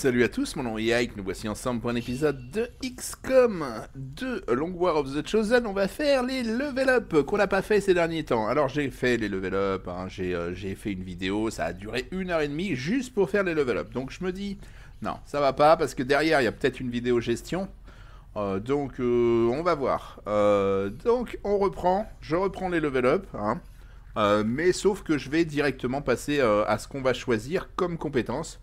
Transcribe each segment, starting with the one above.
Salut à tous, mon nom est Ike, nous voici ensemble pour un épisode de XCOM 2 Long War of the Chosen. On va faire les level up qu'on n'a pas fait ces derniers temps. Alors j'ai fait les level up, hein, euh, j'ai fait une vidéo, ça a duré une heure et demie juste pour faire les level up. Donc je me dis, non, ça va pas parce que derrière il y a peut-être une vidéo gestion. Euh, donc euh, on va voir. donc on reprend, je reprends les level up. Hein. mais sauf que je vais directement passer à ce qu'on va choisir comme compétence.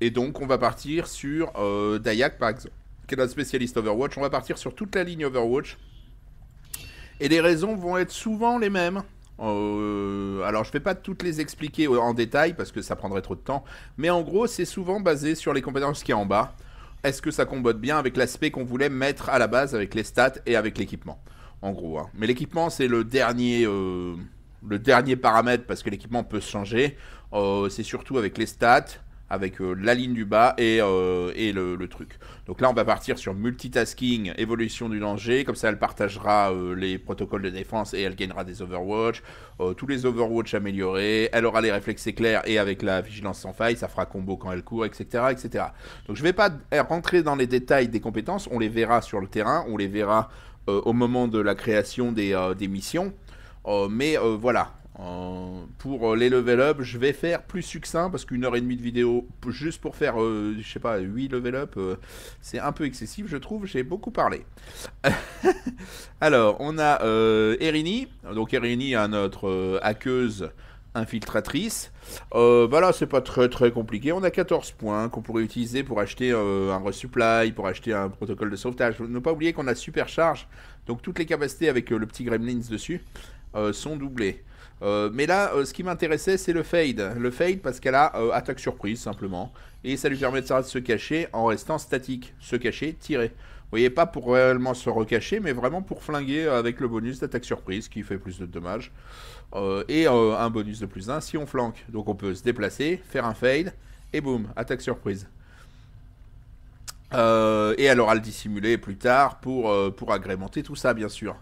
Et donc, on va partir sur euh, Dayak, par exemple, qui est notre spécialiste Overwatch. On va partir sur toute la ligne Overwatch. Et les raisons vont être souvent les mêmes. Euh, alors, je ne vais pas toutes les expliquer en détail parce que ça prendrait trop de temps. Mais en gros, c'est souvent basé sur les compétences qui est en bas. Est-ce que ça combote bien avec l'aspect qu'on voulait mettre à la base avec les stats et avec l'équipement En gros. Hein. Mais l'équipement, c'est le dernier. Euh, le dernier paramètre parce que l'équipement peut se changer, c'est surtout avec les stats, avec euh, la ligne du bas et, euh, et le, truc. Donc là, on va partir sur multitasking, évolution du danger, comme ça elle partagera euh, les protocoles de défense et elle gagnera des Overwatch, tous les Overwatch améliorés, elle aura les réflexes éclairs et avec la vigilance sans faille, ça fera combo quand elle court, etc. etc. Donc je ne vais pas rentrer dans les détails des compétences, on les verra sur le terrain, on les verra au moment de la création des, des missions. mais voilà, euh, pour euh, les level up, je vais faire plus succinct parce qu'une heure et demie de vidéo juste pour faire, euh, je sais pas, 8 level up, c'est un peu excessif, je trouve. J'ai beaucoup parlé. Alors, on a Erini, donc Erini, notre aqueuse infiltratrice. voilà, bah c'est pas très très compliqué. On a 14 points qu'on pourrait utiliser pour acheter un resupply, pour acheter un protocole de sauvetage. Ne pas oublier qu'on a supercharge, donc toutes les capacités avec le petit gremlins dessus sont doublées. Euh, mais là, euh, ce qui m'intéressait, c'est le fade. Le fade parce qu'elle a euh, attaque surprise simplement. Et ça lui permet de se cacher en restant statique. Se cacher, tirer. Vous voyez, pas pour réellement se recacher, mais vraiment pour flinguer avec le bonus d'attaque surprise qui fait plus de dommages. et un bonus de plus 1 si on flanque. Donc on peut se déplacer, faire un fade, et boum, attaque surprise. et elle aura le dissimuler plus tard pour agrémenter tout ça, bien sûr.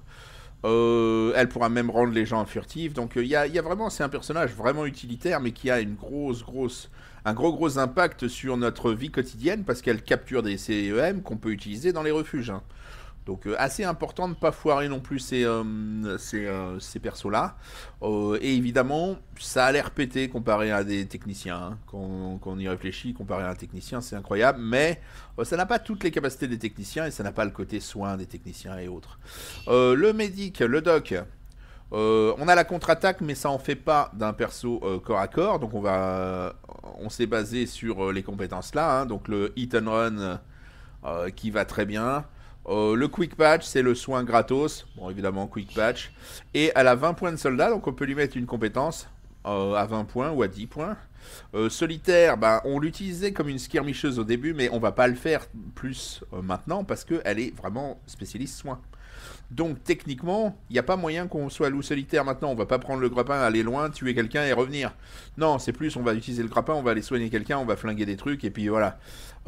Euh, elle pourra même rendre les gens furtifs. Donc euh, il y, vraiment, c'est un personnage vraiment utilitaire, mais qui a une grosse, grosse, un gros, gros impact sur notre vie quotidienne parce qu'elle capture des CEM qu'on peut utiliser dans les refuges. Hein. Donc euh, assez important de ne pas foirer non plus ces, euh, euh, ces, persos-là. et évidemment, ça a l'air pété comparé à des techniciens. Hein. Quand, on y réfléchit, comparé à un technicien, c'est incroyable. Mais ça n'a pas toutes les capacités des techniciens et ça n'a pas le côté soin des techniciens et autres. le médic, le doc. on a la contre-attaque, mais ça en fait pas d'un perso corps à corps. Donc on va, on s'est basé sur les compétences là. Hein. donc le hit and run qui va très bien. Euh, le quick patch, c'est le soin gratos. Bon, évidemment, quick patch. Et elle a 20 points de soldat, donc on peut lui mettre une compétence euh, à 20 points ou à 10 points. Euh, solitaire, ben, on l'utilisait comme une skirmisheuse au début, mais on va pas le faire plus maintenant parce qu'elle est vraiment spécialiste soin. Donc techniquement, il n'y a pas moyen qu'on soit loup solitaire maintenant. On va pas prendre le grappin, aller loin, tuer quelqu'un et revenir. Non, c'est plus, on va utiliser le grappin, on va aller soigner quelqu'un, on va flinguer des trucs et puis voilà.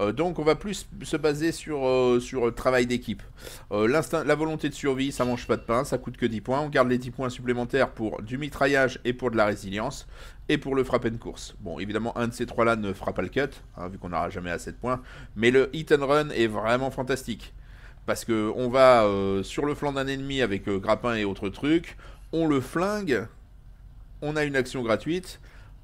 Euh, donc on va plus se baser sur, euh, sur le euh, travail d'équipe. la volonté de survie, ça mange pas de pain, ça coûte que 10 points. On garde les 10 points supplémentaires pour du mitraillage et pour de la résilience. Et pour le frappe de course. Bon, évidemment, un de ces trois-là ne fera pas le cut, hein, vu qu'on n'aura jamais assez de points. Mais le hit and run est vraiment fantastique. Parce qu'on va sur le flanc d'un ennemi avec grappin et autres trucs, on le flingue, on a une action gratuite,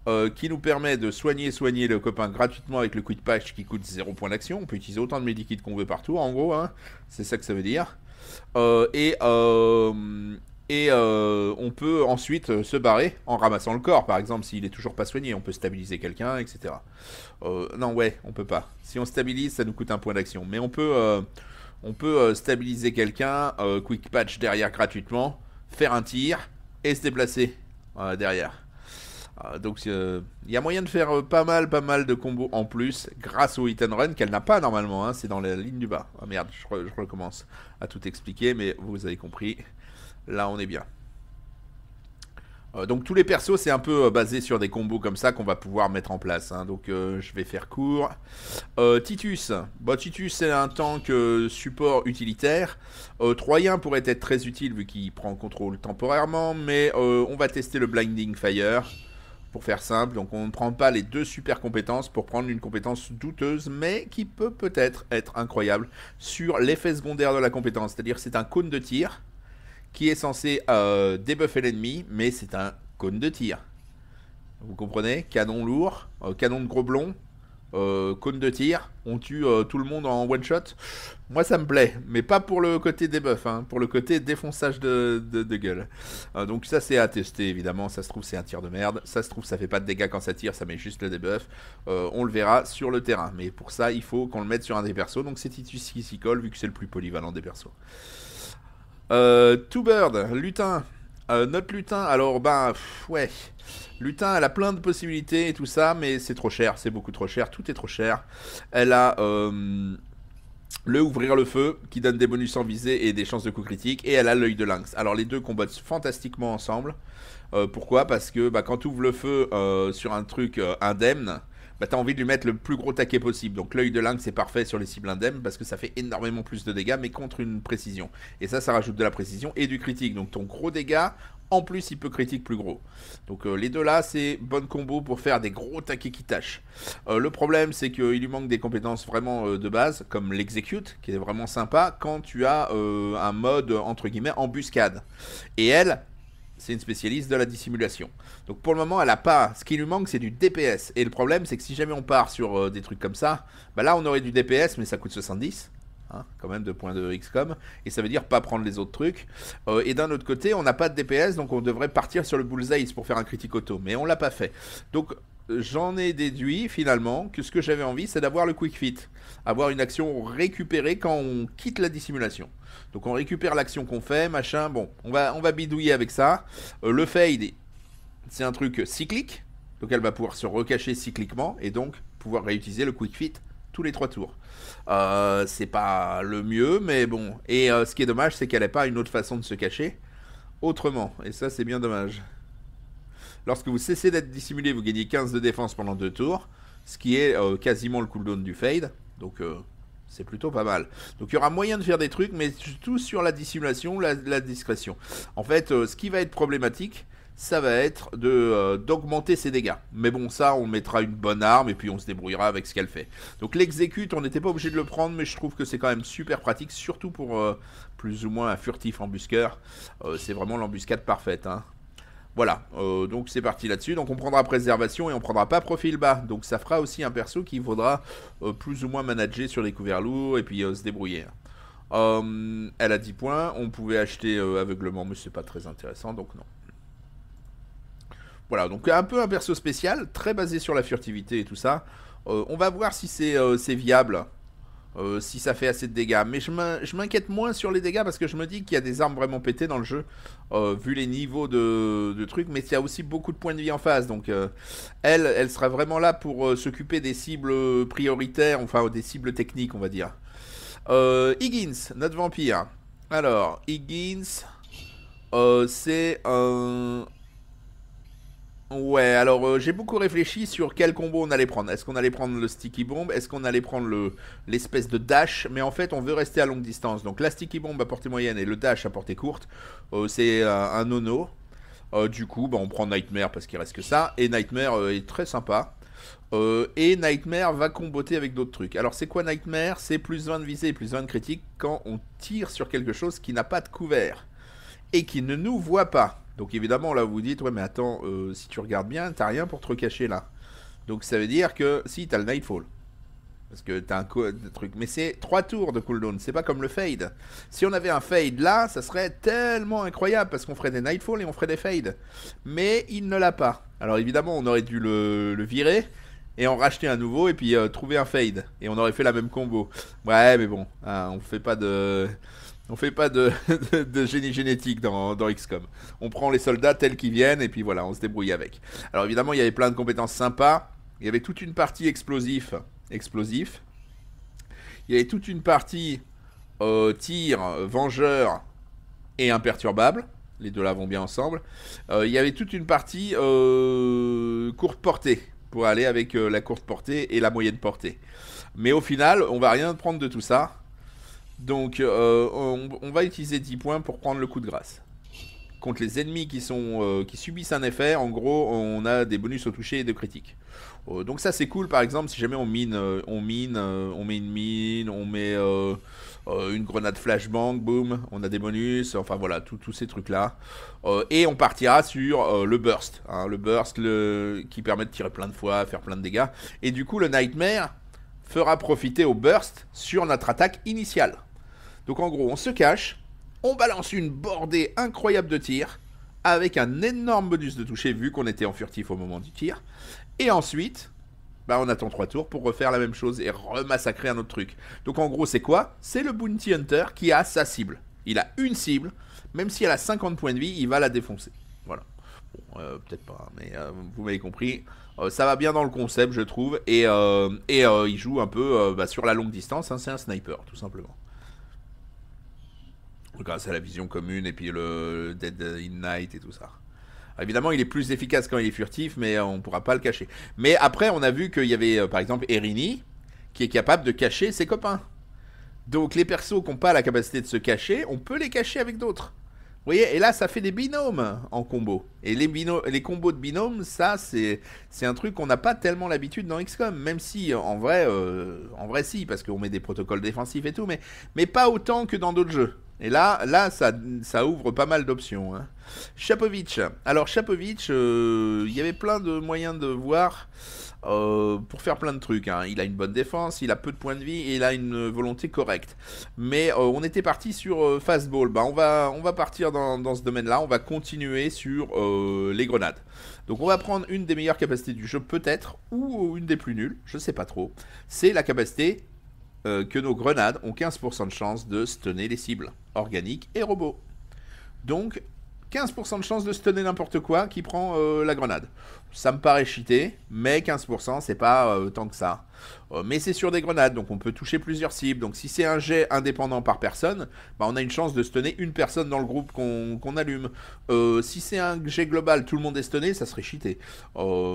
euh, qui nous permet de soigner soigner le copain gratuitement avec le quick patch qui coûte 0 points d'action. On peut utiliser autant de medikits qu'on veut partout, en gros. Hein. C'est ça que ça veut dire. Euh, et euh, et on peut ensuite se barrer en ramassant le corps, par exemple, s'il est toujours pas soigné. On peut stabiliser quelqu'un, etc. non, ouais, on peut pas. Si on stabilise, ça nous coûte un point d'action. Mais on peut, on peut stabiliser quelqu'un, quick patch derrière gratuitement, faire un tir et se déplacer derrière. Euh, donc euh, il y a moyen de faire euh, pas mal, pas mal de combos en plus grâce au hit and run qu'elle n'a pas normalement. Hein, c'est dans la ligne du bas. Ah merde, je, recommence à tout expliquer, mais vous avez compris. Là, on est bien donc tous les persos, c'est un peu basé sur des combos comme ça qu'on va pouvoir mettre en place. Hein. Donc je vais faire court. Titus. Bah, Titus, c'est un tank support utilitaire. Troyen pourrait être très utile vu qu'il prend contrôle temporairement. Mais on va tester le Blinding Fire pour faire simple. Donc on ne prend pas les deux super compétences pour prendre une compétence douteuse, mais qui peut peut-être être incroyable sur l'effet secondaire de la compétence. C'est-à-dire c'est un cône de tir qui est censé euh, débuffer l'ennemi, mais c'est un cône de tir. Vous comprenez Canon lourd, euh, canon de gros blond, euh, cône de tir, on tue euh, tout le monde en one shot. Moi, ça me plaît, mais pas pour le côté debuff, hein, pour le côté défonçage de, gueule. Euh, donc, ça, c'est à tester évidemment. Ça se trouve, c'est un tir de merde. Ça se trouve, ça fait pas de dégâts quand ça tire, ça met juste le debuff. Euh, on le verra sur le terrain, mais pour ça, il faut qu'on le mette sur un des persos. Donc, c'est Titus qui s'y colle, vu que c'est le plus polyvalent des persos. Two Bird, lutin. Euh, notre lutin, alors ben ouais, lutin elle a plein de possibilités et tout ça, mais c'est trop cher, c'est beaucoup trop cher, tout est trop cher. Elle a euh, le ouvrir le feu qui donne des bonus en visée et des chances de coups critique, et elle a l'œil de lynx. Alors les deux combattent fantastiquement ensemble. Euh, pourquoi Parce que bah, quand tu ouvres le feu sur un truc indemne, bah, envie de lui mettre le plus gros taquet possible. Donc l'œil de lynx, c'est parfait sur les cibles indemnes parce que ça fait énormément plus de dégâts, mais contre une précision. Et ça, ça rajoute de la précision et du critique. Donc ton gros dégât, en plus, il peut critique plus gros. Donc euh, les deux là, c'est bonne combo pour faire des gros taquets qui tâchent. Euh, le problème, c'est qu'il lui manque des compétences vraiment euh, de base, comme l'execute, qui est vraiment sympa, quand tu as un mode, entre guillemets, embuscade. Et elle, c'est une spécialiste de la dissimulation. Donc pour le moment, elle a pas. Ce qui lui manque, c'est du DPS. Et le problème, c'est que si jamais on part sur euh, des trucs comme ça, bah là, on aurait du DPS, mais ça coûte 70. Hein, quand même, de points de XCOM. Et ça veut dire pas prendre les autres trucs. Euh, et d'un autre côté, on n'a pas de DPS, donc on devrait partir sur le bullseye pour faire un critique auto. Mais on l'a pas fait. Donc euh, j'en ai déduit finalement que ce que j'avais envie, c'est d'avoir le quick fit avoir une action récupérée quand on quitte la dissimulation. Donc on récupère l'action qu'on fait, machin, bon, on va, on va bidouiller avec ça. Euh, le fade, c'est un truc cyclique, donc elle va pouvoir se recacher cycliquement et donc pouvoir réutiliser le quick fit tous les trois tours. Euh, c'est pas le mieux, mais bon. Et euh, ce qui est dommage, c'est qu'elle n'a pas une autre façon de se cacher autrement. Et ça, c'est bien dommage. Lorsque vous cessez d'être dissimulé, vous gagnez 15 de défense pendant deux tours, ce qui est quasiment le cooldown du fade. Donc euh, c'est plutôt pas mal. Donc il y aura moyen de faire des trucs, mais tout sur la dissimulation, la, la discrétion. En fait, euh, ce qui va être problématique, ça va être de euh, d'augmenter ses dégâts. Mais bon, ça, on mettra une bonne arme et puis on se débrouillera avec ce qu'elle fait. Donc l'exécute, on n'était pas obligé de le prendre, mais je trouve que c'est quand même super pratique, surtout pour plus ou moins un furtif embusqueur. c'est vraiment l'embuscade parfaite. Hein. Voilà, euh, donc c'est parti là-dessus. Donc on prendra préservation et on prendra pas profil bas. Donc ça fera aussi un perso qui vaudra euh, plus ou moins manager sur les couverts lourds et puis euh, se débrouiller. elle a 10 points, on pouvait acheter aveuglement, mais c'est pas très intéressant, donc non. Voilà, donc un peu un perso spécial, très basé sur la furtivité et tout ça. on va voir si c'est viable. Euh, si ça fait assez de dégâts. Mais je m'inquiète moins sur les dégâts parce que je me dis qu'il y a des armes vraiment pétées dans le jeu, euh, vu les niveaux de, trucs. Mais il y a aussi beaucoup de points de vie en face. Donc euh, elle, elle sera vraiment là pour s'occuper des cibles prioritaires, enfin des cibles techniques, on va dire. Higgins, notre vampire. Alors, Higgins, c'est un, Ouais, alors euh, j'ai beaucoup réfléchi sur quel combo on allait prendre. Est-ce qu'on allait prendre le sticky bomb Est-ce qu'on allait prendre le l'espèce de dash Mais en fait, on veut rester à longue distance. Donc la sticky bomb à portée moyenne et le dash à portée courte, euh, c'est euh, un, nono. du coup, bah, on prend Nightmare parce qu'il reste que ça. Et Nightmare est très sympa. et Nightmare va comboter avec d'autres trucs. Alors c'est quoi Nightmare C'est plus 20 de visée plus 20 de critique quand on tire sur quelque chose qui n'a pas de couvert et qui ne nous voit pas. Donc évidemment, là, vous vous dites, ouais, mais attends, euh, si tu regardes bien, t'as rien pour te recacher là. Donc ça veut dire que si, t'as le Nightfall. Parce que t'as un, un, truc. Mais c'est 3 tours de cooldown, c'est pas comme le fade. Si on avait un fade là, ça serait tellement incroyable parce qu'on ferait des Nightfall et on ferait des fades. Mais il ne l'a pas. Alors évidemment, on aurait dû le, virer et en racheter un nouveau et puis euh, trouver un fade. Et on aurait fait la même combo. Ouais, mais bon, hein, on fait pas de. On fait pas de, génie génétique dans, XCOM. On prend les soldats tels qu'ils viennent et puis voilà, on se débrouille avec. Alors évidemment, il y avait plein de compétences sympas. Il y avait toute une partie explosif. Explosif. Il y avait toute une partie euh, tir, vengeur et imperturbable. Les deux là vont bien ensemble. Euh, il y avait toute une partie euh, courte portée pour aller avec la courte portée et la moyenne portée. Mais au final, on va rien prendre de tout ça donc euh, on, va utiliser 10 points pour prendre le coup de grâce. Contre les ennemis qui, sont, euh, qui subissent un effet, en gros, on a des bonus au toucher et de critique. Euh, donc ça c'est cool par exemple si jamais on mine, on mine, on met une mine, on met une grenade flashbang, boum, on a des bonus, enfin voilà, tous ces trucs-là. et on partira sur le burst, hein, le burst le... qui permet de tirer plein de fois, faire plein de dégâts. Et du coup le nightmare, fera profiter au burst sur notre attaque initiale. Donc en gros, on se cache, on balance une bordée incroyable de tirs, avec un énorme bonus de toucher vu qu'on était en furtif au moment du tir. Et ensuite, bah on attend 3 tours pour refaire la même chose et remassacrer un autre truc. Donc en gros, c'est quoi C'est le Bounty Hunter qui a sa cible. Il a une cible, même si elle a 50 points de vie, il va la défoncer. Voilà. Bon, euh, peut-être pas, hein, mais euh, vous m'avez compris. Euh, ça va bien dans le concept, je trouve. Et, euh, euh, il joue un peu bah, sur la longue distance. Hein. c'est un sniper, tout simplement. Grâce à la vision commune et puis le Dead in Night et tout ça. Évidemment, il est plus efficace quand il est furtif, mais on ne pourra pas le cacher. Mais après, on a vu qu'il y avait, par exemple, Erini, qui est capable de cacher ses copains. Donc, les persos qui n'ont pas la capacité de se cacher, on peut les cacher avec d'autres. Vous voyez, et là, ça fait des binômes en combo. Et les, les combos de binômes, ça, c'est un truc qu'on n'a pas tellement l'habitude dans XCOM. Même si, en vrai, euh, en vrai si, parce qu'on met des protocoles défensifs et tout, mais, mais pas autant que dans d'autres jeux. Et là, là ça, ça ouvre pas mal d'options. Hein. Alors, Chapovitch, euh, il y avait plein de moyens de voir. Euh, pour faire plein de trucs. Hein. Il a une bonne défense, il a peu de points de vie et il a une volonté correcte. Mais euh, on était parti sur euh, fastball. Bah, on, va, on va partir dans, dans ce domaine-là. On va continuer sur les grenades. Donc on va prendre une des meilleures capacités du jeu peut-être ou une des plus nulles. Je sais pas trop. C'est la capacité que nos grenades ont 15% de chance de stunner les cibles organiques et robots. Donc 15% de chance de stunner n'importe quoi qui prend euh, la grenade. Ça me paraît cheaté, mais 15% c'est pas euh, tant que ça. Euh, mais c'est sur des grenades, donc on peut toucher plusieurs cibles. Donc si c'est un jet indépendant par personne, bah, on a une chance de stunner une personne dans le groupe qu'on allume. si c'est un jet global, tout le monde est stunné, ça serait cheaté.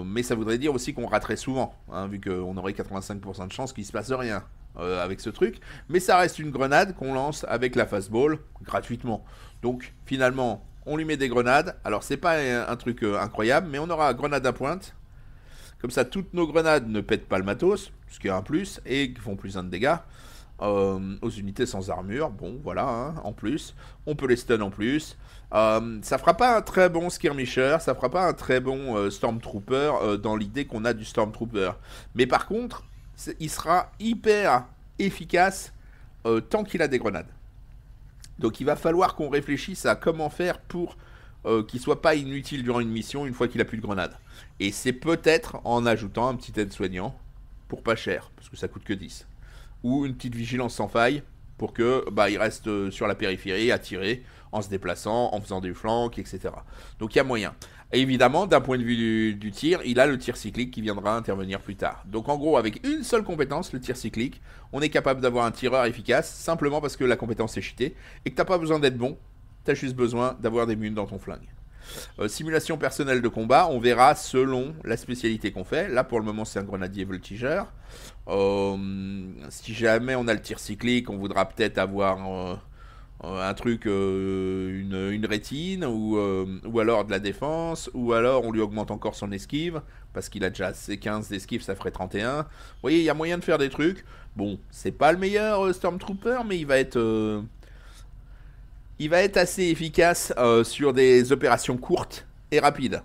mais ça voudrait dire aussi qu'on raterait souvent, hein, vu qu'on aurait 85% de chance qu'il se passe rien. avec ce truc, mais ça reste une grenade qu'on lance avec la fastball gratuitement. Donc finalement, on lui met des grenades. Alors c'est pas un truc euh, incroyable, mais on aura grenade à pointe. Comme ça, toutes nos grenades ne pètent pas le matos, ce qui est un plus, et font plus de dégâts. Euh, aux unités sans armure, bon voilà, hein, en plus. On peut les stun en plus. Euh, ça fera pas un très bon skirmisher, ça fera pas un très bon stormtrooper dans l'idée qu'on a du stormtrooper. Mais par contre, il sera hyper efficace tant qu'il a des grenades. Donc il va falloir qu'on réfléchisse à comment faire pour euh, qu'il soit pas inutile durant une mission une fois qu'il a plus de grenades. Et c'est peut-être en ajoutant un petit aide-soignant pour pas cher, parce que ça coûte que 10. Ou une petite vigilance sans faille pour que bah, il reste euh, sur la périphérie à tirer en se déplaçant, en faisant des flancs, etc. Donc il y a moyen. Et évidemment, d'un point de vue du, tir, il a le tir cyclique qui viendra intervenir plus tard. Donc en gros, avec une seule compétence, le tir cyclique, on est capable d'avoir un tireur efficace simplement parce que la compétence est cheatée et que t'as pas besoin d'être bon, as juste besoin d'avoir des munes dans ton flingue. Euh, simulation personnelle de combat, on verra selon la spécialité qu'on fait. Là, pour le moment, c'est un grenadier voltigeur. Euh, si jamais on a le tir cyclique, on voudra peut-être avoir euh, un truc, euh, une, rétine, euh, ou, alors de la défense, ou alors on lui augmente encore son esquive, parce qu'il a déjà ses 15 d'esquive, ça ferait 31. Vous voyez, il y a moyen de faire des trucs. Bon, c'est pas le meilleur euh, Stormtrooper, mais il va être... il va être assez efficace sur des opérations courtes et rapides.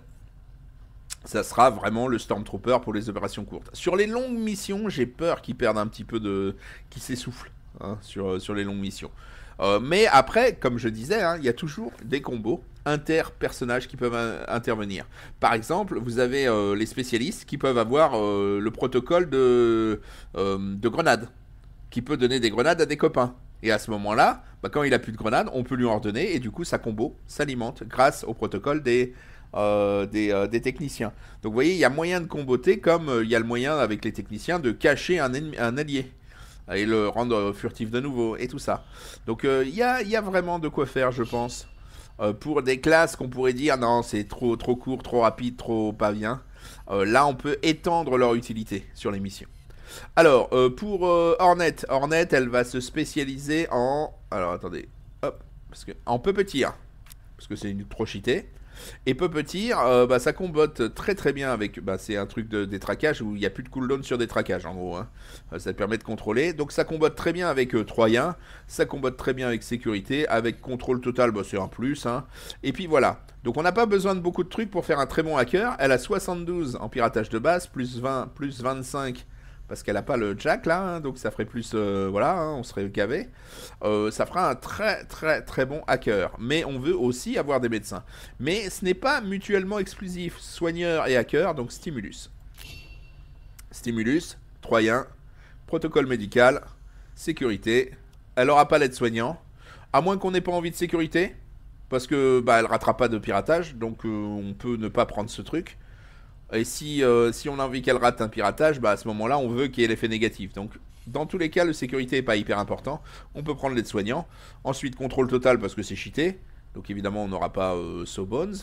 Ça sera vraiment le Stormtrooper pour les opérations courtes. Sur les longues missions, j'ai peur qu'il perde un petit peu de... qu'il s'essouffle hein, sur les longues missions. Euh, mais après, comme je disais, hein, il y a toujours des combos inter-personnages qui peuvent euh, intervenir. Par exemple, vous avez euh, les spécialistes qui peuvent avoir le protocole de, grenades, qui peut donner des grenades à des copains. Et à ce moment-là, bah, quand il a plus de grenades, on peut lui en et du coup, sa combo s'alimente grâce au protocole des, des, techniciens. Donc vous voyez, il y a moyen de comboter comme il y a le moyen avec les techniciens de cacher un allié et le rendre furtif de nouveau et tout ça. Donc euh, il y, a, vraiment de quoi faire, je pense, euh, pour des classes qu'on pourrait dire non, c'est trop, trop court, trop rapide, trop pas bien. Euh, là, on peut étendre leur utilité sur les missions. Alors, pour Hornet, Hornet, elle va se spécialiser en. Alors attendez, hop, parce que. En hein parce que c'est une trochité. Et peu petit, euh, bah, ça combote très très bien avec. Bah, c'est un truc de, des où il n'y a plus de cooldown sur des traquages en gros. Hein. Euh, ça te permet de contrôler. Donc ça combote très bien avec euh, Troyen. Ça combote très bien avec sécurité. Avec contrôle total, bah, c'est un plus. Hein. Et puis voilà. Donc on n'a pas besoin de beaucoup de trucs pour faire un très bon hacker. Elle a 72 en piratage de base, plus 20, plus 25 parce qu'elle n'a pas le jack là, hein, donc ça ferait plus, euh, voilà, hein, on serait gavé. Euh, ça fera un très très très bon hacker. Mais on veut aussi avoir des médecins. Mais ce n'est pas mutuellement exclusif, soigneur et hacker, donc stimulus. Stimulus, Troyen, protocole médical, sécurité. Elle aura pas l'aide-soignant, à moins qu'on n'ait pas envie de sécurité, parce que bah elle ratera pas de piratage, donc euh, on peut ne pas prendre ce truc. Et si, euh, si on a envie qu'elle rate un piratage, bah à ce moment-là, on veut qu'il y ait l'effet négatif. Donc, dans tous les cas, le sécurité n'est pas hyper important. On peut prendre l'aide-soignant. Ensuite, contrôle total parce que c'est cheaté. Donc évidemment, on n'aura pas euh, So Bones.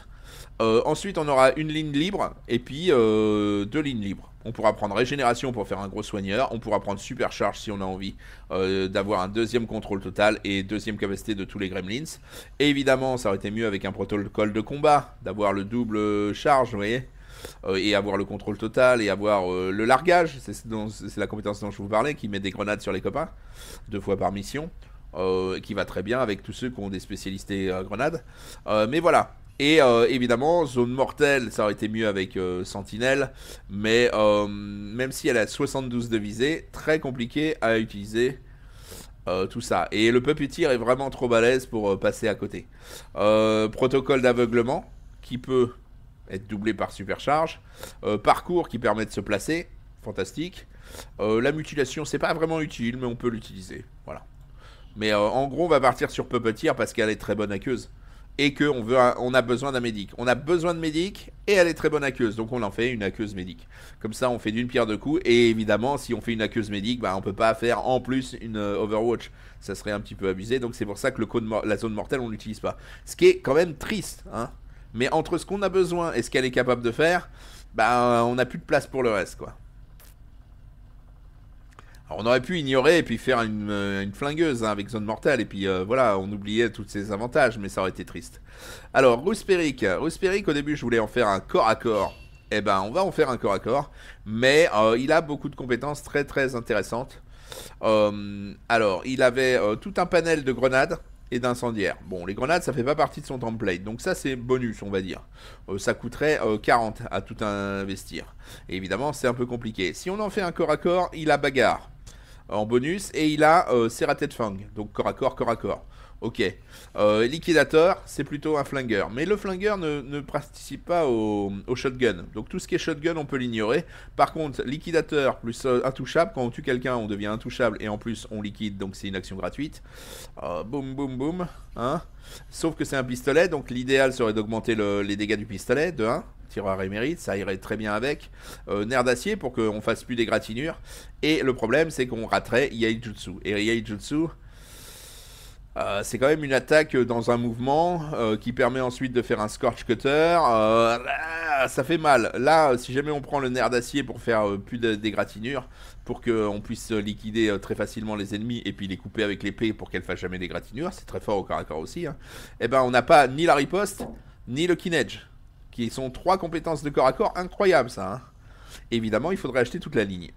Euh, ensuite, on aura une ligne libre et puis deux lignes libres. On pourra prendre Régénération pour faire un gros soigneur. On pourra prendre super charge si on a envie d'avoir un deuxième contrôle total et deuxième capacité de tous les Gremlins. Et évidemment, ça aurait été mieux avec un protocole de combat d'avoir le double charge, vous voyez euh, et avoir le contrôle total et avoir euh, le largage. C'est la compétence dont je vous parlais qui met des grenades sur les copains deux fois par mission, euh, qui va très bien avec tous ceux qui ont des spécialités grenades. mais voilà, et évidemment, zone mortelle, ça aurait été mieux avec Sentinelle, mais même si elle a 72 de visée, très compliqué à utiliser tout ça. Et le puppeteer est vraiment trop balèze pour passer à côté. protocole d'aveuglement, qui peut être doublé par supercharge. Euh, parcours qui permet de se placer, fantastique. Euh, la mutilation, c'est pas vraiment utile, mais on peut l'utiliser. Voilà. Mais euh, en gros, on va partir sur Puppeteer parce qu'elle est très bonne aqueuse. Et qu'on veut on a besoin d'un médic. On a besoin de médic et elle est très bonne aqueuse. Donc on en fait une aqueuse médic. Comme ça, on fait d'une pierre deux coups. Et évidemment, si on fait une aqueuse médic, bah, on peut pas faire en plus une Overwatch. Ça serait un petit peu abusé. Donc c'est pour ça que le code la zone mortelle, on l'utilise pas. Ce qui est quand même triste. Hein mais entre ce qu'on a besoin et ce qu'elle est capable de faire, bah, on n'a plus de place pour le reste, quoi. on aurait pu ignorer et puis faire une, euh, flingueuse hein, avec Zone mortelle. et puis euh, voilà, on oubliait tous ses avantages, mais ça aurait été triste. Alors, Rusperic. Rusperic, au début, je voulais en faire un corps à corps. Et eh ben, on va en faire un corps à corps, mais euh, il a beaucoup de compétences très très intéressantes. alors, il avait tout un panel de grenades et d'incendiaire. Bon, les grenades, ça fait pas partie de son template, donc ça c'est bonus, on va dire. Euh, ça coûterait 40 euh, à tout investir. Et évidemment, c'est un peu compliqué. Si on en fait un corps à corps, il a bagarre euh, en bonus et il a Serrated Fang, donc corps à corps, corps à corps. Ok. Euh, liquidateur, c'est plutôt un flingueur. Mais le flingueur ne, ne participe pas au, shotgun. Donc tout ce qui est shotgun, on peut l'ignorer. Par contre, liquidateur plus euh, intouchable, quand on tue quelqu'un, on devient intouchable et en plus on liquide, donc c'est une action gratuite. Boom, euh, boum, boum, boum. Hein Sauf que c'est un pistolet, donc l'idéal serait d'augmenter les dégâts du pistolet de 1 tireur émérite, ça irait très bien avec. nerf d'acier pour qu'on fasse plus des gratinures. Et le problème, c'est qu'on raterait Yaijutsu. Et Yaijutsu, euh, c'est quand même une attaque euh, dans un mouvement euh, qui permet ensuite de faire un scorch cutter. ça fait mal. Là, si jamais on prend le nerf d'acier pour faire plus d'égratignures, pour qu'on puisse liquider très facilement les ennemis et puis les couper avec l'épée pour qu'elle fasse jamais des gratinures, c'est très fort au corps à corps aussi. Et hein, eh ben, on n'a pas ni la riposte ni le edge. qui sont trois compétences de corps à corps incroyables, ça. Hein. Évidemment, il faudrait acheter toute la ligne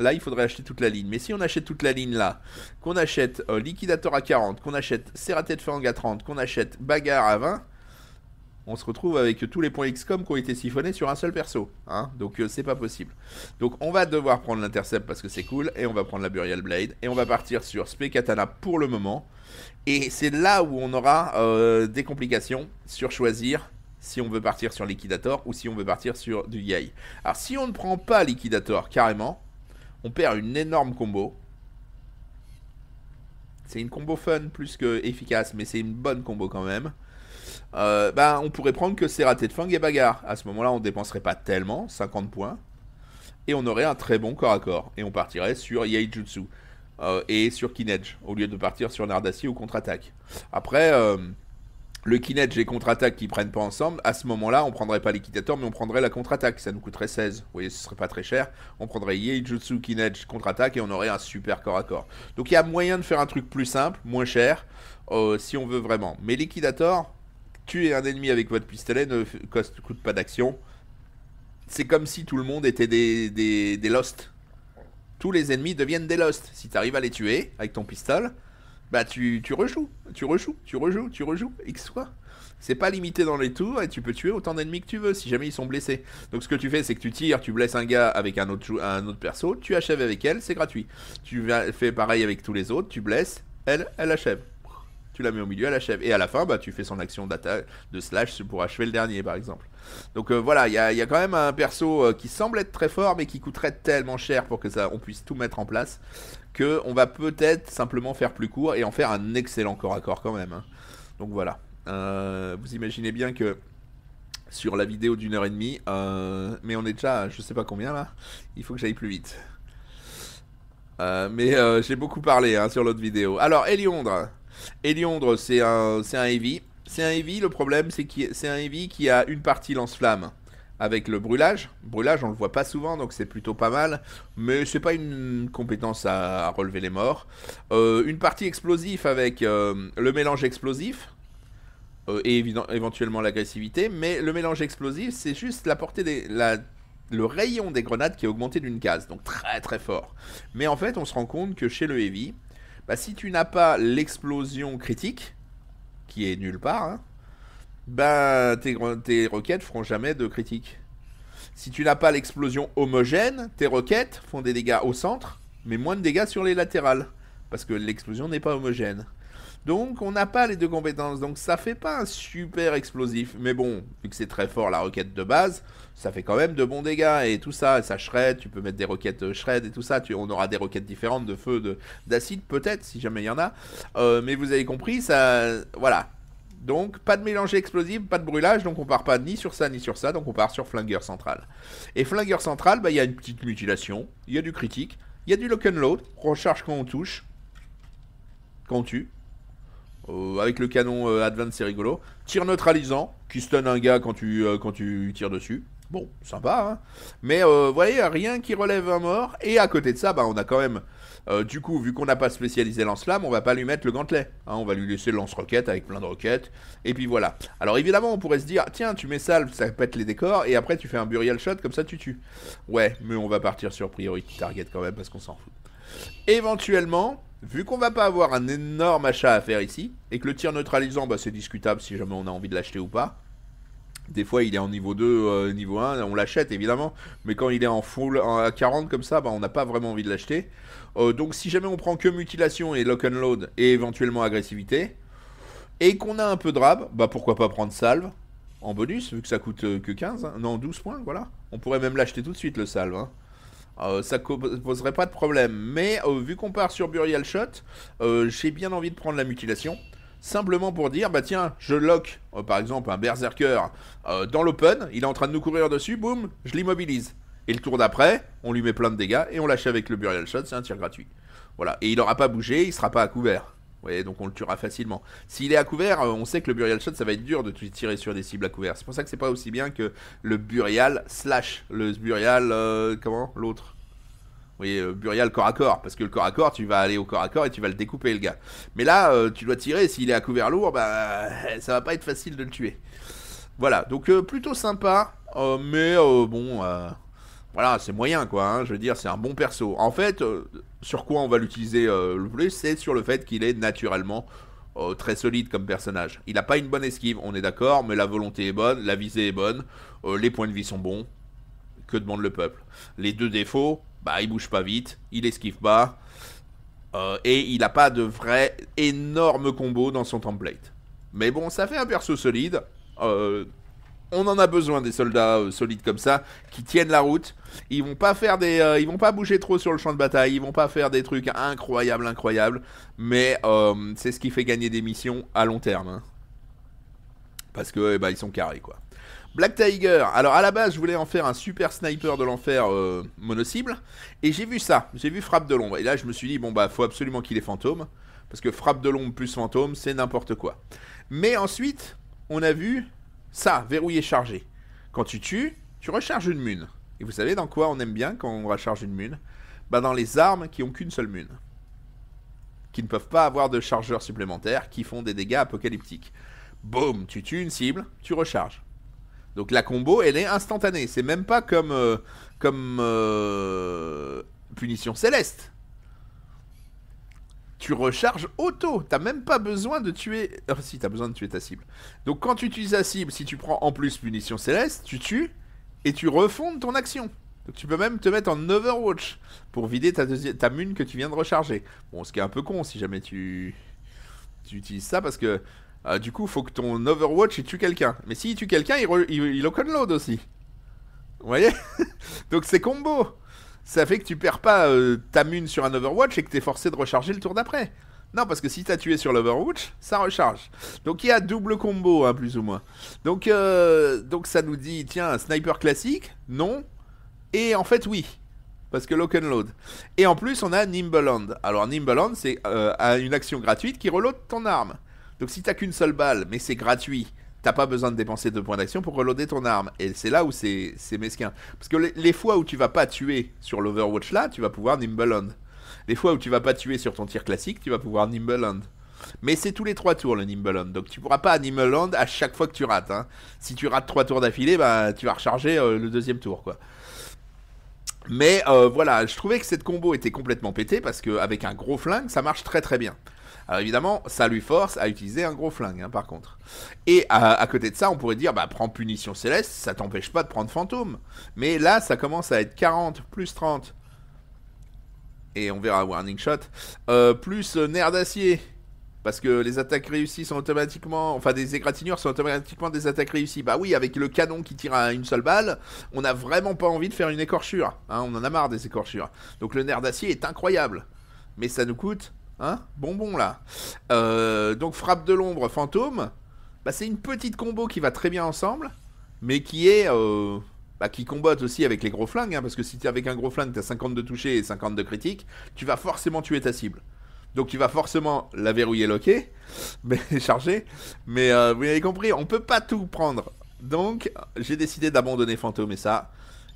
là, il faudrait acheter toute la ligne. Mais si on achète toute la ligne là, qu'on achète euh, Liquidator à 40, qu'on achète Serraté de Fang à 30, qu'on achète Bagarre à 20, on se retrouve avec tous les points XCOM qui ont été siphonnés sur un seul perso. Hein. Donc euh, c'est pas possible. Donc on va devoir prendre l'intercept parce que c'est cool. Et on va prendre la Burial Blade. Et on va partir sur spekatana pour le moment. Et c'est là où on aura euh, des complications sur choisir si on veut partir sur Liquidator ou si on veut partir sur du Yay. Alors si on ne prend pas Liquidator carrément, on perd une énorme combo. C'est une combo fun plus que efficace, mais c'est une bonne combo quand même. Euh, bah, on pourrait prendre que c'est raté de fang et bagarre. À ce moment-là, on ne dépenserait pas tellement, 50 points. Et on aurait un très bon corps à corps. Et on partirait sur Yaijutsu. Euh, et sur Kinedge, au lieu de partir sur Nardassi ou contre-attaque. Après, euh, le Kinej et contre attaque qui prennent pas ensemble, à ce moment-là, on prendrait pas l'équitateur, mais on prendrait la contre-attaque. Ça nous coûterait 16. Vous voyez, ce serait pas très cher. On prendrait Yeijutsu, Kinej contre-attaque et on aurait un super corps à corps. Donc il y a moyen de faire un truc plus simple, moins cher, euh, si on veut vraiment. Mais liquidator, tuer un ennemi avec votre pistolet ne coûte pas d'action. C'est comme si tout le monde était des, des, Lost. Tous les ennemis deviennent des Lost. Si tu arrives à les tuer avec ton pistolet, bah tu, tu rejoues, tu rejoues, tu rejoues, tu rejoues, X soit. C'est pas limité dans les tours et tu peux tuer autant d'ennemis que tu veux si jamais ils sont blessés. Donc ce que tu fais, c'est que tu tires, tu blesses un gars avec un autre, un autre perso, tu achèves avec elle, c'est gratuit. Tu fais pareil avec tous les autres, tu blesses, elle, elle achève. Tu la mets au milieu, elle achève. Et à la fin, bah, tu fais son action d'attaque, de slash pour achever le dernier, par exemple. Donc euh, voilà, il y, a, quand même un perso euh, qui semble être très fort, mais qui coûterait tellement cher pour que ça, on puisse tout mettre en place qu'on va peut-être simplement faire plus court et en faire un excellent corps à corps quand même. Hein. Donc voilà. Euh, vous imaginez bien que sur la vidéo d'une heure et demie, euh, mais on est déjà je sais pas combien là, il faut que j'aille plus vite. Euh, mais j'ai beaucoup parlé hein, sur l'autre vidéo. Alors, Eliondre, Eliondre, c'est un, un heavy. C'est un heavy, le problème, c'est qu'il c'est un heavy qui a une partie lance-flamme avec le brûlage. Brûlage, on le voit pas souvent, donc c'est plutôt pas mal. Mais c'est pas une compétence à, relever les morts. Euh, une partie explosif avec euh, le mélange explosif. Euh, et éventuellement l'agressivité. Mais le mélange explosif, c'est juste la portée des. le rayon des grenades qui est augmenté d'une case, donc très très fort. Mais en fait, on se rend compte que chez le heavy, bah, si tu n'as pas l'explosion critique, qui est nulle part, hein, ben, tes, tes roquettes feront jamais de critiques. Si tu n'as pas l'explosion homogène, tes roquettes font des dégâts au centre, mais moins de dégâts sur les latérales, parce que l'explosion n'est pas homogène. Donc on n'a pas les deux compétences, donc ça fait pas un super explosif. Mais bon, vu que c'est très fort la roquette de base, ça fait quand même de bons dégâts et tout ça, ça shred, tu peux mettre des roquettes euh, shred et tout ça, tu, on aura des roquettes différentes de feu, d'acide peut-être, si jamais il y en a. Euh, mais vous avez compris, ça... Voilà, donc, pas de mélanger explosif, pas de brûlage, donc on part pas ni sur ça ni sur ça, donc on part sur flingueur central. Et flingueur central, bah il y a une petite mutilation, il y a du critique, il y a du lock and load, recharge quand on touche, quand on tue. Euh, avec le canon euh, advanced, Advance, c'est rigolo. Tire neutralisant, qui stun un gars quand tu, euh, quand tu tires dessus. Bon, sympa, hein Mais vous voyez, rien qui relève un mort. Et à côté de ça, bah, on a quand même euh, du coup, vu qu'on n'a pas spécialisé lance-flamme, on va pas lui mettre le gantelet. Hein. on va lui laisser lance-roquette avec plein de roquettes. Et puis voilà. Alors évidemment, on pourrait se dire, tiens, tu mets salve, ça pète les décors, et après tu fais un burial shot, comme ça tu tues. Ouais, mais on va partir sur priority target quand même, parce qu'on s'en fout. Éventuellement, vu qu'on va pas avoir un énorme achat à faire ici, et que le tir neutralisant, bah, c'est discutable si jamais on a envie de l'acheter ou pas, des fois, il est en niveau 2, euh, niveau 1, on l'achète évidemment, mais quand il est en full à 40 comme ça, bah, on n'a pas vraiment envie de l'acheter. Euh, donc, si jamais on prend que mutilation et lock and load et éventuellement agressivité, et qu'on a un peu de rab, bah pourquoi pas prendre salve en bonus, vu que ça coûte euh, que 15, hein. non 12 points, voilà. On pourrait même l'acheter tout de suite le salve. Hein. ça ne ça poserait pas de problème, mais vu qu'on part sur Burial Shot, j'ai bien envie de prendre la mutilation simplement pour dire bah tiens, je lock euh, par exemple un berserker euh, dans l'open, il est en train de nous courir dessus, boum, je l'immobilise. Et le tour d'après, on lui met plein de dégâts et on lâche avec le burial shot, c'est un tir gratuit. Voilà, et il n'aura pas bougé, il sera pas à couvert. voyez, donc on le tuera facilement. S'il est à couvert, euh, on sait que le Burial Shot, ça va être dur de tirer sur des cibles à couvert. C'est pour ça que c'est pas aussi bien que le Burial slash, le Burial, comment L'autre vous voyez, euh, Burial corps à corps, parce que le corps à corps, tu vas aller au corps à corps et tu vas le découper, le gars. Mais là, euh, tu dois tirer, s'il est à couvert lourd, bah, ça va pas être facile de le tuer. Voilà, donc euh, plutôt sympa, mais bon, voilà, c'est moyen, quoi. Hein, je veux dire, c'est un bon perso. En fait, sur quoi on va l'utiliser le plus, c'est sur le fait qu'il est naturellement très solide comme personnage. Il n'a pas une bonne esquive, on est d'accord, mais la volonté est bonne, la visée est bonne, les points de vie sont bons. Que demande le peuple Les deux défauts bah, il bouge pas vite, il esquive pas, euh, et il n'a pas de vrai énorme combo dans son template. Mais bon, ça fait un perso solide. Euh, on en a besoin des soldats euh, solides comme ça qui tiennent la route. Ils vont pas faire des, ils vont pas bouger trop sur le champ de bataille. Ils vont pas faire des trucs incroyables, incroyables. Mais c'est ce qui fait gagner des missions à long terme, hein. parce que eh ben, ils sont carrés quoi. Black Tiger. Alors à la base, je voulais en faire un super sniper de l'enfer euh, mono-cible. Et j'ai vu ça. J'ai vu frappe de l'ombre. Et là, je me suis dit, bon bah, faut absolument qu'il ait fantôme. Parce que frappe de l'ombre plus fantôme, c'est n'importe quoi. Mais ensuite, on a vu ça, verrouiller chargé. Quand tu tues, tu recharges une mune. Et vous savez dans quoi on aime bien quand on recharge une mune Bah dans les armes qui ont qu'une seule mune. Qui ne peuvent pas avoir de chargeurs supplémentaires, qui font des dégâts apocalyptiques. Boum, tu tues une cible, tu recharges. Donc la combo, elle est instantanée. C'est même pas comme, euh, comme euh, punition céleste. Tu recharges auto. T'as même pas besoin de tuer. Euh, si, t'as besoin de tuer ta cible. Donc quand tu utilises ta cible, si tu prends en plus punition céleste, tu tues et tu refondes ton action. tu peux même te mettre en Overwatch pour vider ta, ta mune que tu viens de recharger. Bon, ce qui est un peu con si jamais tu, tu utilises ça parce que ah, du coup, faut que ton Overwatch tue quelqu'un. Mais s'il tue quelqu'un, il, il, load aussi. Vous voyez Donc c'est combo. Ça fait que tu perds pas euh, ta mune sur un Overwatch et que t'es forcé de recharger le tour d'après. Non, parce que si t'as tué sur l'Overwatch, ça recharge. Donc il y a double combo, hein, plus ou moins. Donc, euh, donc ça nous dit, tiens, sniper classique, non. Et en fait, oui. Parce que lock load. Et en plus, on a Nimbleland. Alors Nimbleland, c'est euh, une action gratuite qui reload ton arme. Donc si t'as qu'une seule balle, mais c'est gratuit, t'as pas besoin de dépenser deux points d'action pour reloader ton arme. Et c'est là où c'est mesquin. Parce que les, fois où tu vas pas tuer sur l'Overwatch là, tu vas pouvoir Nimble Les fois où tu vas pas tuer sur ton tir classique, tu vas pouvoir Nimble Mais c'est tous les trois tours le Nimble Donc tu pourras pas Nimble à chaque fois que tu rates. Hein. Si tu rates trois tours d'affilée, bah, tu vas recharger euh, le deuxième tour quoi. Mais euh, voilà, je trouvais que cette combo était complètement pétée parce qu'avec un gros flingue, ça marche très très bien. Alors évidemment, ça lui force à utiliser un gros flingue, hein, par contre. Et à, côté de ça, on pourrait dire, bah prends punition céleste, ça t'empêche pas de prendre fantôme. Mais là, ça commence à être 40 plus 30. Et on verra warning shot. Euh, plus euh, nerf d'acier. Parce que les attaques réussies sont automatiquement. Enfin, des égratignures sont automatiquement des attaques réussies. Bah oui, avec le canon qui tire à une seule balle, on n'a vraiment pas envie de faire une écorchure. Hein. on en a marre des écorchures. Donc le nerf d'acier est incroyable. Mais ça nous coûte Hein, bonbon là. Euh, donc frappe de l'ombre, fantôme. Bah, c'est une petite combo qui va très bien ensemble, mais qui est. Euh, bah, qui combatte aussi avec les gros flingues, hein, parce que si es avec un gros flingue, t'as 50 de toucher et 50 de critique, tu vas forcément tuer ta cible. Donc tu vas forcément la verrouiller loquer, mais charger. Mais euh, vous avez compris, on peut pas tout prendre. Donc j'ai décidé d'abandonner fantôme et ça.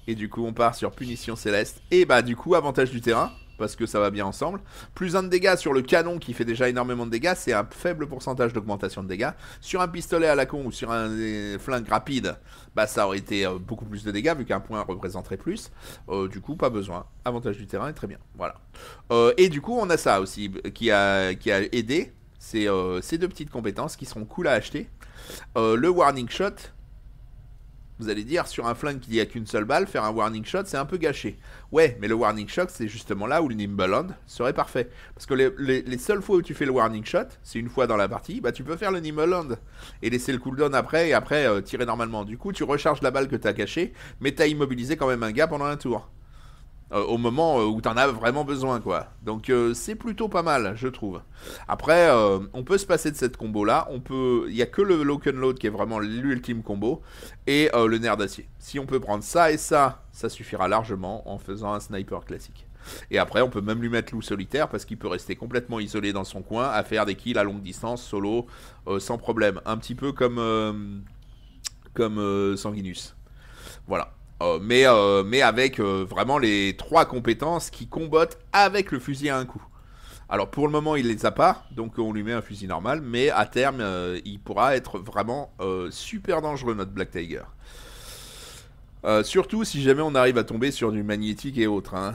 Et du coup on part sur punition céleste. Et bah du coup avantage du terrain parce que ça va bien ensemble. Plus un de dégâts sur le canon qui fait déjà énormément de dégâts, c'est un faible pourcentage d'augmentation de dégâts. Sur un pistolet à la con ou sur un flingue rapide, bah ça aurait été euh, beaucoup plus de dégâts vu qu'un point représenterait plus. Euh, du coup, pas besoin. Avantage du terrain est très bien. Voilà. Euh, et du coup, on a ça aussi qui a, qui a aidé. C'est ces deux petites compétences qui seront cool à acheter. le warning shot, vous allez dire, sur un flingue qui n'y a qu'une seule balle, faire un warning shot, c'est un peu gâché. Ouais, mais le warning shot, c'est justement là où le nimble hand serait parfait. Parce que les, seules fois où tu fais le warning shot, c'est une fois dans la partie, bah tu peux faire le nimble Et laisser le cooldown après, et après euh, tirer normalement. Du coup, tu recharges la balle que tu as cachée, mais tu as immobilisé quand même un gars pendant un tour. Euh, au moment euh, où t'en as vraiment besoin, quoi. Donc euh, c'est plutôt pas mal, je trouve. Après, on peut se passer de cette combo là. On peut, il y a que le lock load qui est vraiment l'ultime combo et le nerf d'acier. Si on peut prendre ça et ça, ça suffira largement en faisant un sniper classique. Et après, on peut même lui mettre loup solitaire parce qu'il peut rester complètement isolé dans son coin à faire des kills à longue distance solo sans problème. Un petit peu comme comme Sanguinus. Voilà. Euh, mais, euh, mais avec euh, vraiment les trois compétences qui combattent avec le fusil à un coup. Alors pour le moment il les a pas, donc on lui met un fusil normal, mais à terme il pourra être vraiment super dangereux notre Black Tiger. surtout si jamais on arrive à tomber sur du magnétique et autres, hein.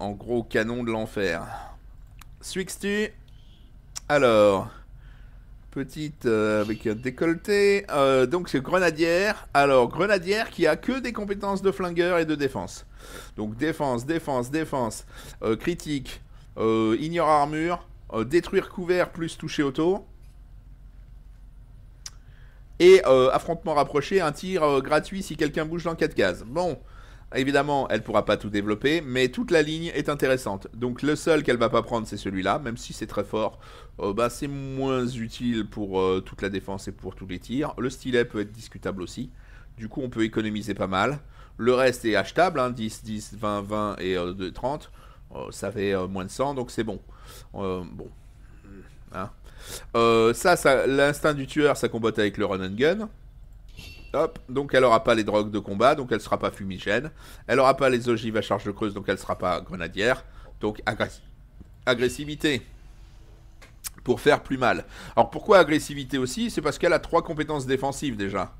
en gros canon de l'enfer. Suis-tu alors petite euh, avec un décolleté. Euh, donc c'est grenadière. Alors grenadière qui a que des compétences de flingueur et de défense. Donc défense, défense, défense, euh, critique, ignore armure, détruire couvert plus toucher auto. Et affrontement rapproché, un tir gratuit si quelqu'un bouge dans 4 cases. Bon, Évidemment, elle pourra pas tout développer, mais toute la ligne est intéressante. Donc le seul qu'elle va pas prendre, c'est celui-là, même si c'est très fort. Euh, bah, c'est moins utile pour euh, toute la défense et pour tous les tirs. Le stylet peut être discutable aussi. Du coup, on peut économiser pas mal. Le reste est achetable, 10, 10, 20, 20 et 2, euh, 30. ça fait moins de 100, donc c'est bon. bon. Hein. ça l'instinct du tueur, ça combat avec le run and gun donc elle n'aura pas les drogues de combat, donc elle ne sera pas fumigène. Elle n'aura pas les ogives à charge de creuse, donc elle ne sera pas grenadière. Donc agressivité. Pour faire plus mal. Alors pourquoi agressivité aussi C'est parce qu'elle a trois compétences défensives déjà.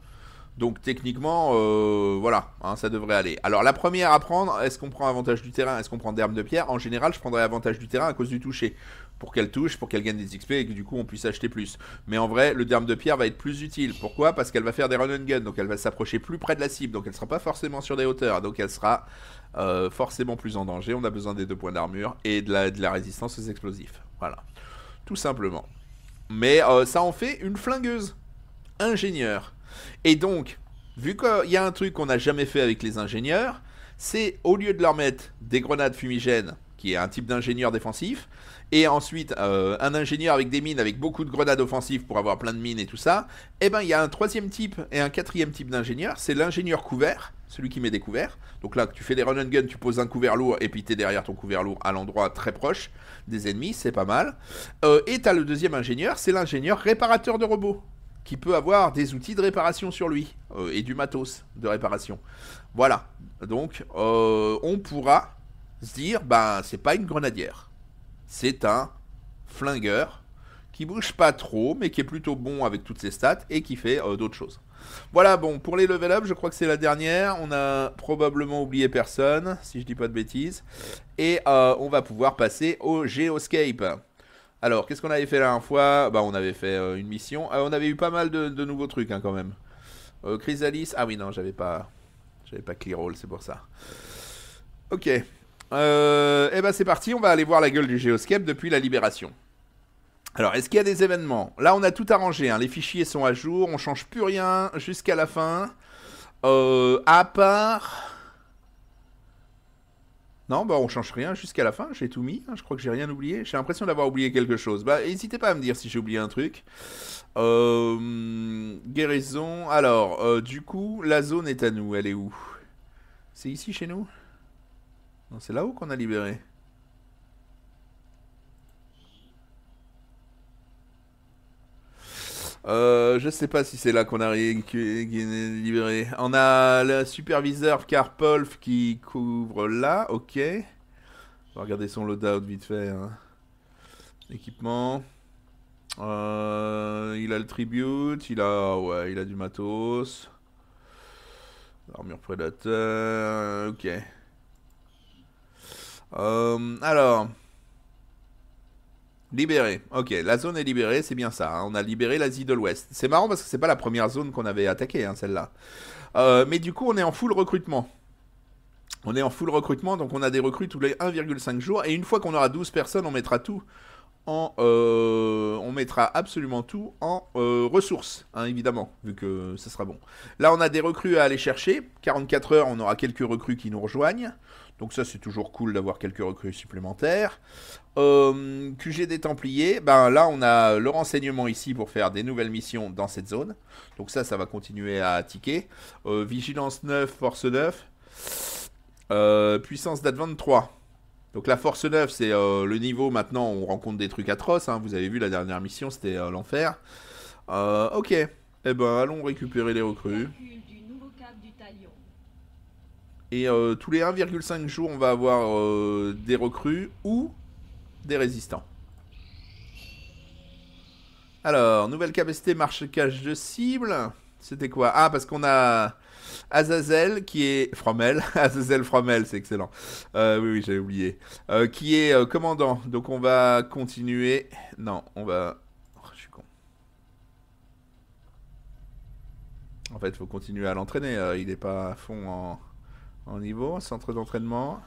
Donc techniquement, euh, voilà, hein, ça devrait aller. Alors la première à prendre, est-ce qu'on prend avantage du terrain Est-ce qu'on prend d'herbe de pierre En général, je prendrai avantage du terrain à cause du toucher pour qu'elle touche, pour qu'elle gagne des XP et que du coup on puisse acheter plus. Mais en vrai, le derme de pierre va être plus utile. Pourquoi Parce qu'elle va faire des run and gun, donc elle va s'approcher plus près de la cible, donc elle sera pas forcément sur des hauteurs, donc elle sera euh, forcément plus en danger. On a besoin des deux points d'armure et de la, résistance aux explosifs. Voilà, tout simplement. Mais euh, ça en fait une flingueuse, ingénieur. Et donc, vu qu'il y a un truc qu'on n'a jamais fait avec les ingénieurs, c'est au lieu de leur mettre des grenades fumigènes qui est un type d'ingénieur défensif, et ensuite euh, un ingénieur avec des mines, avec beaucoup de grenades offensives pour avoir plein de mines et tout ça, et eh bien, il y a un troisième type et un quatrième type d'ingénieur, c'est l'ingénieur couvert, celui qui met des couverts. Donc là, tu fais des run and gun, tu poses un couvert lourd et puis es derrière ton couvert lourd à l'endroit très proche des ennemis, c'est pas mal. Euh, et as le deuxième ingénieur, c'est l'ingénieur réparateur de robots qui peut avoir des outils de réparation sur lui euh, et du matos de réparation. Voilà. Donc euh, on pourra se dire, ben, c'est pas une grenadière. C'est un flingueur qui bouge pas trop, mais qui est plutôt bon avec toutes ses stats et qui fait euh, d'autres choses. Voilà, bon, pour les level up, je crois que c'est la dernière. On a probablement oublié personne, si je dis pas de bêtises. Et euh, on va pouvoir passer au Geoscape. Alors, qu'est-ce qu'on avait fait la dernière fois Bah, on avait fait euh, une mission. Ah, on avait eu pas mal de, nouveaux trucs, hein, quand même. Chrysalis. Ah oui, non, j'avais pas... J'avais pas Clear c'est pour ça. Ok. Euh, eh ben c'est parti, on va aller voir la gueule du Géoscape depuis la libération. Alors, est-ce qu'il y a des événements Là, on a tout arrangé, hein. les fichiers sont à jour, on change plus rien jusqu'à la fin. Euh, à part... Non, bah on change rien jusqu'à la fin, j'ai tout mis, hein, je crois que j'ai rien oublié, j'ai l'impression d'avoir oublié quelque chose. Bah n'hésitez pas à me dire si j'ai oublié un truc. Euh, guérison, alors, euh, du coup, la zone est à nous, elle est où C'est ici chez nous c'est là où qu'on a libéré. Je euh, je sais pas si c'est là qu'on a libéré. On a le superviseur Carpolf qui couvre là, ok. On va regarder son loadout vite fait. Hein. Équipement. Euh, il a le tribute, il a, ouais, il a du matos. Armure prédateur, ok. Euh, alors... libéré. Ok, la zone est libérée, c'est bien ça. Hein. On a libéré l'Asie de l'Ouest. C'est marrant parce que c'est pas la première zone qu'on avait attaquée, hein, celle-là. Euh, mais du coup, on est en full recrutement. On est en full recrutement, donc on a des recrues tous les 1,5 jours. Et une fois qu'on aura 12 personnes, on mettra tout en... Euh, on mettra absolument tout en ressources, hein, évidemment, vu que ça sera bon. Là, on a des recrues à aller chercher. 44 heures, on aura quelques recrues qui nous rejoignent. Donc ça, c'est toujours cool d'avoir quelques recrues supplémentaires. Euh, QG des Templiers, ben là, on a le renseignement ici pour faire des nouvelles missions dans cette zone. Donc ça, ça va continuer à ticker. Euh, vigilance 9, force 9. Euh, puissance d'Advent 3. Donc la force 9, c'est le niveau maintenant où on rencontre des trucs atroces. Hein. Vous avez vu la dernière mission, c'était l'enfer. ok. Eh ben, allons récupérer les recrues. Et euh, tous les 1,5 jours, on va avoir euh, des recrues ou des résistants. Alors, nouvelle capacité marche-cache de cible. C'était quoi Ah, parce qu'on a Azazel qui est... Fromel. Azazel Fromel, c'est excellent. Euh, oui, oui, j'avais oublié. qui est commandant. Donc on va continuer. Non, on va... Oh, je suis con. En fait, il faut continuer à l'entraîner. il n'est pas à fond en en niveau, centre d'entraînement.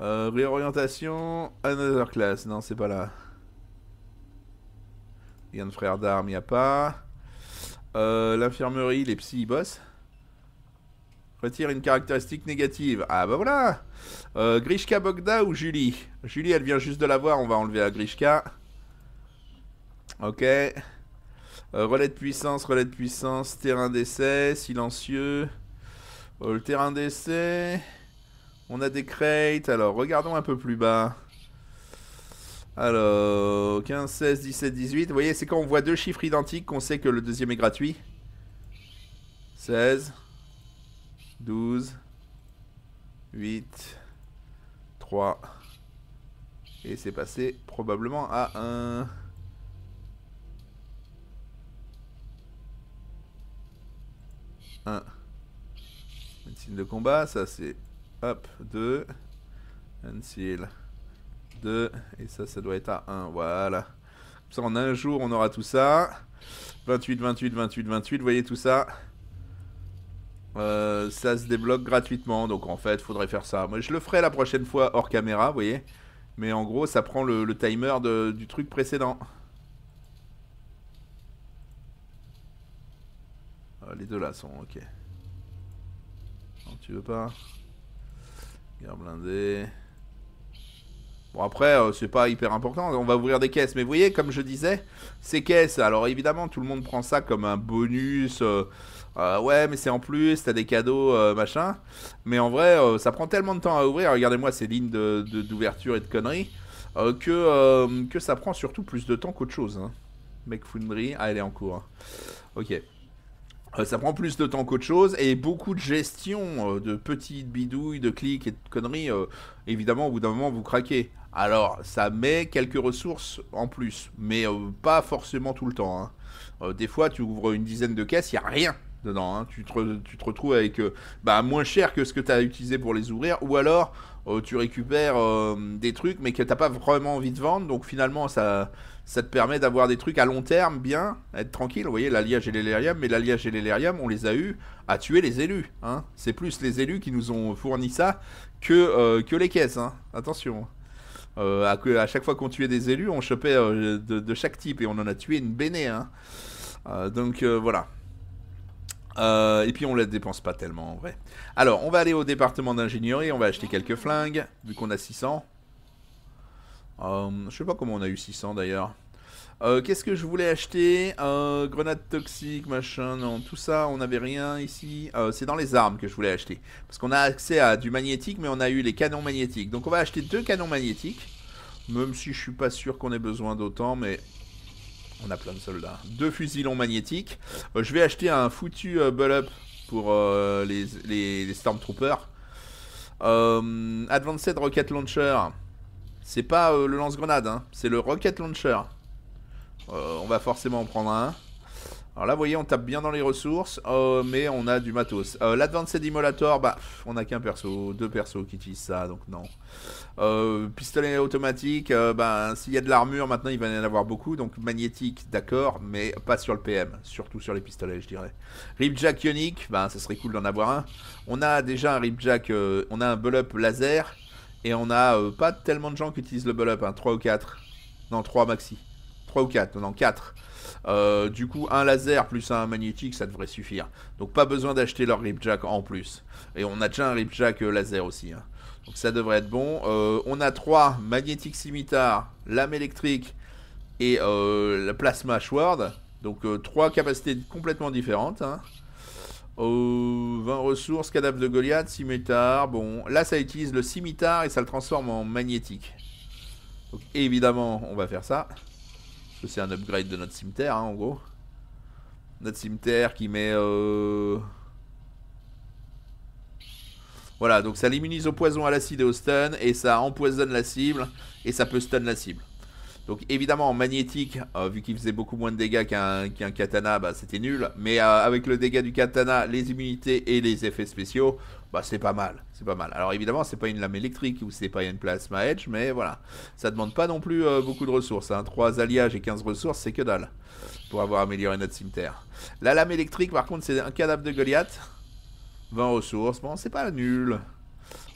Euh, réorientation, another class. Non, c'est pas là. Il y a un frère d'armes, il a pas. Euh, l'infirmerie, les psy, boss. Retire une caractéristique négative. Ah bah voilà euh, Grishka Bogda ou Julie Julie, elle vient juste de la voir, on va enlever à Grishka. Ok. relais de puissance, relais de puissance, terrain d'essai, silencieux le terrain d'essai. On a des crates. Alors, regardons un peu plus bas. Alors, 15, 16, 17, 18. Vous voyez, c'est quand on voit deux chiffres identiques qu'on sait que le deuxième est gratuit. 16, 12, 8, 3. Et c'est passé probablement à 1. Un... 1 de combat, ça c'est hop, 2, un seal, 2, et ça, ça doit être à 1, voilà. ça, en un jour, on aura tout ça. 28, 28, 28, 28, vous voyez tout ça euh, ça se débloque gratuitement, donc en fait, faudrait faire ça. Moi, je le ferai la prochaine fois hors caméra, vous voyez. Mais en gros, ça prend le, timer du truc précédent. Ah, les deux là sont ok. Tu veux pas Gare blindée. Bon après, euh, c'est pas hyper important, on va ouvrir des caisses. Mais vous voyez, comme je disais, ces caisses, alors évidemment, tout le monde prend ça comme un bonus. Euh, euh, ouais, mais c'est en plus, t'as des cadeaux, machin. Mais en vrai, ça prend tellement de temps à ouvrir. Regardez-moi ces lignes d'ouverture de, d'ouverture et de conneries. que, que ça prend surtout plus de temps qu'autre chose. Hein. Mec Foundry, ah, elle est en cours. Ok. Euh, ça prend plus de temps qu'autre chose et beaucoup de gestion euh, de petites bidouilles, de clics et de conneries. Euh, évidemment, au bout d'un moment, vous craquez. Alors, ça met quelques ressources en plus, mais pas forcément tout le temps. Hein. des fois, tu ouvres une dizaine de caisses, il n'y a rien dedans. Hein. Tu, te retrouves avec bah, moins cher que ce que tu as utilisé pour les ouvrir, ou alors tu récupères des trucs, mais que tu n'as pas vraiment envie de vendre. Donc finalement, ça, ça te permet d'avoir des trucs à long terme, bien, être tranquille. Vous voyez, l'alliage et l'élérium, mais l'alliage et l'élérium, on les a eus à tuer les élus. Hein. C'est plus les élus qui nous ont fourni ça que, euh, que les caisses. Hein. Attention. Euh, à, chaque fois qu'on tuait des élus, on chopait euh, de, chaque type et on en a tué une bénée. Hein. Euh, donc voilà. et puis on les dépense pas tellement en vrai. Alors on va aller au département d'ingénierie, on va acheter quelques flingues, vu qu'on a 600. Euh, je sais pas comment on a eu 600 d'ailleurs. Euh, qu'est-ce que je voulais acheter euh, Grenade toxique, machin, non, tout ça, on n'avait rien ici. c'est dans les armes que je voulais acheter. Parce qu'on a accès à du magnétique, mais on a eu les canons magnétiques. Donc on va acheter deux canons magnétiques. Même si je suis pas sûr qu'on ait besoin d'autant, mais on a plein de soldats. Deux longs magnétiques. je vais acheter un foutu bull-up pour les, les, Stormtroopers. Advanced Rocket Launcher. C'est pas euh, le lance-grenade, hein. c'est le rocket launcher. Euh, on va forcément en prendre un. Alors là, vous voyez, on tape bien dans les ressources, euh, mais on a du matos. L'Advanced Immolator, bah, on n'a qu'un perso, deux persos qui utilisent ça, donc non. pistolet automatique, bah, s'il y a de l'armure, maintenant, il va y en avoir beaucoup. Donc magnétique, d'accord, mais pas sur le PM, surtout sur les pistolets, je dirais. Ripjack ionique, bah, ça serait cool d'en avoir un. On a déjà un Ripjack, on a un Bull-Up Laser, et on a euh, pas tellement de gens qui utilisent le bubble up, 3 ou 4. Non, 3 maxi. 3 ou 4, non, 4. Euh, du coup, un laser plus un magnétique, ça devrait suffire. Donc pas besoin d'acheter leur ripjack en plus. Et on a déjà un ripjack euh, laser aussi. Hein. Donc ça devrait être bon. on a 3 magnétiques scimitar, lame électrique et la plasma shward. Donc 3 capacités complètement différentes. Hein. Oh, 20 ressources, cadavre de Goliath, scimitar. Bon, là ça utilise le scimitar et ça le transforme en magnétique. Donc évidemment, on va faire ça. Parce que c'est un upgrade de notre cimetière, hein, en gros. Notre cimetière qui met... Euh, voilà, donc ça l'immunise au poison, à l'acide et au stun. Et ça empoisonne la cible. Et ça peut stun la cible. Donc évidemment en magnétique, euh, vu qu'il faisait beaucoup moins de dégâts qu'un katana, bah, c'était nul. Mais euh, avec le dégât du katana, les immunités et les effets spéciaux, bah, c'est pas mal. C'est pas mal. Alors évidemment, c'est pas une lame électrique ou c'est pas une plasma edge, mais voilà. Ça demande pas non plus euh, beaucoup de ressources. 3 hein. alliages et 15 ressources, c'est que dalle. Pour avoir amélioré notre cimetière. La lame électrique, par contre, c'est un cadavre de Goliath. 20 ressources. Bon, c'est pas nul.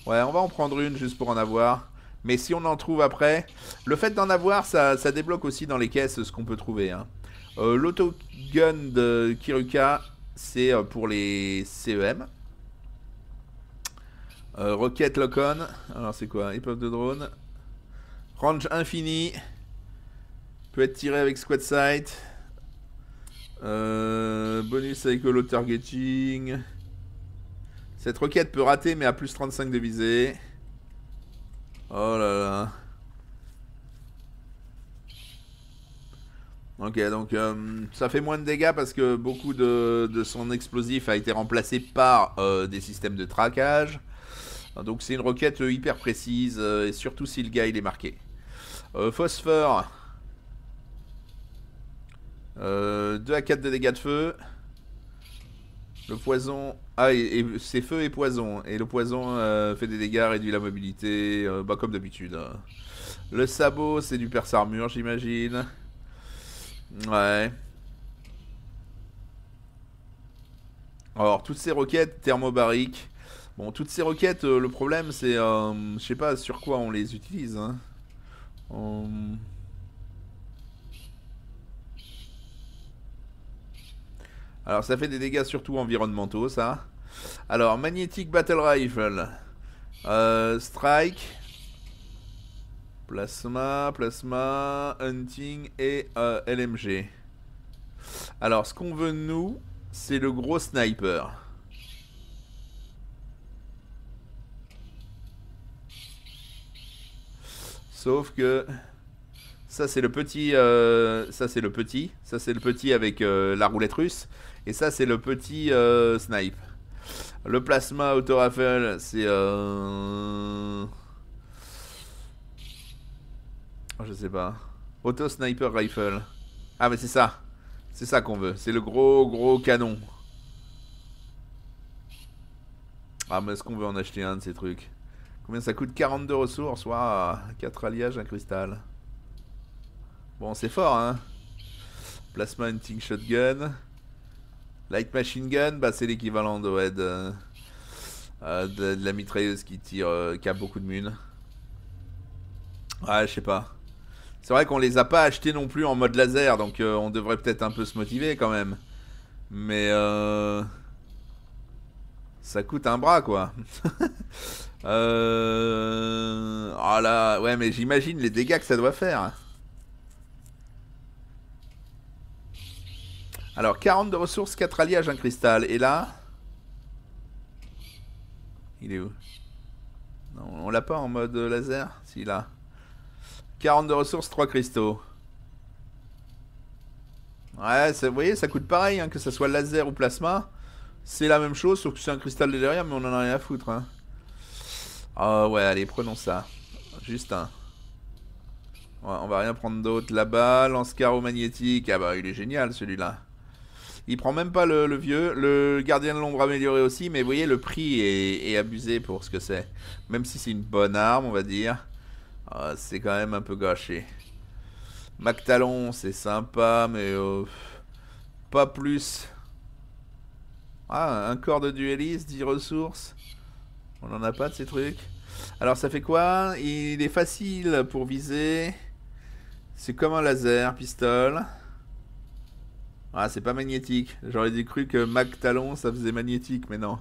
Ouais, on va en prendre une juste pour en avoir. Mais si on en trouve après, le fait d'en avoir, ça, débloque aussi dans les caisses ce qu'on peut trouver. Hein. Euh, l'autogun de Kiruka, c'est euh, pour les CEM. Euh, Rocket Locon, alors c'est quoi hop de drone. Range infini. Peut être tiré avec squad sight. Euh, bonus avec le targeting. Cette roquette peut rater mais à plus 35 de visée. Oh là là. Ok, donc euh, ça fait moins de dégâts parce que beaucoup de, son explosif a été remplacé par euh, des systèmes de traquage. Donc c'est une requête euh, hyper précise, et surtout si le gars il est marqué. phosphore. 2 à 4 de dégâts de feu. Le poison, ah, et, c'est feu et poison. Et le poison euh, fait des dégâts, réduit la mobilité, euh, bah, comme d'habitude. Hein. Le sabot, c'est du perce armure, j'imagine. Ouais. Alors, toutes ces roquettes thermobariques. Bon, toutes ces roquettes, euh, le problème, c'est... Je sais pas sur quoi on les utilise. Hein. Alors ça fait des dégâts surtout environnementaux ça. Alors Magnetic Battle Rifle. Euh, strike. Plasma, plasma, hunting et euh, LMG. Alors ce qu'on veut nous, c'est le gros sniper. Sauf que ça c'est le petit, euh, ça c'est le petit, ça c'est le petit avec la roulette russe. Et ça, c'est le petit euh, snipe. Le plasma auto-raffle, c'est... Euh, oh, je sais pas. Auto-sniper rifle. Ah, mais c'est ça. C'est ça qu'on veut. C'est le gros, gros canon. Ah, mais est-ce qu'on veut en acheter un de ces trucs Combien ça coûte 42 ressources. Waouh 4 alliages, un cristal. Bon, c'est fort, hein Plasma Hunting Shotgun. Light machine gun, bah c'est l'équivalent de, euh, de, la mitrailleuse qui tire, euh, qui a beaucoup de munes. Ouais, je sais pas. C'est vrai qu'on les a pas achetés non plus en mode laser, donc euh, on devrait peut-être un peu se motiver quand même. Mais ça coûte un bras quoi. euh... Oh là, ouais, mais j'imagine les dégâts que ça doit faire. Alors, 40 de ressources, 4 alliages, un cristal. Et là... Il est où non, On l'a pas en mode laser Si, là. 40 de ressources, 3 cristaux. Ouais, vous voyez, ça coûte pareil, hein, que ce soit laser ou plasma. C'est la même chose, sauf que c'est un cristal de derrière, mais on en a rien à foutre. Oh ouais, allez, prenons ça. Juste un. on va rien prendre d'autre. Là-bas, lance-carreau magnétique. Ah bah, il est génial, celui-là. Il prend même pas le, vieux. Le gardien de l'ombre amélioré aussi. Mais vous voyez, le prix est, abusé pour ce que c'est. Même si c'est une bonne arme, on va dire. Ah, c'est quand même un peu gâché. Mactalon, c'est sympa, mais euh, pas plus. Ah, un corps de dueliste, 10 ressources. On n'en a pas de ces trucs. Alors ça fait quoi Il est facile pour viser. C'est comme un laser, pistole. Ah, c'est pas magnétique. J'aurais cru que Mac Talon, ça faisait magnétique, mais non.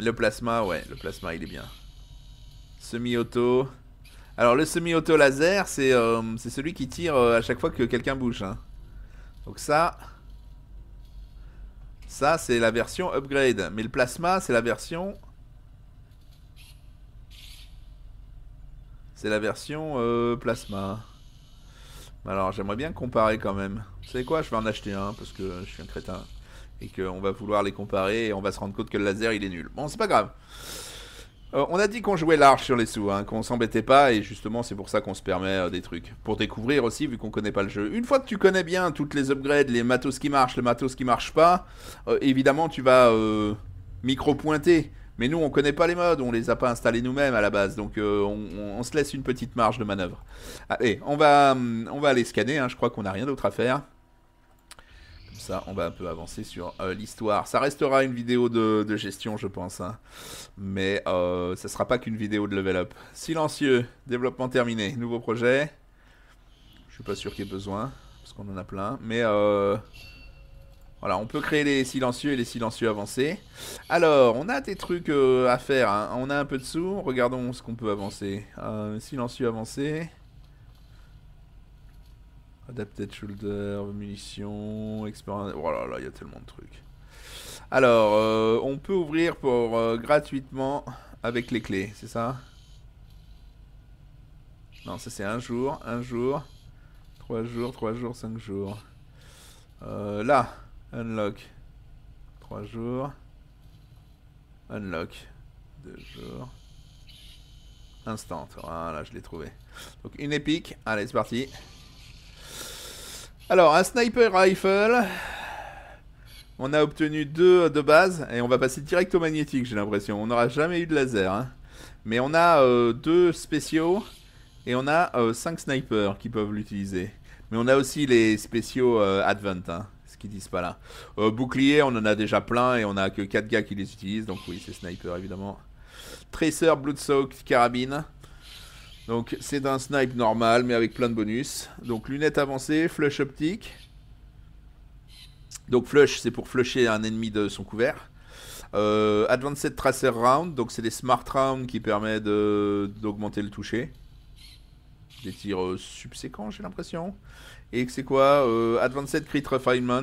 Le plasma, ouais, le plasma, il est bien. Semi-auto. Alors, le semi-auto laser, c'est euh, c'est celui qui tire euh, à chaque fois que quelqu'un bouge. Hein. Donc ça... Ça, c'est la version upgrade. Mais le plasma, c'est la version... C'est la version euh, plasma. Alors j'aimerais bien comparer quand même. Vous savez quoi, je vais en acheter un parce que je suis un crétin. Et qu'on va vouloir les comparer et on va se rendre compte que le laser il est nul. Bon, c'est pas grave. Euh, on a dit qu'on jouait large sur les sous, hein, qu'on s'embêtait pas, et justement c'est pour ça qu'on se permet euh, des trucs. Pour découvrir aussi, vu qu'on connaît pas le jeu. Une fois que tu connais bien toutes les upgrades, les matos qui marchent, les matos qui marchent pas, euh, évidemment tu vas micro-pointer. Mais nous, on connaît pas les modes, on les a pas installés nous-mêmes à la base, donc euh, on, se laisse une petite marge de manœuvre. Allez, on va, on va aller scanner, hein, je crois qu'on n'a rien d'autre à faire. Comme ça, on va un peu avancer sur euh, l'histoire. Ça restera une vidéo de, gestion, je pense, hein. mais euh, ça sera pas qu'une vidéo de level up. Silencieux, développement terminé, nouveau projet. Je suis pas sûr qu'il y ait besoin, parce qu'on en a plein, mais... Euh, voilà, on peut créer les silencieux et les silencieux avancés. Alors, on a des trucs euh, à faire. Hein. On a un peu de sous. Regardons ce qu'on peut avancer. Euh, silencieux avancé. Adapted shoulder, munitions, expérience... Oh là là, il y a tellement de trucs. Alors, euh, on peut ouvrir pour gratuitement avec les clés, c'est ça Non, ça c'est un jour, un jour, trois jours, trois jours, cinq jours. là, Unlock. 3 jours. Unlock. 2 jours. Instant. Voilà, je l'ai trouvé. Donc une épique. Allez, c'est parti. Alors, un sniper rifle. On a obtenu deux de base. Et on va passer direct au magnétique, j'ai l'impression. On n'aura jamais eu de laser. Hein. Mais on a 2 euh, deux spéciaux. Et on a 5 euh, snipers qui peuvent l'utiliser. Mais on a aussi les spéciaux euh, Advent. Hein ce qu'ils disent pas là. Euh, bouclier, on en a déjà plein et on a que 4 gars qui les utilisent. Donc oui, c'est sniper évidemment. Tracer, Bloodsoak, carabine. Donc c'est d'un snipe normal mais avec plein de bonus. Donc lunettes avancées, flush optique. Donc flush, c'est pour flusher un ennemi de son couvert. Euh, advanced Tracer Round, donc c'est des smart rounds qui permettent d'augmenter le toucher. Des tirs euh, subséquents, j'ai l'impression. Et c'est quoi euh, Advanced Crit Refinement.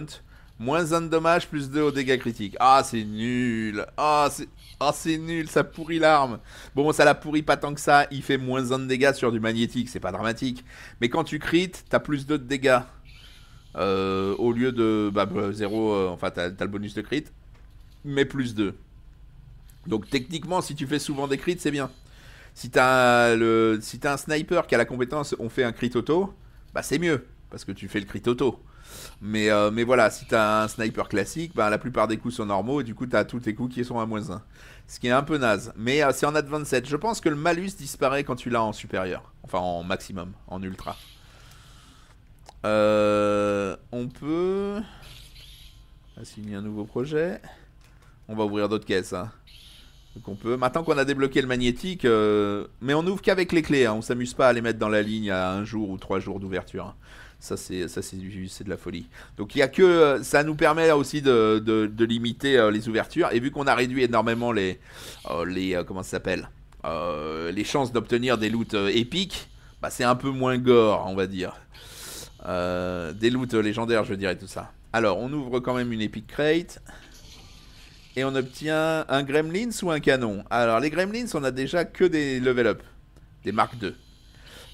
Moins 1 de dommage, plus 2 au dégâts critiques. Ah, c'est nul. Ah, ah, c'est... nul, ça pourrit l'arme. Bon, ça la pourrit pas tant que ça. Il fait moins 1 de dégâts sur du magnétique, c'est pas dramatique. Mais quand tu tu t'as plus 2 de dégâts. Euh, au lieu de 0, bah, bah, euh, enfin t'as, le bonus de crit, mais plus 2. Donc techniquement, si tu fais souvent des crits, c'est bien. Si t'as, le, si un sniper qui a la compétence, on fait un crit auto, bah c'est mieux parce que tu fais le crit auto. Mais, euh, mais voilà, si t'as un sniper classique, ben, la plupart des coups sont normaux et du coup t'as tous tes coups qui sont à moins 1. Ce qui est un peu naze. Mais euh, c'est en Advanced Je pense que le malus disparaît quand tu l'as en supérieur. Enfin en maximum, en ultra. Euh, on peut assigner un nouveau projet. On va ouvrir d'autres caisses. Hein. peut. Maintenant qu'on a débloqué le magnétique, mais on ouvre qu'avec les clés. On hein. On s'amuse pas à les mettre dans la ligne à un jour ou trois jours d'ouverture. Hein. Ça, c'est de la folie. Donc, il y a que. Euh, ça nous permet là aussi de, limiter euh, les ouvertures. Et vu qu'on a réduit énormément les. Euh, les comment ça s'appelle Les chances d'obtenir des loots épiques, bah, c'est un peu moins gore, on va dire. des loots légendaires, je dirais tout ça. Alors, on ouvre quand même une Epic Crate. Et on obtient un Gremlins ou un canon. Alors, les Gremlins, on a déjà que des level up. Des Mark 2.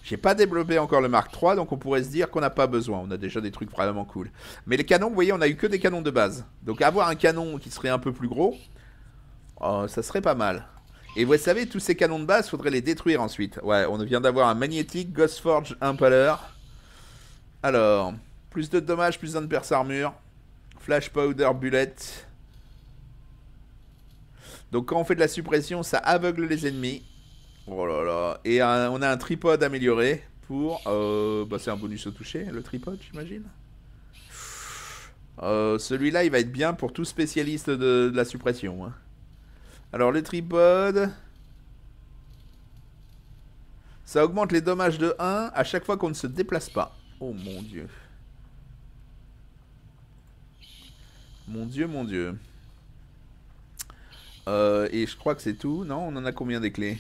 J'ai pas développé encore le Mark III, donc on pourrait se dire qu'on n'a pas besoin. On a déjà des trucs vraiment cool. Mais les canons, vous voyez, on a eu que des canons de base. Donc avoir un canon qui serait un peu plus gros, oh, ça serait pas mal. Et vous savez, tous ces canons de base, faudrait les détruire ensuite. Ouais, on vient d'avoir un magnétique, Ghost Ghostforge Impaler. Alors, plus de dommages, plus d'un de perce armure. Flash Powder Bullet. Donc quand on fait de la suppression, ça aveugle les ennemis. Oh là là. Et on a un tripode amélioré pour. Euh, bah, c'est un bonus au toucher, le tripod, j'imagine. Euh, celui-là, il va être bien pour tout spécialiste de, la suppression. Hein. Alors, le tripode. Ça augmente les dommages de 1 à chaque fois qu'on ne se déplace pas. Oh mon dieu. Mon dieu, mon dieu. Euh, et je crois que c'est tout. Non, on en a combien des clés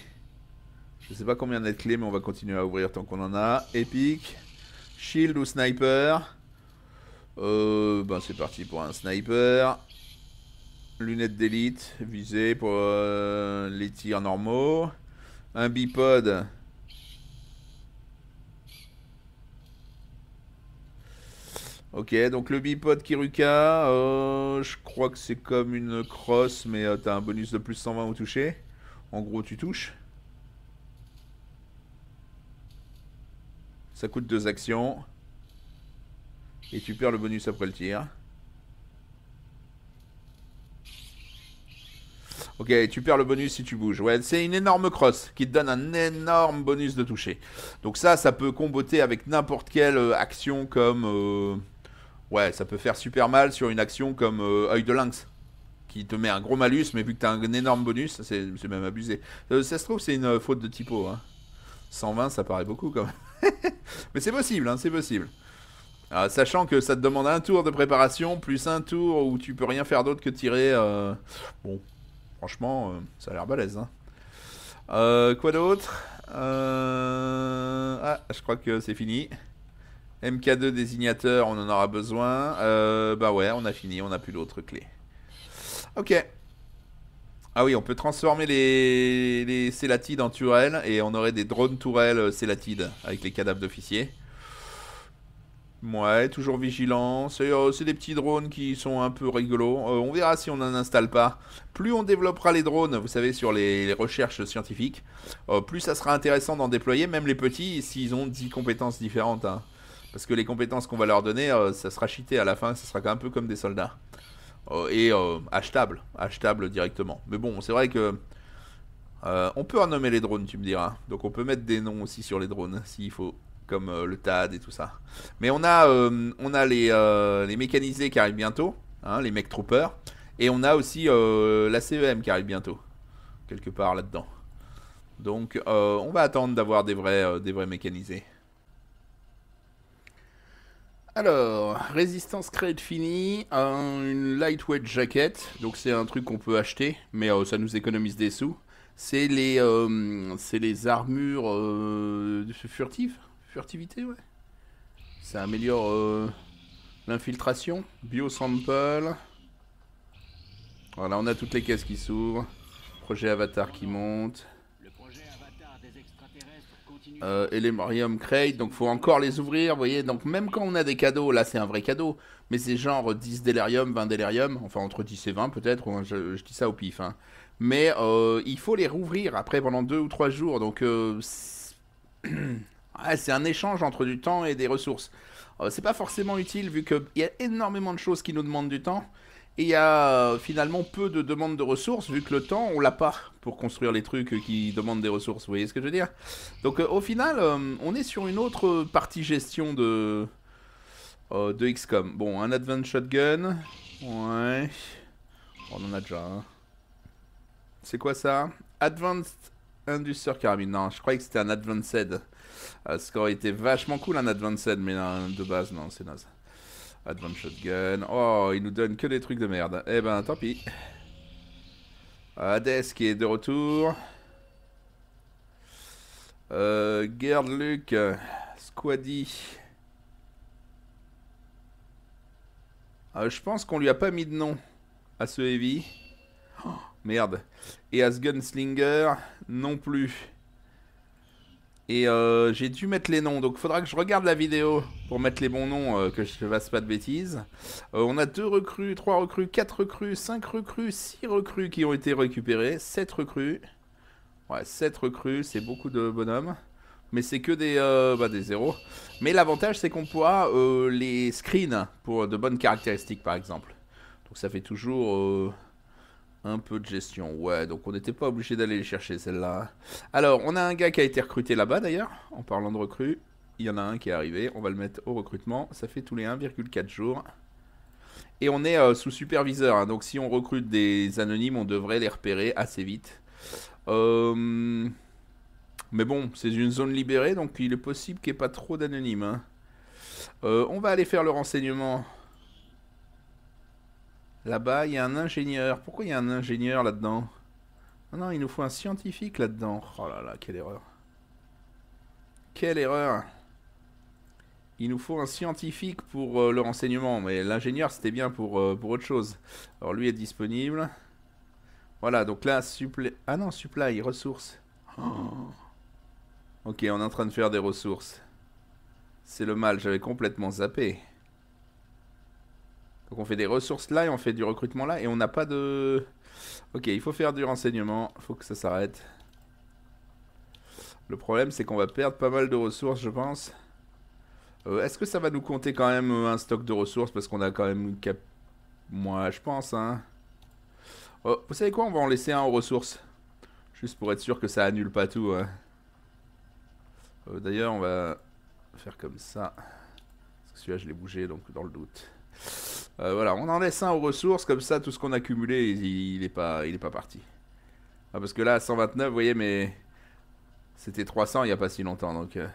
je sais pas combien de clés, mais on va continuer à ouvrir tant qu'on en a. Epic. Shield ou sniper. ben c'est parti pour un sniper. Lunettes d'élite, visée pour euh, les tirs normaux. Un bipod. Ok, donc le bipod Kiruka, euh, je crois que c'est comme une crosse, mais t'as un bonus de plus 120 au toucher. En gros, tu touches. Ça coûte deux actions. Et tu perds le bonus après le tir. Ok, tu perds le bonus si tu bouges. Ouais, c'est une énorme crosse qui te donne un énorme bonus de toucher. Donc ça, ça peut comboter avec n'importe quelle euh, action comme... Euh, ouais, ça peut faire super mal sur une action comme euh, œil de lynx. Qui te met un gros malus, mais vu que t'as un énorme bonus, c'est même abusé. ça se trouve, c'est une faute de typo. 120, hein. ça paraît beaucoup quand même. Mais c'est possible, hein, c'est possible. Ah, sachant que ça te demande un tour de préparation, plus un tour où tu peux rien faire d'autre que tirer. Euh, bon, franchement, euh, ça a l'air balèze. Hein. Euh, quoi d'autre Ah, je crois que c'est fini. MK2 désignateur, on en aura besoin. bah ouais, on a fini, on n'a plus d'autres clés. Ok. Ah oui, on peut transformer les, Célatides en tourelles et on aurait des drones tourelles euh, Célatides avec les cadavres d'officiers. Ouais, toujours vigilant. Euh, c'est des petits drones qui sont un peu rigolos. Euh, on verra si on n'en installe pas. Plus on développera les drones, vous savez, sur les, recherches scientifiques, plus ça sera intéressant d'en déployer, même les petits, s'ils ont 10 compétences différentes. Hein. Parce que les compétences qu'on va leur donner, ça sera cheaté à la fin, ça sera un peu comme des soldats. Euh, et euh, achetable, achetable directement. Mais bon, c'est vrai que euh, on peut en nommer les drones, tu me diras. Donc on peut mettre des noms aussi sur les drones, s'il faut, comme le TAD et tout ça. Mais on a, on a les, mécanisés qui arrivent bientôt, hein, les mecs troopers. Et on a aussi la CEM qui arrive bientôt, quelque part là-dedans. Donc on va attendre d'avoir des vrais, des vrais mécanisés. Alors, résistance crate finie, une lightweight jacket, donc c'est un truc qu'on peut acheter, mais euh, ça nous économise des sous. C'est les, euh, c'est les armures euh, furtives, furtivité, ouais. Ça améliore l'infiltration, biosample. Voilà, on a toutes les caisses qui s'ouvrent, projet avatar qui monte euh, et les Marium Crate, donc faut encore les ouvrir, vous voyez. Donc même quand on a des cadeaux, là c'est un vrai cadeau, mais c'est genre 10 Delirium, 20 Delirium, enfin entre 10 et 20 peut-être, je, dis ça au pif. Hein. Mais euh, il faut les rouvrir après pendant 2 ou 3 jours, donc euh, c'est un échange entre du temps et des ressources. Euh, c'est pas forcément utile vu qu'il y a énormément de choses qui nous demandent du temps. Et il y a euh, finalement peu de demandes de ressources, vu que le temps, on l'a pas pour construire les trucs qui demandent des ressources. Vous voyez ce que je veux dire Donc euh, au final, euh, on est sur une autre partie gestion de, de XCOM. Bon, un Advanced Shotgun. Ouais. On en a déjà un. C'est quoi ça Advanced Inducer Carabine. Non, je croyais que c'était un Advanced. ce qui aurait été vachement cool un Advanced, mais de base, non, c'est naze. Advanced Shotgun. Oh, il nous donne que des trucs de merde. Eh ben, tant pis. Hades qui est de retour. Euh, Luke. Squaddy. Euh, je pense qu'on lui a pas mis de nom à ce Heavy. Oh, merde. Et à ce Gunslinger, non plus. Et euh, j'ai dû mettre les noms, donc faudra que je regarde la vidéo pour mettre les bons noms, euh, que je ne fasse pas de bêtises. Euh, on a 2 recrues, 3 recrues, 4 recrues, 5 recrues, 6 recrues qui ont été récupérées, 7 recrues. Ouais, 7 recrues, c'est beaucoup de bonhommes. Mais c'est que des, bah, des zéros. Mais l'avantage, c'est qu'on pourra les screen pour de bonnes caractéristiques, par exemple. Donc ça fait toujours un peu de gestion, ouais, donc on n'était pas obligé d'aller les chercher celle-là. Alors, on a un gars qui a été recruté là-bas d'ailleurs, en parlant de recrue, Il y en a un qui est arrivé, on va le mettre au recrutement. Ça fait tous les 1,4 jours. Et on est euh, sous superviseur, hein, donc si on recrute des anonymes, on devrait les repérer assez vite. Euh, mais bon, c'est une zone libérée, donc il est possible qu'il n'y ait pas trop d'anonymes. Hein. Euh, on va aller faire le renseignement Là-bas, il y a un ingénieur. Pourquoi il y a un ingénieur là-dedans Ah Non, il nous faut un scientifique là-dedans. Oh là là, quelle erreur. Quelle erreur il nous faut un scientifique pour euh, le renseignement, mais l'ingénieur c'était bien pour, euh, pour autre chose. Alors lui est disponible. Voilà, donc là, supply... Ah non, supply, ressources. Oh. Ok, on est en train de faire des ressources. C'est le mal, j'avais complètement zappé. Donc on fait des ressources là et on fait du recrutement là et on n'a pas de... Ok, il faut faire du renseignement, Il faut que ça s'arrête. Le problème c'est qu'on va perdre pas mal de ressources je pense. Euh, est-ce que ça va nous compter quand même euh, un stock de ressources parce qu'on a quand même... Cap... Moi je pense hein. oh, vous savez quoi, on va en laisser un en ressources. Juste pour être sûr que ça annule pas tout. Hein. Euh, d'ailleurs on va faire comme ça. Parce que celui-là je l'ai bougé donc dans le doute. Euh, voilà, on en laisse un aux ressources, comme ça tout ce qu'on a cumulé, il, n'est pas, il est pas parti. Ah, parce que là, 129, vous voyez, mais c'était 300 il n'y a pas si longtemps, donc... Euh.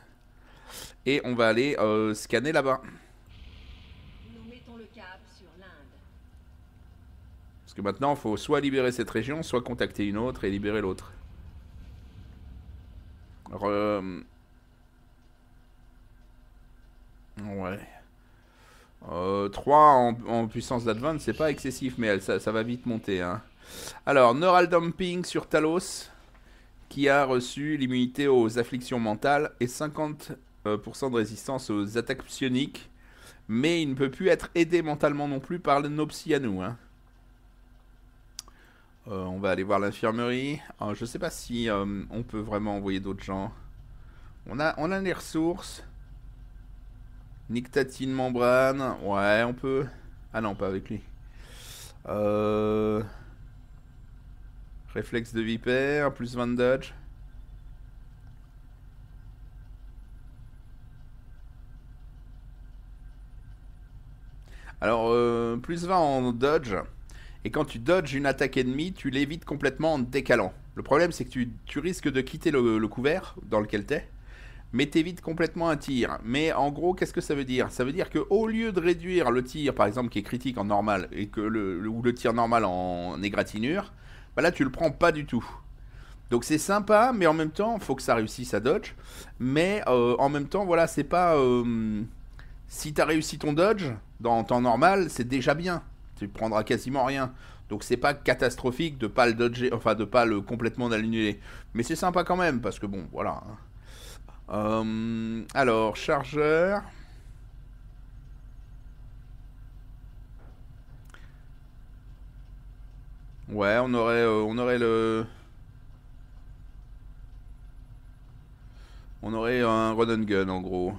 Et on va aller euh, scanner là-bas. Parce que maintenant, il faut soit libérer cette région, soit contacter une autre et libérer l'autre. euh... Ouais. 3 euh, en, puissance d'advance, c'est pas excessif, mais elle, ça, va vite monter. Hein. Alors, Neural Dumping sur Talos, qui a reçu l'immunité aux afflictions mentales et 50% euh, de résistance aux attaques psioniques. Mais il ne peut plus être aidé mentalement non plus par le psy hein. euh, on va aller voir l'infirmerie. Je je sais pas si on peut vraiment envoyer d'autres gens. On a, on a les ressources. Nictatine membrane. Ouais, on peut. Ah non, pas avec lui. Euh, Réflexe de vipère, plus 20 dodge. Alors, euh, plus 20 en dodge. Et quand tu dodges une attaque ennemie, tu l'évites complètement en décalant. Le problème, c'est que tu, risques de quitter le, le couvert dans lequel t'es mais t'évites complètement un tir. Mais en gros, qu'est-ce que ça veut dire Ça veut dire qu'au lieu de réduire le tir, par exemple, qui est critique en normal, et que le, ou le tir normal en égratignure, bah là, tu le prends pas du tout. Donc c'est sympa, mais en même temps, faut que ça réussisse à dodge. Mais euh, en même temps, voilà, c'est pas... Si euh, si t'as réussi ton dodge, dans temps normal, c'est déjà bien. Tu prendras quasiment rien. Donc c'est pas catastrophique de pas le dodger, enfin de pas le complètement annuler. Mais c'est sympa quand même, parce que bon, voilà. Hein. Euh, alors, chargeur. Ouais, on aurait, euh, on aurait le... On aurait un run gun en gros.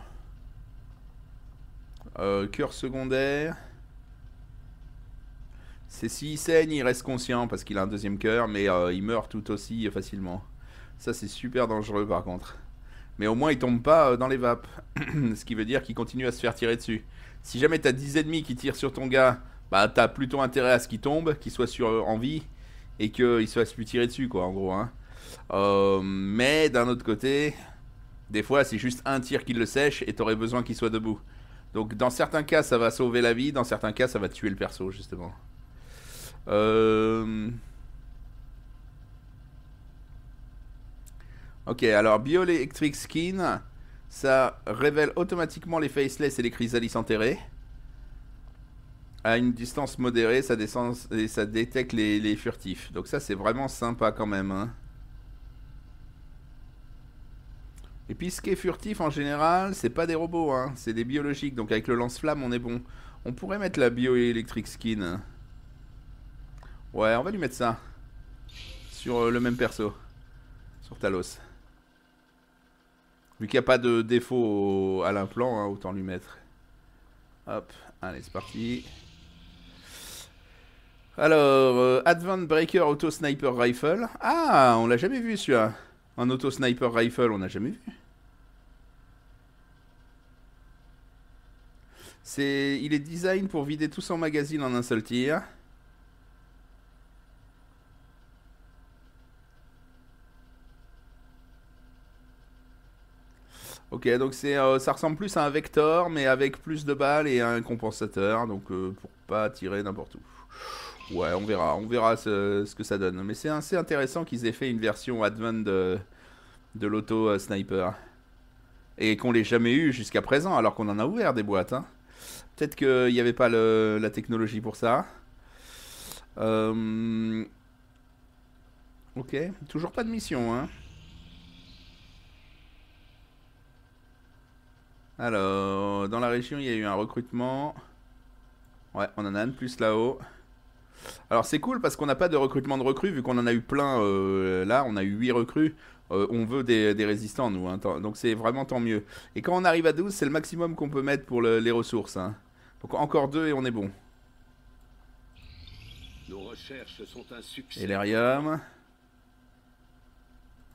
Euh, cœur secondaire. C'est s'il saigne, il reste conscient parce qu'il a un deuxième cœur, mais euh, il meurt tout aussi facilement. Ça c'est super dangereux par contre mais au moins il tombe pas euh, dans les vapes. Ce qui veut dire qu'il continue à se faire tirer dessus. Si jamais t'as 10 ennemis qui tirent sur ton gars, bah t'as plutôt intérêt à ce qu'il tombe, qu'il soit sur, euh, en vie, et qu'il se plus tirer dessus, quoi, en gros. Hein. Euh, mais d'un autre côté, des fois c'est juste un tir qui le sèche et t'aurais besoin qu'il soit debout. Donc dans certains cas ça va sauver la vie, dans certains cas ça va tuer le perso, justement. Ok, alors Bioelectric Skin, ça révèle automatiquement les faceless et les chrysalis enterrés. À une distance modérée, ça, descend, et ça détecte les, furtifs. Donc ça, c'est vraiment sympa quand même. Hein. Et puis ce qui est furtif en général, c'est pas des robots, hein. c'est des biologiques. Donc avec le lance-flamme, on est bon. On pourrait mettre la Electric skin. Ouais, on va lui mettre ça. Sur euh, le même perso. Sur Talos. Vu qu'il n'y a pas de défaut à l'implant, hein, autant lui mettre. Hop, allez, c'est parti. Alors, euh, Advent Breaker Auto Sniper Rifle. Ah, on l'a jamais vu celui-là. Un Auto Sniper Rifle, on n'a jamais vu. C'est, il est design pour vider tout son magazine en un seul tir. Ok, donc c'est, euh, ça ressemble plus à un vector, mais avec plus de balles et un compensateur, donc euh, pour pas tirer n'importe où. Ouais, on verra, on verra ce, que ça donne. Mais c'est assez intéressant qu'ils aient fait une version advanced de, l'auto-sniper. Euh, et qu'on l'ait jamais eu jusqu'à présent, alors qu'on en a ouvert des boîtes. Hein. Peut-être qu'il n'y avait pas la technologie pour ça. Ok, toujours pas de mission, hein. Alors, dans la région, il y a eu un recrutement. Ouais, on en a un de plus là-haut. Alors c'est cool parce qu'on n'a pas de recrutement de recrues, vu qu'on en a eu plein euh, là, on a eu 8 recrues. Euh, on veut des, résistants, nous. Hein. donc c'est vraiment tant mieux. Et quand on arrive à 12, c'est le maximum qu'on peut mettre pour les ressources. Hein. Donc encore deux et on est bon. Nos recherches sont un succès.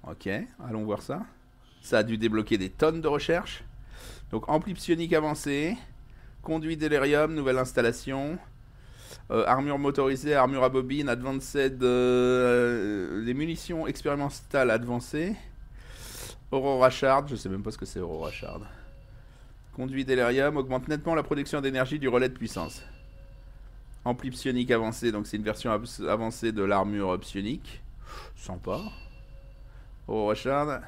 Ok, allons voir ça. Ça a dû débloquer des tonnes de recherches. Donc ampli psionique avancé, conduit délirium, nouvelle installation. Euh, armure motorisée, armure à bobine, advanced, euh, les munitions expérimentales avancées, Aurora Shard, je sais même pas ce que c'est Aurora Shard. Conduit d'Elerium, augmente nettement la production d'énergie du relais de puissance. Ampli psionique avancé, donc c'est une version avancée de l'armure psionique. Sympa. Aurora Shard.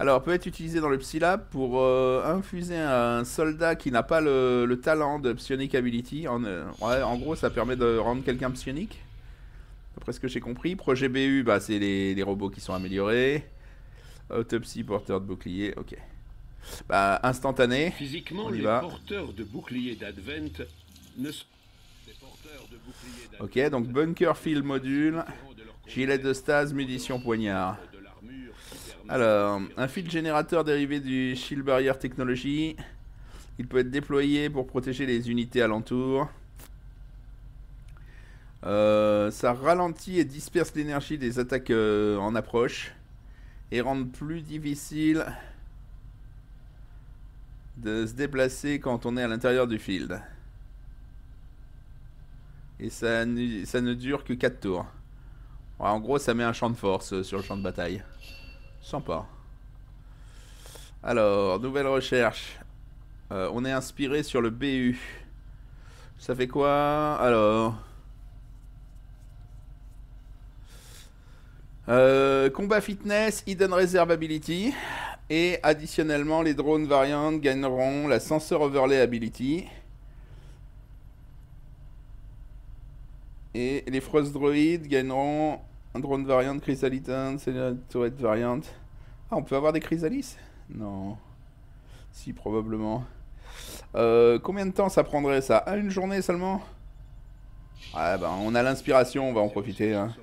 Alors, peut être utilisé dans le Psylab pour euh, infuser un soldat qui n'a pas le, talent de Psionic Ability. En, euh, en gros, ça permet de rendre quelqu'un psionique. Après ce que j'ai compris. Projet BU, bah, c'est les, robots qui sont améliorés. Autopsie, porteur de bouclier, ok. Bah, instantané. Physiquement, on y les va. porteurs de bouclier d'Advent ne Ok, donc bunker, fil, module, gilet de stase, munition, poignard. Alors, un fil générateur dérivé du Shield Barrier Technology. Il peut être déployé pour protéger les unités alentour. Euh, ça ralentit et disperse l'énergie des attaques euh, en approche. Et rend plus difficile de se déplacer quand on est à l'intérieur du field. Et ça, ne dure que 4 tours. en gros, ça met un champ de force euh, sur le champ de bataille. Sympa. Alors, nouvelle recherche. Euh, on est inspiré sur le BU. Ça fait quoi Alors. Euh, combat fitness, hidden reserve ability. Et additionnellement, les drones variantes gagneront la sensor overlay ability. Et les frost droids gagneront un drone variant, chrysalitan, c'est la tourette variante. Ah, on peut avoir des chrysalis Non. Si, probablement. Euh, combien de temps ça prendrait ça À ah, une journée seulement Ah ben, on a l'inspiration, on va en profiter. Hein.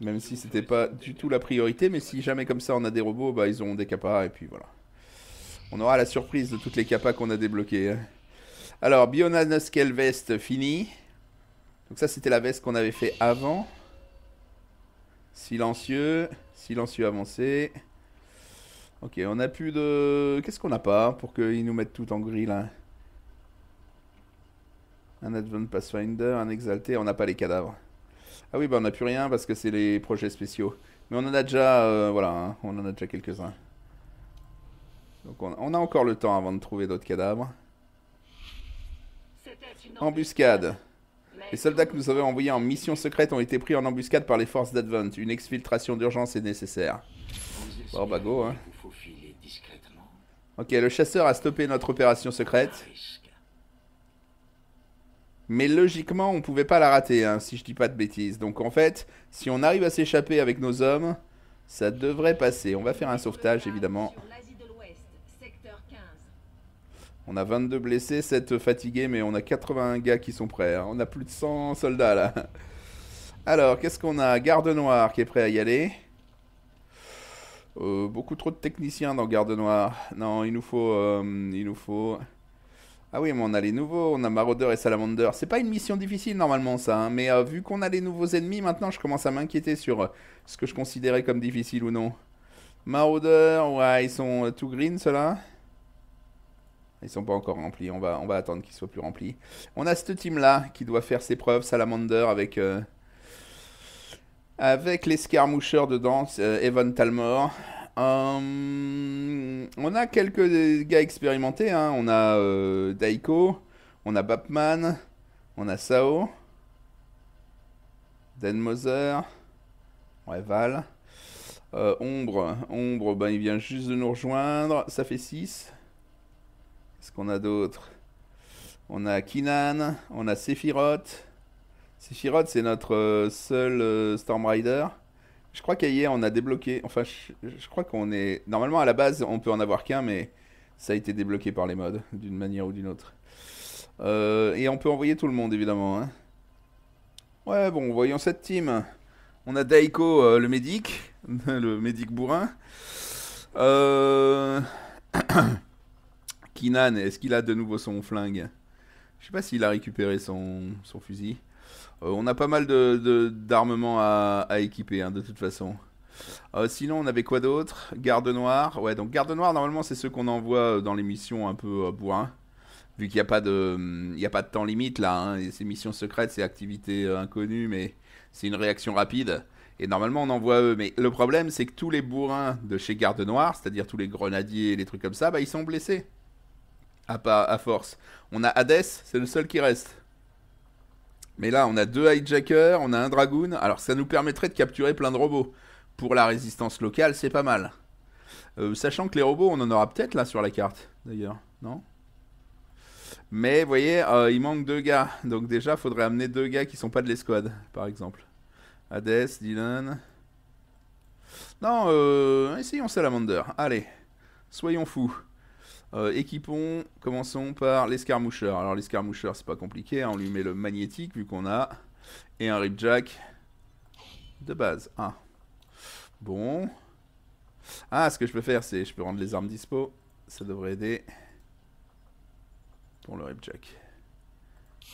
Même si c'était pas du tout la priorité, mais si jamais comme ça on a des robots, bah ils ont des capas et puis voilà. On aura la surprise de toutes les capas qu'on a débloquées. Hein. Alors, Bionanoskel Vest fini. Donc ça c'était la veste qu'on avait fait avant. Silencieux. Silencieux avancé. Ok, on a plus de... Qu'est-ce qu'on n'a pas pour qu'ils nous mettent tout en gris, là Un Advent Pathfinder, un Exalté, on n'a pas les cadavres. Ah oui, bah on n'a plus rien parce que c'est les projets spéciaux. Mais on en a déjà... Euh, voilà, hein, on en a déjà quelques-uns. Donc on, on a encore le temps avant de trouver d'autres cadavres. Embuscade. Les soldats que nous avons envoyés en mission secrète ont été pris en embuscade par les forces d'Advent. Une exfiltration d'urgence est nécessaire. Bon, bah go, hein. Ok, le chasseur a stoppé notre opération secrète. Mais logiquement, on pouvait pas la rater, hein, si je dis pas de bêtises. Donc en fait, si on arrive à s'échapper avec nos hommes, ça devrait passer. On va faire un sauvetage, évidemment. On a 22 blessés, 7 fatigués, mais on a 81 gars qui sont prêts. Hein. On a plus de 100 soldats là. Alors, qu'est-ce qu'on a Garde Noire qui est prêt à y aller. Euh, beaucoup trop de techniciens dans Garde Noire. Non, il nous faut... Euh, il nous faut... Ah oui, mais on a les nouveaux, on a Marauder et Salamander. C'est pas une mission difficile normalement ça, hein. mais euh, vu qu'on a les nouveaux ennemis, maintenant je commence à m'inquiéter sur ce que je considérais comme difficile ou non. Marauder, ouais, ils sont tout green ceux-là. Ils sont pas encore remplis. On va, on va attendre qu'ils soient plus remplis. On a ce team-là qui doit faire ses preuves. Salamander avec... Euh, avec l'escarmoucheur dedans, euh, Evan Talmor. Euh, on a quelques gars expérimentés. Hein. On a Daiko, on a Batman, on a Sao, Den Moser, ouais, Val. ombre, Ombre, ben, il vient juste de nous rejoindre. Ça fait 6 ce qu'on a d'autres On a Kinan, on a Sephiroth. Sephiroth, c'est notre euh, seul euh, Stormrider. Je crois qu'hier, on a débloqué. Enfin, je, crois qu'on est. Normalement, à la base, on peut en avoir qu'un, mais ça a été débloqué par les modes, d'une manière ou d'une autre. Euh, et on peut envoyer tout le monde, évidemment. Hein. Ouais, bon, voyons cette team. On a Daiko, le médic, le médic bourrin. Euh... Kinan, est-ce qu'il a de nouveau son flingue Je sais pas s'il a récupéré son, fusil. Euh, on a pas mal d'armements de, d'armement à, équiper, hein, de toute façon. Euh, sinon, on avait quoi d'autre Garde noire. Ouais, donc garde noire, normalement, c'est ceux qu'on envoie euh, dans les missions un peu bourrin. Vu qu'il n'y a, pas de, a pas de temps limite là. C'est hein, mission ces missions secrètes, c'est activité inconnue, mais c'est une réaction rapide. Et normalement, on envoie eux. Mais le problème, c'est que tous les bourrins de chez Garde Noire, c'est-à-dire tous les grenadiers et les trucs comme ça, bah, ils sont blessés à, à force. On a Hades, c'est le seul qui reste. Mais là, on a deux hijackers, on a un dragoon. Alors, ça nous permettrait de capturer plein de robots. Pour la résistance locale, c'est pas mal. Euh, sachant que les robots, on en aura peut-être là sur la carte, d'ailleurs, non Mais, vous voyez, euh, il manque deux gars. Donc déjà, il faudrait amener deux gars qui sont pas de l'escouade, par exemple. Hades, Dylan... Non, euh... Essayons Salamander. Allez, soyons fous. Euh, équipons, commençons par l'escarmoucheur. Alors l'escarmoucheur, c'est pas compliqué, hein. on lui met le magnétique vu qu'on a, et un ripjack de base. Ah. Bon. Ah, ce que je peux faire, c'est je peux rendre les armes dispo. Ça devrait aider pour le ripjack.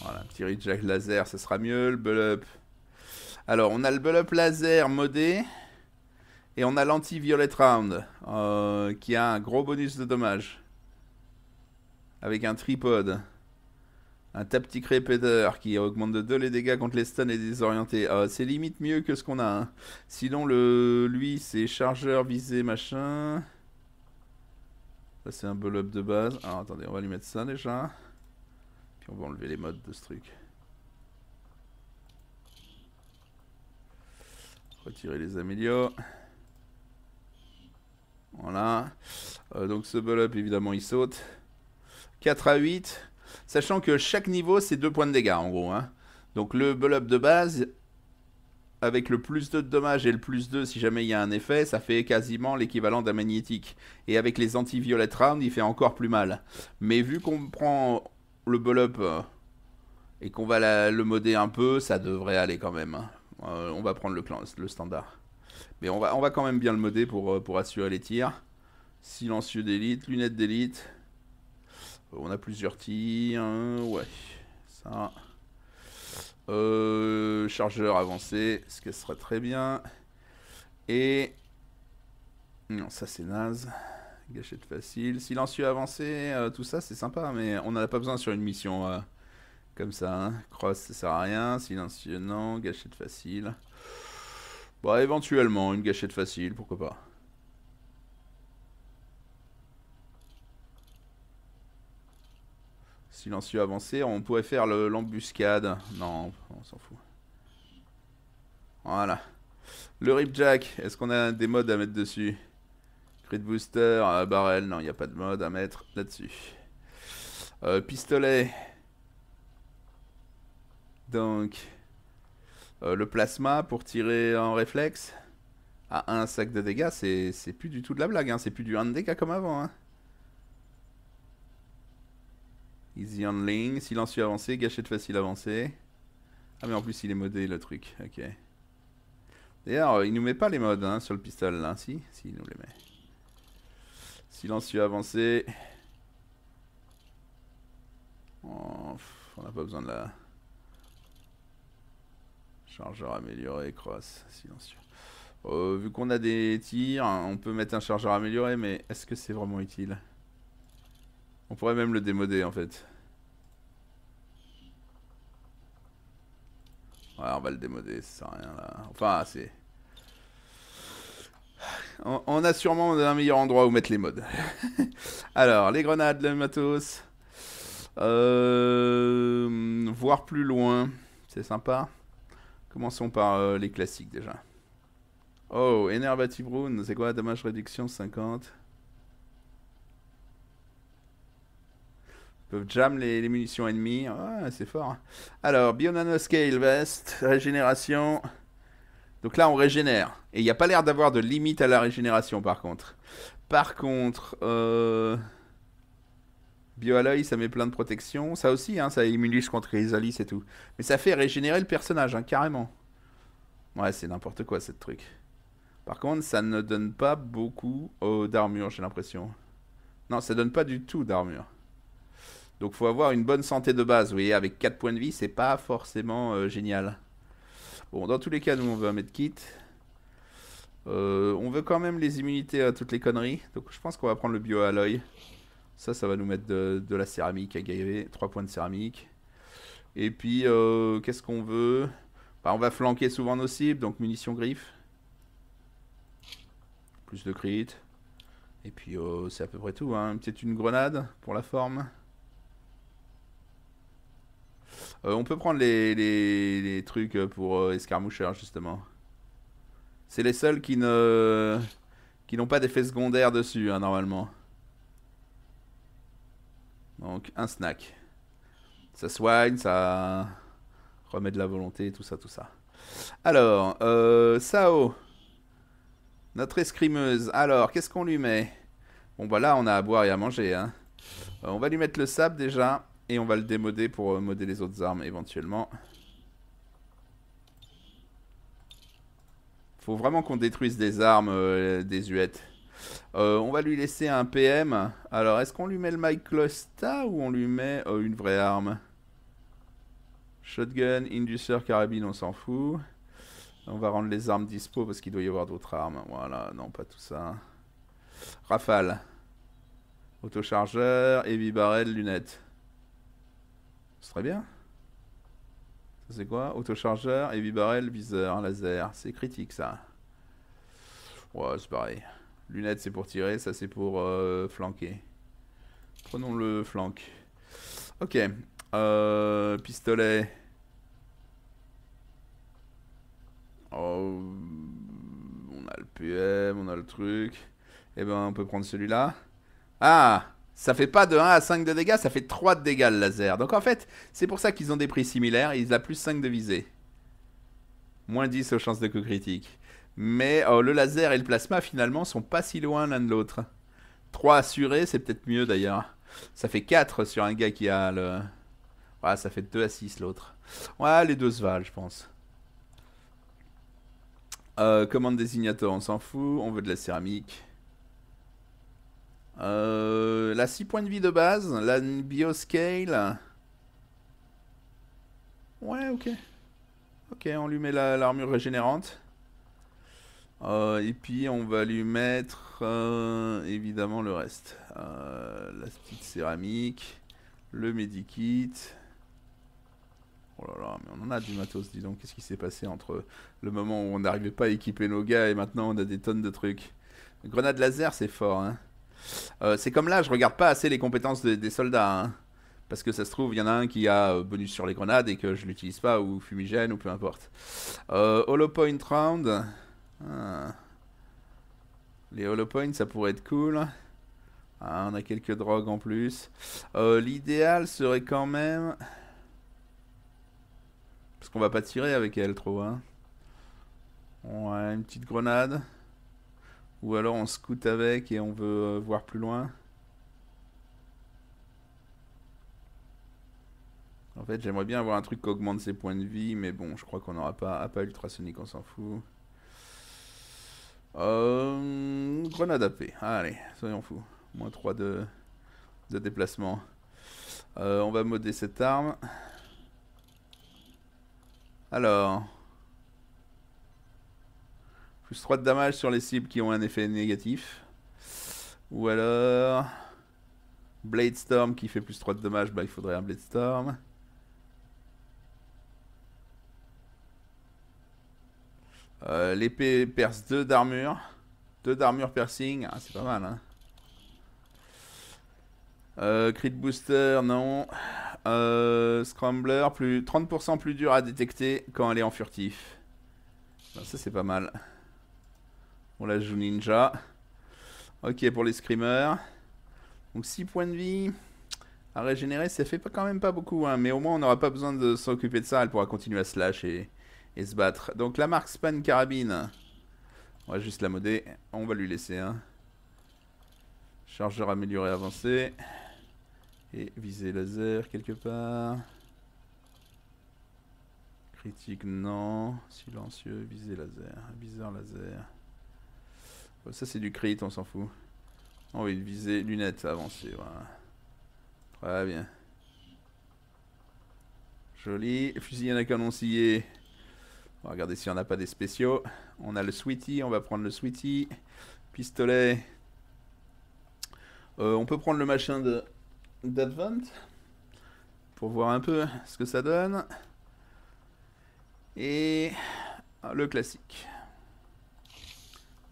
Voilà, un petit ripjack laser, ça sera mieux. Le bull up. Alors, on a le bull up laser modé. Et on a l'anti-violet round, euh, qui a un gros bonus de dommage avec un tripode. Un tactic répéteur qui augmente de 2 les dégâts contre les stuns et les désorientés. Ah, c'est limite mieux que ce qu'on a. Hein. Sinon, le, lui, c'est chargeur, visé, machin. Ça, c'est un bull-up de base. Alors, attendez, on va lui mettre ça déjà. Puis on va enlever les modes de ce truc. Retirer les amélios. Voilà. Euh, donc ce bull-up, évidemment, il saute. 4 à 8. Sachant que chaque niveau, c'est 2 points de dégâts en gros. Hein. Donc le bull up de base, avec le plus 2 de dommages et le plus 2 si jamais il y a un effet, ça fait quasiment l'équivalent d'un magnétique. Et avec les anti-violet round, il fait encore plus mal. Mais vu qu'on prend le bull euh, up et qu'on va le modder un peu, ça devrait aller quand même. Hein. Euh, on va prendre le, le standard. Mais on va, on va quand même bien le modder pour, euh, pour assurer les tirs. Silencieux d'élite, lunettes d'élite. On a plusieurs tirs. Hein, ouais. Ça. Euh, chargeur avancé, ce qui serait très bien. Et... Non, ça c'est naze. Gâchette facile. Silencieux avancé, euh, tout ça c'est sympa, mais on n'en a pas besoin sur une mission euh, comme ça. Hein. Cross, ça sert à rien. Silencieux, non. Gâchette facile. Bah éventuellement, une gâchette facile, pourquoi pas. Silencieux avancé, on pourrait faire l'embuscade. Non, on s'en fout. Voilà. Le ripjack, est-ce qu'on a des modes à mettre dessus Crit booster, euh, barrel, non, il n'y a pas de mode à mettre là-dessus. Euh, pistolet. Donc, euh, le plasma pour tirer en réflexe à ah, un sac de dégâts, c'est plus du tout de la blague, hein. c'est plus du 1 de dégâts comme avant. Hein. Easy handling, silencieux avancé, gâchette facile avancée. Ah mais en plus il est modé le truc, ok. D'ailleurs, il nous met pas les modes hein, sur le pistolet hein. là, si Si, il nous les met. Silencieux avancé. on n'a pas besoin de la... Chargeur amélioré, cross, silencieux. Oh, vu qu'on a des tirs, on peut mettre un chargeur amélioré, mais est-ce que c'est vraiment utile on pourrait même le démoder en fait. Ouais, on va le démoder, ça rien là. Enfin, c'est. On a sûrement un meilleur endroit où mettre les modes. Alors, les grenades, le matos. Euh, voir plus loin, c'est sympa. Commençons par euh, les classiques déjà. Oh, Enervative Rune, c'est quoi Dommage réduction 50. peuvent jam les, munitions ennemies. Ah, c'est fort. Hein. Alors, Bionano Scale Vest, régénération. Donc là, on régénère. Et il n'y a pas l'air d'avoir de limite à la régénération, par contre. Par contre, euh... Bioalloy, ça met plein de protection. Ça aussi, hein, ça immunise contre les alices et tout. Mais ça fait régénérer le personnage, hein, carrément. Ouais, c'est n'importe quoi, ce truc. Par contre, ça ne donne pas beaucoup d'armure, j'ai l'impression. Non, ça donne pas du tout d'armure. Donc faut avoir une bonne santé de base. Vous voyez, avec 4 points de vie, c'est pas forcément euh, génial. Bon, dans tous les cas, nous on veut un medkit. Euh, on veut quand même les immunités à toutes les conneries. Donc je pense qu'on va prendre le bio à l'œil. Ça, ça va nous mettre de, la céramique à gailler. 3 points de céramique. Et puis, euh, qu'est-ce qu'on veut bah, On va flanquer souvent nos cibles, donc munitions griffes. Plus de crit. Et puis, c'est à peu près tout. Hein. Peut-être une grenade pour la forme. Euh, on peut prendre les, trucs pour euh, escarmoucheurs, justement. C'est les seuls qui ne qui n'ont pas d'effet secondaire dessus, hein, normalement. Donc, un snack. Ça soigne, ça remet de la volonté, tout ça, tout ça. Alors, euh, Sao, notre escrimeuse. Alors, qu'est-ce qu'on lui met Bon, bah là, on a à boire et à manger. Hein. on va lui mettre le sable, déjà. Et on va le démoder pour euh, moder les autres armes éventuellement. Faut vraiment qu'on détruise des armes euh, des huettes. Euh, on va lui laisser un PM. Alors, est-ce qu'on lui met le Myclosta ou on lui met une vraie arme Shotgun, Inducer, carabine, on s'en fout. On va rendre les armes dispo parce qu'il doit y avoir d'autres armes. Voilà, non, pas tout ça. Rafale. Autochargeur, heavy barrel, lunettes. C'est très bien. Ça c'est quoi Autochargeur, heavy barrel, viseur, laser. C'est critique ça. Ouais, c'est pareil. Lunettes c'est pour tirer, ça c'est pour euh, flanquer. Prenons le flanc. Ok. Euh, pistolet. Oh, on a le PM, on a le truc. Eh ben, on peut prendre celui-là. Ah ça fait pas de 1 à 5 de dégâts, ça fait 3 de dégâts le laser. Donc en fait, c'est pour ça qu'ils ont des prix similaires. Ils ont plus 5 de visée. Moins 10 aux chances de coup critique. Mais oh, le laser et le plasma finalement sont pas si loin l'un de l'autre. 3 assurés, c'est peut-être mieux d'ailleurs. Ça fait 4 sur un gars qui a le... Ouais, ça fait 2 à 6 l'autre. Ouais, les deux se valent, je pense. Euh, commande désignateur, on s'en fout. On veut de la céramique. Euh, la 6 points de vie de base, la bioscale. Ouais, ok. Ok, on lui met l'armure régénérante. Euh, et puis on va lui mettre euh, évidemment le reste. la petite céramique, le medikit. Oh là là, mais on en a du matos, dis donc. Qu'est-ce qui s'est passé entre le moment où on n'arrivait pas à équiper nos gars et maintenant on a des tonnes de trucs. Grenade laser, c'est fort, hein. Euh, c'est comme là, je regarde pas assez les compétences des soldats. Hein. parce que ça se trouve, il y en a un qui a euh, bonus sur les grenades et que je l'utilise pas, ou fumigène, ou peu importe. Euh, point round. Ah. Les hollow ça pourrait être cool. Ah, on a quelques drogues en plus. Euh, l'idéal serait quand même... Parce qu'on va pas tirer avec elle trop. Hein. Ouais, une petite grenade. Ou alors on scoute avec et on veut euh, voir plus loin. En fait, j'aimerais bien avoir un truc qui augmente ses points de vie, mais bon, je crois qu'on n'aura pas. Ah, pas ultrasonique, on s'en fout. Euh, grenade AP. allez, soyons fous. Moins 3 de, de déplacement. Euh, on va modder cette arme. Alors, plus 3 de damage sur les cibles qui ont un effet négatif. Ou alors... Blade Storm qui fait plus 3 de dommages, bah il faudrait un Blade Storm. Euh, l'épée perce 2 d'armure. 2 d'armure piercing, ah, c'est pas mal hein. Euh, crit booster, non. Euh, scrambler, plus 30% plus dur à détecter quand elle est en furtif. Bah, ça c'est pas mal. On la joue ninja. Ok, pour les screamers. Donc 6 points de vie. À régénérer, ça fait quand même pas beaucoup. Hein, mais au moins, on n'aura pas besoin de s'occuper de ça. Elle pourra continuer à slash et, et se battre. Donc la marque Span Carabine. On va juste la moder. On va lui laisser. Hein. Chargeur amélioré avancé. Et viser laser quelque part. Critique, non. Silencieux, viser laser. bizarre laser. Ça c'est du crit, on s'en fout. Envie de viser, lunettes, avancées, voilà. Très bien. Joli. Fusil à canon sillé. On va regarder n'y en a pas des spéciaux. On a le sweetie, on va prendre le sweetie. Pistolet. Euh, on peut prendre le machin de d'Advent pour voir un peu ce que ça donne. Et le classique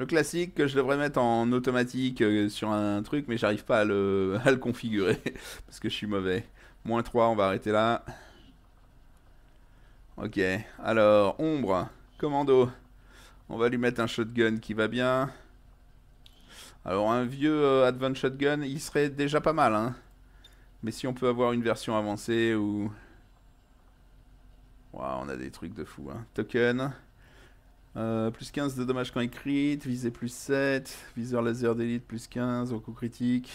le classique que je devrais mettre en automatique euh, sur un truc, mais j'arrive pas à le, le configurer parce que je suis mauvais. Moins 3, on va arrêter là. Ok, alors, ombre, commando. On va lui mettre un shotgun qui va bien. Alors, un vieux euh, Advanced Shotgun, il serait déjà pas mal, hein. Mais si on peut avoir une version avancée ou... on a des trucs de fou, hein. Token. Euh, plus 15 de dommages quand il visée plus 7, viseur laser d'élite plus 15 au coup critique.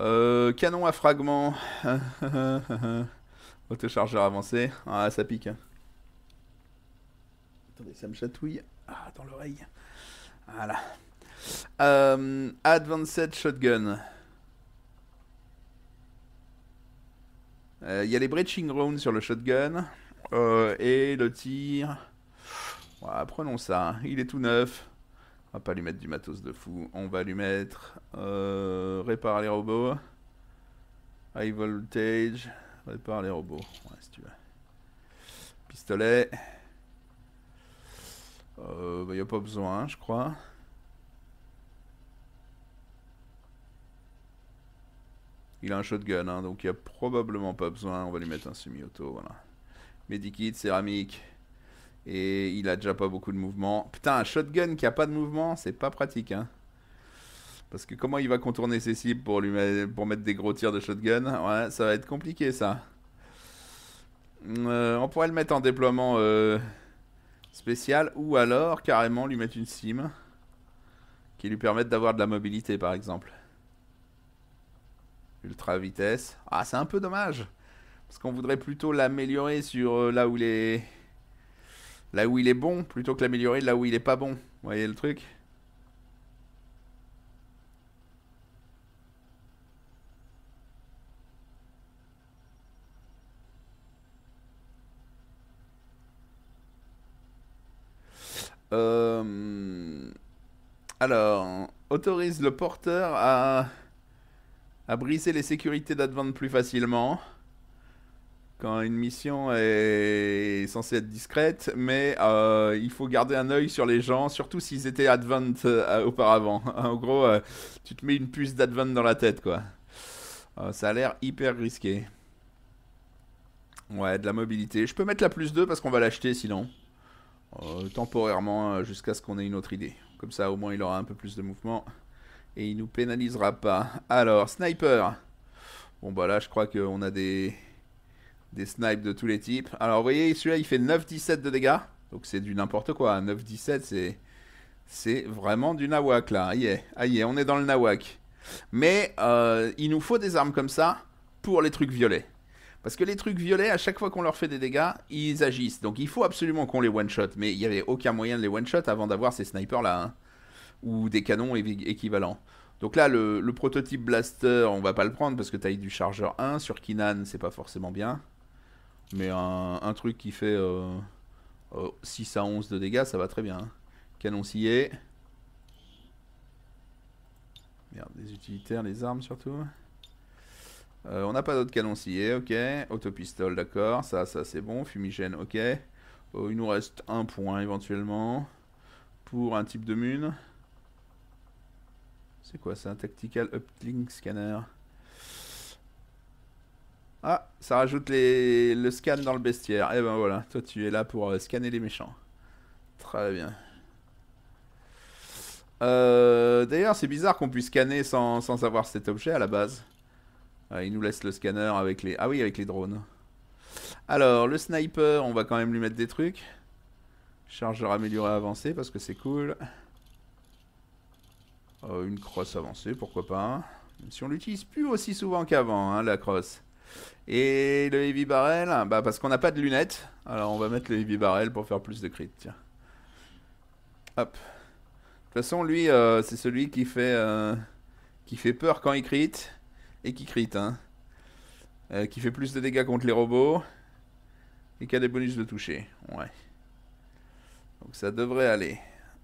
Euh, canon à fragments. auto-chargeur avancé. Ah, ça pique. Attendez, ça me chatouille. Ah, dans l'oreille. Voilà. Euh, Advanced Shotgun. Il y a les Breaching Rounds sur le shotgun. Euh, et le tir. prenons ça. Hein. Il est tout neuf. On va pas lui mettre du matos de fou. On va lui mettre. Euh, répare les robots. High voltage. Répare les robots. si tu Pistolet. Il euh, n'y bah, a pas besoin, hein, je crois. Il a un shotgun, hein, donc il n'y a probablement pas besoin. On va lui mettre un semi-auto, voilà. Medikit, céramique. Et il a déjà pas beaucoup de mouvement. Putain, un shotgun qui a pas de mouvement, c'est pas pratique. Hein. Parce que comment il va contourner ses cibles pour, lui mettre, pour mettre des gros tirs de shotgun Ouais, ça va être compliqué ça. Euh, on pourrait le mettre en déploiement euh, spécial ou alors carrément lui mettre une sim qui lui permette d'avoir de la mobilité par exemple. Ultra vitesse. Ah, c'est un peu dommage. Parce qu'on voudrait plutôt l'améliorer sur euh, là où il est... Là où il est bon, plutôt que l'améliorer là où il est pas bon. Vous voyez le truc euh, Alors, autorise le porteur à, à briser les sécurités d'Advent plus facilement quand une mission est censée être discrète, mais euh, il faut garder un œil sur les gens, surtout s'ils étaient Advent euh, auparavant. en gros, euh, tu te mets une puce d'Advent dans la tête, quoi. ça a l'air hyper risqué. Ouais, de la mobilité. Je peux mettre la plus 2 parce qu'on va l'acheter sinon. temporairement, jusqu'à ce qu'on ait une autre idée. Comme ça, au moins, il aura un peu plus de mouvement. Et il nous pénalisera pas. Alors, sniper. Bon, bah là, je crois qu'on a des des snipes de tous les types. Alors, vous voyez, celui-là, il fait 9-17 de dégâts. Donc, c'est du n'importe quoi. 9-17, hein. c'est... C'est vraiment du nawak, là. Aïe, aïe, on est dans le nawak. Mais euh, il nous faut des armes comme ça pour les trucs violets. Parce que les trucs violets, à chaque fois qu'on leur fait des dégâts, ils agissent. Donc il faut absolument qu'on les one-shot. Mais il n'y avait aucun moyen de les one-shot avant d'avoir ces snipers-là. Hein. Ou des canons équivalents. Donc là, le, prototype blaster, on va pas le prendre parce que taille du chargeur 1 sur Kinan, c'est pas forcément bien. Mais un, truc qui fait 6 euh, euh, à 11 de dégâts, ça va très bien. Hein. Canon scié. Merde, les utilitaires, les armes surtout. Euh, on n'a pas d'autres canons ok. Autopistole, d'accord. Ça, ça c'est bon. Fumigène, ok. il nous reste un point éventuellement. Pour un type de mun. C'est quoi ça Tactical Uplink Scanner. Ah, ça rajoute le scan dans le bestiaire. Et eh ben voilà, toi tu es là pour euh, scanner les méchants. Très bien. Euh, d'ailleurs, c'est bizarre qu'on puisse scanner sans, avoir cet objet à la base. Euh, il nous laisse le scanner avec les... Ah oui, avec les drones. Alors, le sniper, on va quand même lui mettre des trucs. Chargeur amélioré avancé, parce que c'est cool. une crosse avancée, pourquoi pas. Même si on l'utilise plus aussi souvent qu'avant, hein, la crosse. Et le heavy barrel, bah parce qu'on n'a pas de lunettes, alors on va mettre le heavy barrel pour faire plus de crit, tiens. Hop. De toute façon, lui, euh, c'est celui qui fait, euh, qui fait peur quand il crit, et qui crit, hein. Euh, qui fait plus de dégâts contre les robots, et qui a des bonus de toucher, ouais. Donc ça devrait aller.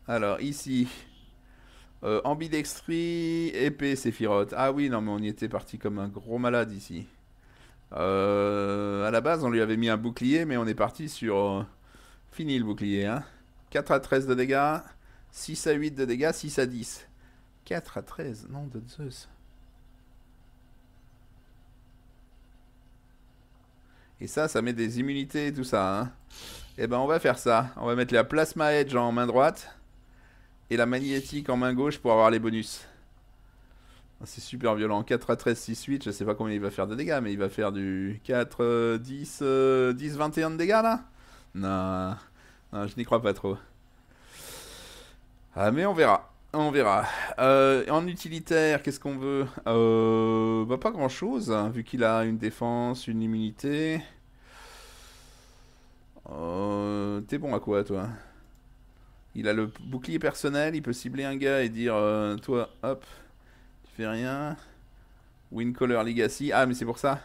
Alors ici, ambidextrie, épée, séphirote. Ah oui, non mais on y était parti comme un gros malade ici. Euh, à la base, on lui avait mis un bouclier, mais on est parti sur. Euh, fini le bouclier. Hein. 4 à 13 de dégâts. 6 à 8 de dégâts. 6 à 10. 4 à 13. Non, de Zeus. Et ça, ça met des immunités et tout ça. Hein. Et eh ben, on va faire ça. On va mettre la Plasma Edge en main droite. Et la magnétique en main gauche pour avoir les bonus. Ah, c'est super violent. 4 à 13, 6, 8. Je sais pas combien il va faire de dégâts, mais il va faire du 4, 10, 10, 21 de dégâts là non. non, je n'y crois pas trop. Ah, mais on verra. On verra. Euh, en utilitaire, qu'est-ce qu'on veut euh, bah, Pas grand-chose, hein, vu qu'il a une défense, une immunité. Euh, t'es bon à quoi, toi Il a le bouclier personnel, il peut cibler un gars et dire, euh, toi, hop, fait rien. color Legacy. Ah, mais c'est pour ça.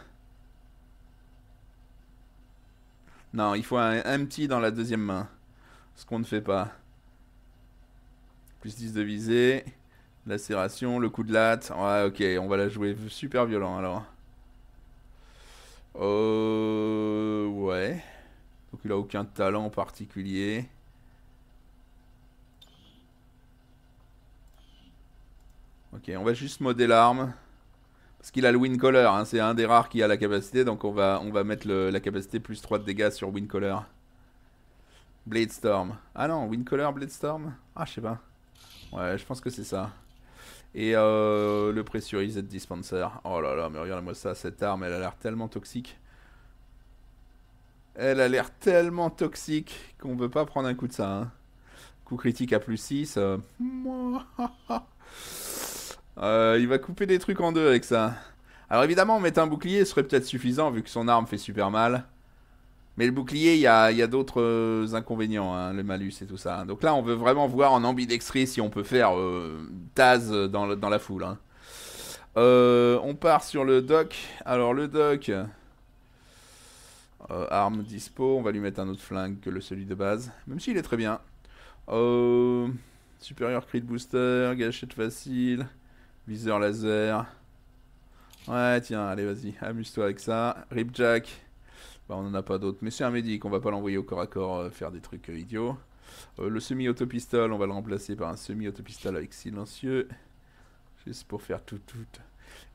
Non, il faut un petit dans la deuxième main. Ce qu'on ne fait pas. Plus 10 de visée. Lacération, le coup de latte. Ouais, ok, on va la jouer super violent alors. Euh. Ouais. Donc il a aucun talent en particulier. Ok, on va juste moder l'arme. Parce qu'il a le win hein, c'est un des rares qui a la capacité, donc on va, on va mettre la capacité plus 3 de dégâts sur Windcaller. Blade Storm. Ah non, Windcaller, Blade Storm Ah, je sais pas. Ouais, je pense que c'est ça. Et euh, le Pressurized dispenser. Oh là là, mais regarde-moi ça, cette arme, elle a l'air tellement toxique. Elle a l'air tellement toxique qu'on veut pas prendre un coup de ça. Hein. Coup critique à plus 6. Euh, il va couper des trucs en deux avec ça. Alors évidemment, mettre un bouclier serait peut-être suffisant vu que son arme fait super mal. Mais le bouclier, il y a, d'autres euh, inconvénients, hein, le malus et tout ça. Donc là, on veut vraiment voir en ambidextrie si on peut faire euh, Taz dans, la foule. Hein. Euh, on part sur le doc. Alors le doc... arme dispo, on va lui mettre un autre flingue que le celui de base. Même s'il est très bien. supérieur crit booster, gâchette facile. Viseur laser. Ouais, tiens, allez, vas-y, amuse-toi avec ça. Ripjack. Bah, on en a pas d'autres. Mais c'est un médic, on va pas l'envoyer au corps à corps euh, faire des trucs euh, idiots. Euh, le semi-autopistole, on va le remplacer par un semi-autopistole avec silencieux. Juste pour faire tout, tout.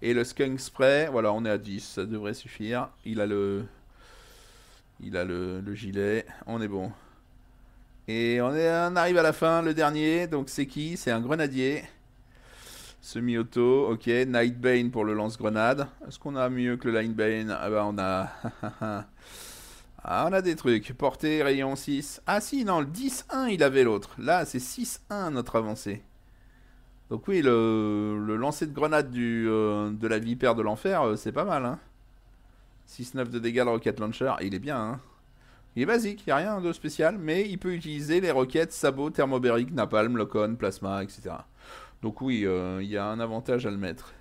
Et le skunk spray, voilà, on est à 10, ça devrait suffire. Il a le. Il a le, gilet, on est bon. Et on arrive à la fin, le dernier. Donc c'est qui C'est un grenadier. Semi-auto, ok. Nightbane pour le lance-grenade. Est-ce qu'on a mieux que le Linebane Ah bah on a... ah on a des trucs. Portée, rayon 6. Ah si, non, le 10-1 il avait l'autre. Là c'est 6-1 notre avancée. Donc oui, le, le lancer de grenade du, euh, de la vipère de l'enfer, euh, c'est pas mal. 6-9 hein. de dégâts le rocket launcher, il est bien. Hein. il est basique, il n'y a rien de spécial, mais il peut utiliser les roquettes, sabots, thermobériques, napalm, locon, plasma, etc. Donc oui, euh, il y a un avantage à le mettre.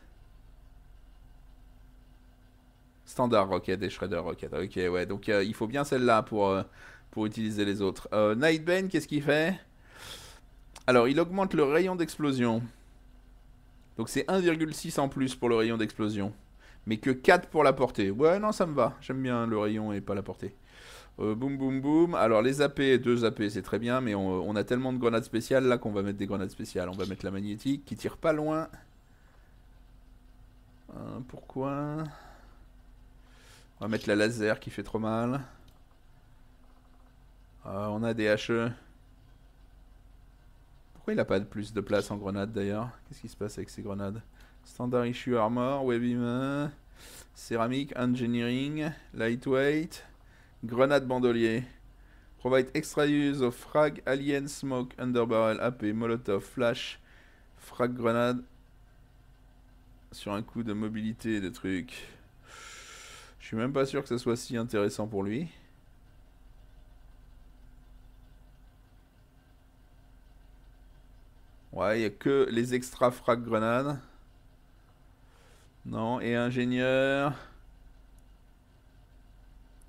Standard Rocket et Shredder Rocket. Ok, ouais, donc euh, il faut bien celle-là pour, euh, pour utiliser les autres. Nightbane, qu'est-ce qu'il fait Alors, il augmente le rayon d'explosion. Donc c'est 1,6 en plus pour le rayon d'explosion. Mais que 4 pour la portée. Ouais, non, ça me va. J'aime bien le rayon et pas la portée. Boom, euh, boum boum boum. Alors les AP, deux AP c'est très bien, mais on, a tellement de grenades spéciales là qu'on va mettre des grenades spéciales. On va mettre la magnétique qui tire pas loin. Hein, pourquoi On va mettre la laser qui fait trop mal. Ah, on a des HE. Pourquoi il a pas plus de place en grenades d'ailleurs Qu'est-ce qui se passe avec ces grenades Standard issue armor, web céramique, engineering, lightweight. Grenade bandolier. Provide extra use of frag, alien, smoke, underbarrel, AP, molotov, flash, frag, grenade. Sur un coup de mobilité de trucs. Je suis même pas sûr que ça soit si intéressant pour lui. Ouais, il n'y a que les extra frag grenade? Non, et ingénieur.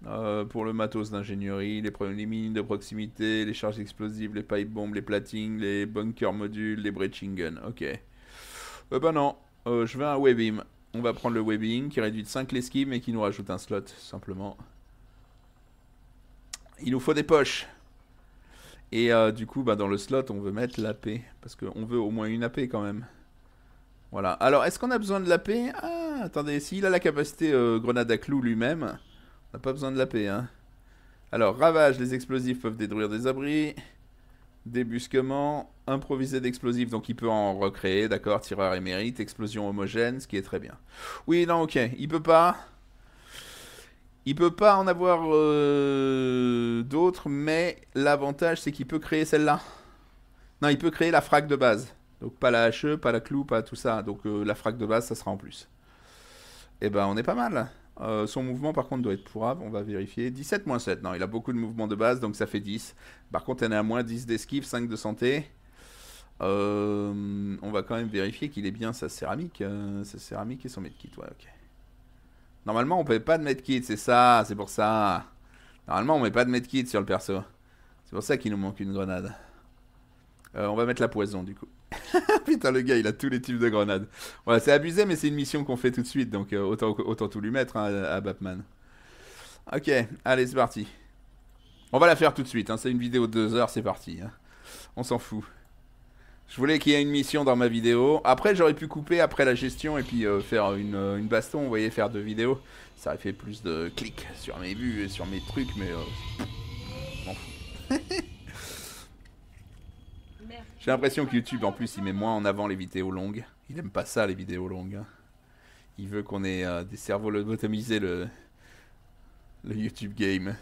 Euh, pour le matos d'ingénierie, les, premiers mines de proximité, les charges explosives, les pipe bombes, les platings, les bunker modules, les breaching guns. Ok. Eh bah non, euh, je veux un webbing. On va prendre le webbing qui réduit de 5 l'esquive et qui nous rajoute un slot, simplement. Il nous faut des poches. Et euh, du coup, bah, dans le slot, on veut mettre l'AP. Parce qu'on veut au moins une AP quand même. Voilà. Alors, est-ce qu'on a besoin de l'AP Ah, attendez, s'il a la capacité grenade à clous lui-même, pas besoin de la paix, hein. Alors, ravage, les explosifs peuvent détruire des abris. Débusquement, improviser d'explosifs, donc il peut en recréer, d'accord, tireur émérite, explosion homogène, ce qui est très bien. Oui, non, ok, il peut pas... Il peut pas en avoir euh, d'autres, mais l'avantage c'est qu'il peut créer celle-là. Non, il peut créer la frag de base. Donc pas la HE, pas la clou, pas tout ça. Donc euh, la frag de base, ça sera en plus. Et eh ben on est pas mal. Euh, son mouvement, par contre, doit être pourrave. On va vérifier. 17 7. Non, il a beaucoup de mouvements de base, donc ça fait 10. Par contre, elle est à moins 10 d'esquive, 5 de santé. Euh, on va quand même vérifier qu'il est bien sa céramique. Euh, sa céramique et son medkit. Ouais, ok. Normalement, on ne met pas de medkit, c'est ça, c'est pour ça. Normalement, on ne met pas de medkit sur le perso. C'est pour ça qu'il nous manque une grenade. on va mettre la poison, du coup. Putain, le gars, il a tous les types de grenades. Voilà, c'est abusé, mais c'est une mission qu'on fait tout de suite, donc euh, autant, autant tout lui mettre hein, à Batman. Ok, allez, c'est parti. On va la faire tout de suite, hein, c'est une vidéo de deux heures, c'est parti. Hein. On s'en fout. Je voulais qu'il y ait une mission dans ma vidéo. Après, j'aurais pu couper après la gestion et puis euh, faire euh, une, baston, vous voyez, faire deux vidéos. Ça aurait fait plus de clics sur mes vues et sur mes trucs, mais... Euh, J'ai l'impression que YouTube, en plus, il met moins en avant les vidéos longues. Il aime pas ça, les vidéos longues. Hein. Il veut qu'on ait euh, des cerveaux lobotomisés, le, le YouTube game.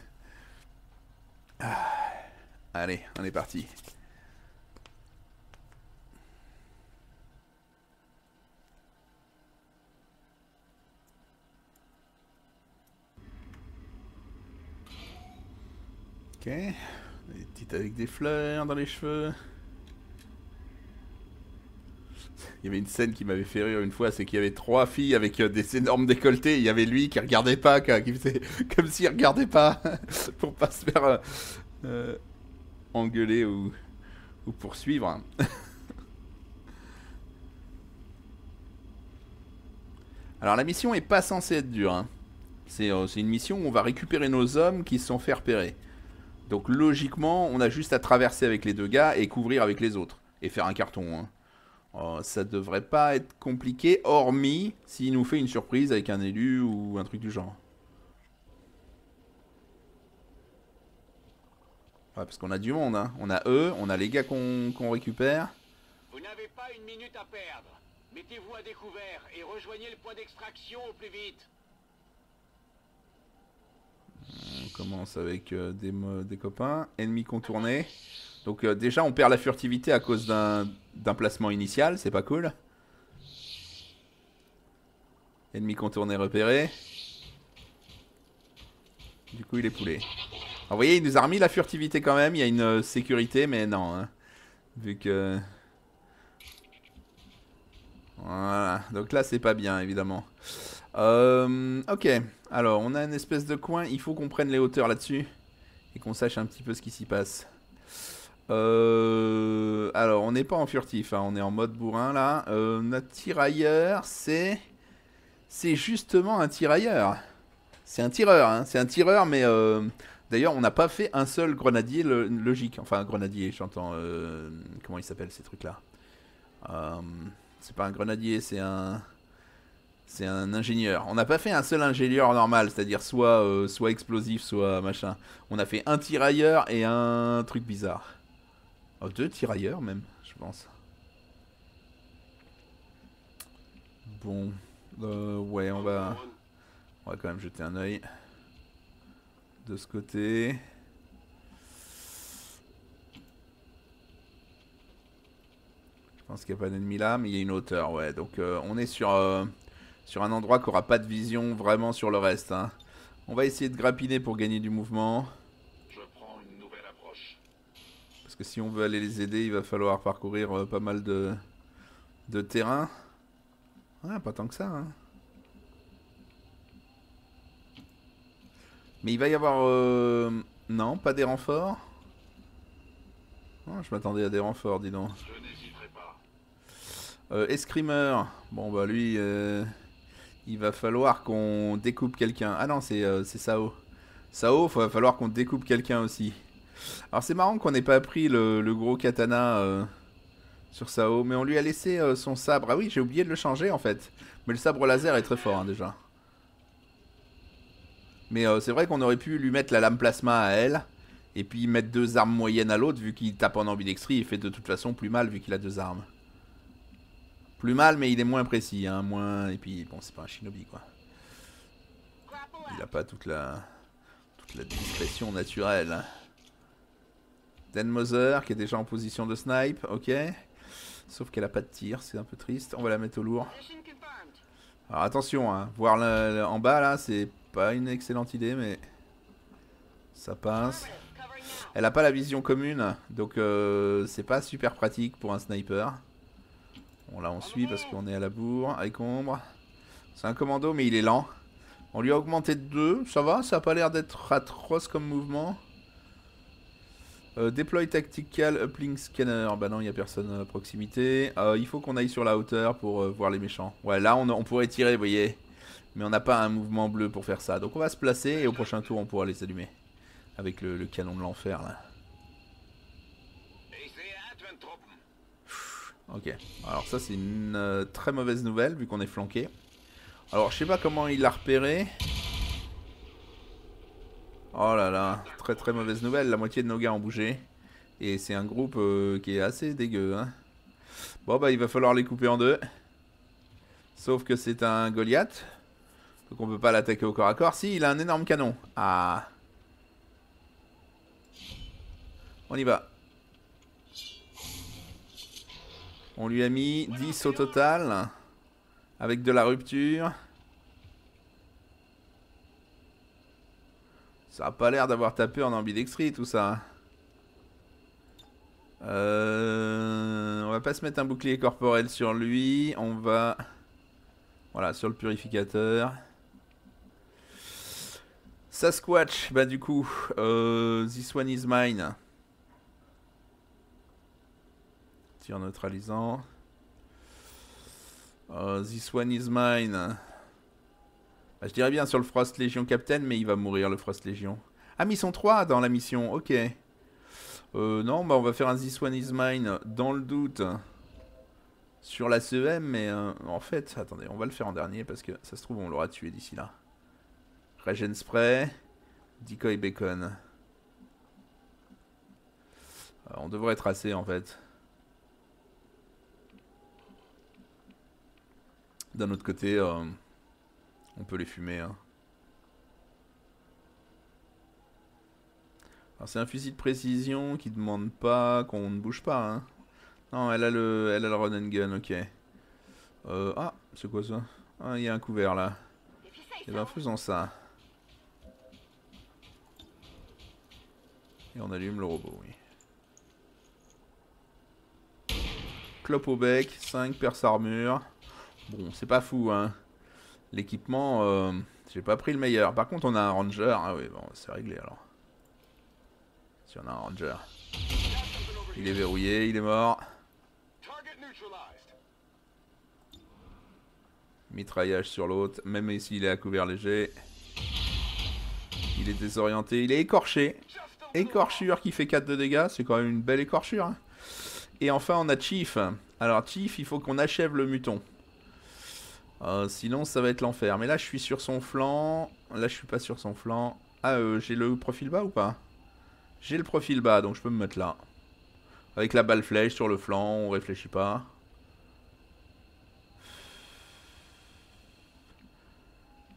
Ah. Allez, on est parti. Ok. Des petites avec des fleurs dans les cheveux il y avait une scène qui m'avait fait rire une fois, c'est qu'il y avait trois filles avec euh, des énormes décolletés. Il y avait lui qui regardait pas, qui faisait comme s'il regardait pas pour pas se faire euh, euh, engueuler ou, poursuivre. Alors la mission est pas censée être dure. Hein. C'est une mission où on va récupérer nos hommes qui se sont fait repérer. Donc logiquement, on a juste à traverser avec les deux gars et couvrir avec les autres. Et faire un carton. Hein. Oh, ça devrait pas être compliqué, hormis s'il nous fait une surprise avec un élu ou un truc du genre. parce qu'on a du monde, hein. On a eux, on a les gars qu'on récupère. On commence avec euh, des, des copains. Ennemis contournés. Donc euh, déjà, on perd la furtivité à cause d'un placement initial, c'est pas cool. Ennemi contourné repéré. Du coup, il est poulet. Alors, vous voyez, il nous a remis la furtivité quand même. Il y a une euh, sécurité, mais non. Hein. Vu que... Voilà. Donc là, c'est pas bien, évidemment. Euh, ok. Alors, on a une espèce de coin. Il faut qu'on prenne les hauteurs là-dessus. Et qu'on sache un petit peu ce qui s'y passe. Euh, alors, on n'est pas en furtif, hein, on est en mode bourrin là. Euh, notre tirailleur, c'est. C'est justement un tirailleur. C'est un tireur, hein. c'est un tireur, mais euh, d'ailleurs, on n'a pas fait un seul grenadier logique. Enfin, un grenadier, j'entends. Euh, comment il s'appelle ces trucs là C'est pas un grenadier, c'est un. C'est un ingénieur. On n'a pas fait un seul ingénieur normal, c'est-à-dire soit, soit explosif, soit machin. On a fait un tirailleur et un truc bizarre. Oh, deux tirailleurs même, je pense. Bon, euh, ouais, on va, va quand même jeter un oeil de ce côté. Je pense qu'il n'y a pas d'ennemi là, mais il y a une hauteur, ouais. Donc euh, on est sur, euh, sur un endroit qui n'aura pas de vision vraiment sur le reste. Hein. On va essayer de grappiner pour gagner du mouvement si on veut aller les aider, il va falloir parcourir euh, pas mal de, de terrain. pas tant que ça. Hein. Mais il va y avoir... Euh, non, pas des renforts. Oh, je m'attendais à des renforts, dis donc. Je n'hésiterai pas. Euh, escrimeur. Bon, bah lui, il va falloir qu'on découpe quelqu'un. Ah non, c'est Sao. Sao, il va falloir qu'on découpe quelqu'un aussi. Alors c'est marrant qu'on n'ait pas pris le, gros katana sur euh, sur Sao, mais on lui a laissé euh, son sabre. Ah oui, j'ai oublié de le changer en fait. Mais le sabre laser est très fort hein, déjà. Mais euh, c'est vrai qu'on aurait pu lui mettre la lame plasma à elle, et puis mettre deux armes moyennes à l'autre, vu qu'il tape en ambidextrie, il fait de toute façon plus mal vu qu'il a deux armes. Plus mal, mais il est moins précis, hein, moins... Et puis, bon, c'est pas un shinobi, quoi. Il a pas toute la... toute la discrétion naturelle, hein. Den Moser qui est déjà en position de snipe, ok. Sauf qu'elle a pas de tir, c'est un peu triste. On va la mettre au lourd. Alors attention, hein. voir en bas là, c'est pas une excellente idée, mais ça passe. Elle a pas la vision commune, donc euh, c'est pas super pratique pour un sniper. Bon là on suit parce qu'on est à la bourre, avec ombre. C'est un commando mais il est lent. On lui a augmenté de 2, ça va, ça a pas l'air d'être atroce comme mouvement. Euh, deploy tactical uplink scanner. Bah non, il n'y a personne à proximité. Euh, il faut qu'on aille sur la hauteur pour euh, voir les méchants. Ouais, là on, pourrait tirer, vous voyez. Mais on n'a pas un mouvement bleu pour faire ça. Donc on va se placer et au prochain tour on pourra les allumer. Avec le, canon de l'enfer là. ok, alors ça c'est une très mauvaise nouvelle vu qu'on est flanqué. Alors je sais pas comment il l'a repéré. Oh là là, très très mauvaise nouvelle, la moitié de nos gars ont bougé. Et c'est un groupe euh, qui est assez dégueu. Hein. Bon bah il va falloir les couper en deux. Sauf que c'est un Goliath. Donc on peut pas l'attaquer au corps à corps. Si, il a un énorme canon. Ah. On y va. On lui a mis 10 au total. Avec de la rupture. Ça a pas l'air d'avoir tapé en ambidextrie tout ça. Hein. Euh, on va pas se mettre un bouclier corporel sur lui. On va... Voilà, sur le purificateur. Sasquatch, bah du coup, euh, this one is mine. Tire neutralisant. Euh, this one is mine. Je dirais bien sur le Frost Legion Captain, mais il va mourir le Frost Legion. Ah, mais ils trois dans la mission, ok. Euh, non, bah on va faire un This One Is Mine dans le doute sur la CEM, mais euh, en fait, attendez, on va le faire en dernier parce que ça se trouve, on l'aura tué d'ici là. Regen Spray, Decoy Bacon. Euh, on devrait être assez en fait. D'un autre côté, euh, on peut les fumer. Hein. Alors c'est un fusil de précision qui demande pas qu'on ne bouge pas. Hein. Non, elle a le, elle a le run and gun, ok. Euh, ah, c'est quoi ça Ah, il y a un couvert là. Et eh ben faisons ça. Et on allume le robot, oui. Clope au bec, 5 perce armure. Bon, c'est pas fou, hein. L'équipement, euh, j'ai pas pris le meilleur. Par contre, on a un ranger. Ah oui, bon, c'est réglé alors. Si on a un ranger. Il est verrouillé, il est mort. Mitraillage sur l'autre, même ici il est à couvert léger. Il est désorienté, il est écorché. Écorchure qui fait 4 de dégâts, c'est quand même une belle écorchure. Hein. Et enfin on a Chief. Alors Chief, il faut qu'on achève le muton. Oh, sinon, ça va être l'enfer. Mais là, je suis sur son flanc. Là, je suis pas sur son flanc. Ah, euh, j'ai le profil bas ou pas J'ai le profil bas, donc je peux me mettre là. Avec la balle flèche sur le flanc, on réfléchit pas.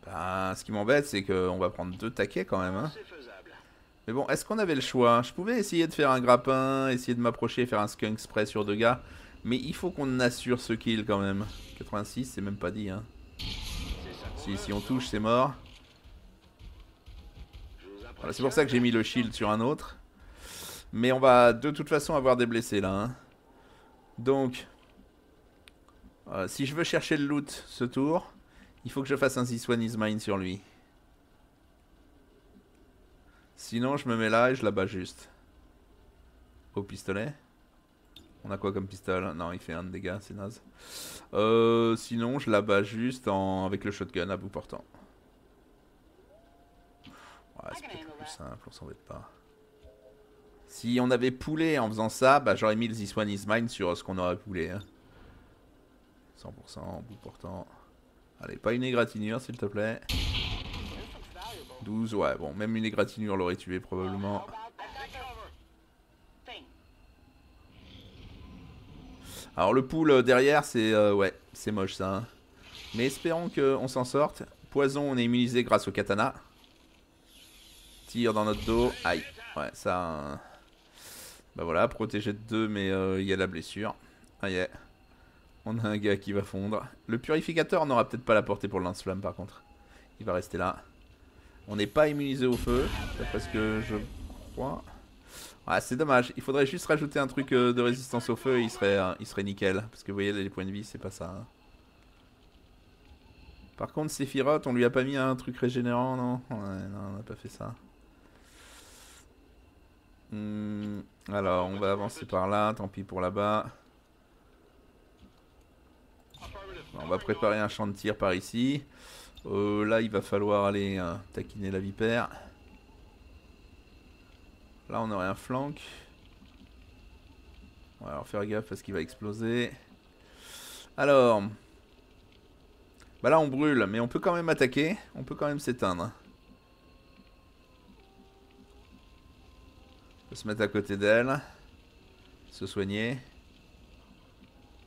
Bah, ce qui m'embête, c'est qu'on va prendre deux taquets quand même. Hein. Mais bon, est-ce qu'on avait le choix Je pouvais essayer de faire un grappin, essayer de m'approcher, faire un skunk spray sur deux gars. Mais il faut qu'on assure ce kill quand même. 86, c'est même pas dit. Hein. Si, on touche, c'est mort. c'est pour ça que j'ai mis le shield sur un autre. Mais on va de toute façon avoir des blessés là. Hein. Donc, euh, si je veux chercher le loot ce tour, il faut que je fasse un This One Is Mine sur lui. Sinon, je me mets là et je la bats juste. Au pistolet. On a quoi comme pistole Non, il fait un de dégâts, c'est naze. Euh, sinon, je la bats juste en... avec le shotgun à bout portant. Ouais, c'est peut-être plus simple, on s'embête pas. Si on avait poulé en faisant ça, bah j'aurais mis le This One Is Mine sur euh, ce qu'on aurait poulé. 100%, hein. bout portant. Allez, pas une égratignure s'il te plaît. 12, ouais, bon, même une égratignure l'aurait tué probablement. Alors le pool euh, derrière, c'est euh, ouais, c'est moche ça. Hein. Mais espérons qu'on s'en sorte. Poison, on est immunisé grâce au katana. Tire dans notre dos. Aïe. Ouais, ça. Euh, bah voilà, protégé de deux mais il y a la blessure. Aïe. Ah, on a un gars qui va fondre. Le purificateur n'aura peut-être pas la portée pour le lance-flamme par contre. Il va rester là. On n'est pas immunisé au feu, parce ce que je crois. Ah, c'est dommage. Il faudrait juste rajouter un truc euh, de résistance au feu et il serait, euh, il serait nickel. Parce que vous voyez, les points de vie, c'est pas ça. Hein. Par contre, Sephiroth, on lui a pas mis un truc régénérant, non ouais, Non, on a pas fait ça. Hmm, alors, on va avancer par là, tant pis pour là-bas. On va préparer un champ de tir par ici. Euh, là, il va falloir aller taquiner la vipère. Là, on aurait un flank. On va alors faire gaffe parce qu'il va exploser. Alors. Bah là, on brûle, mais on peut quand même attaquer. On peut quand même s'éteindre. On peut se mettre à côté d'elle. Se soigner.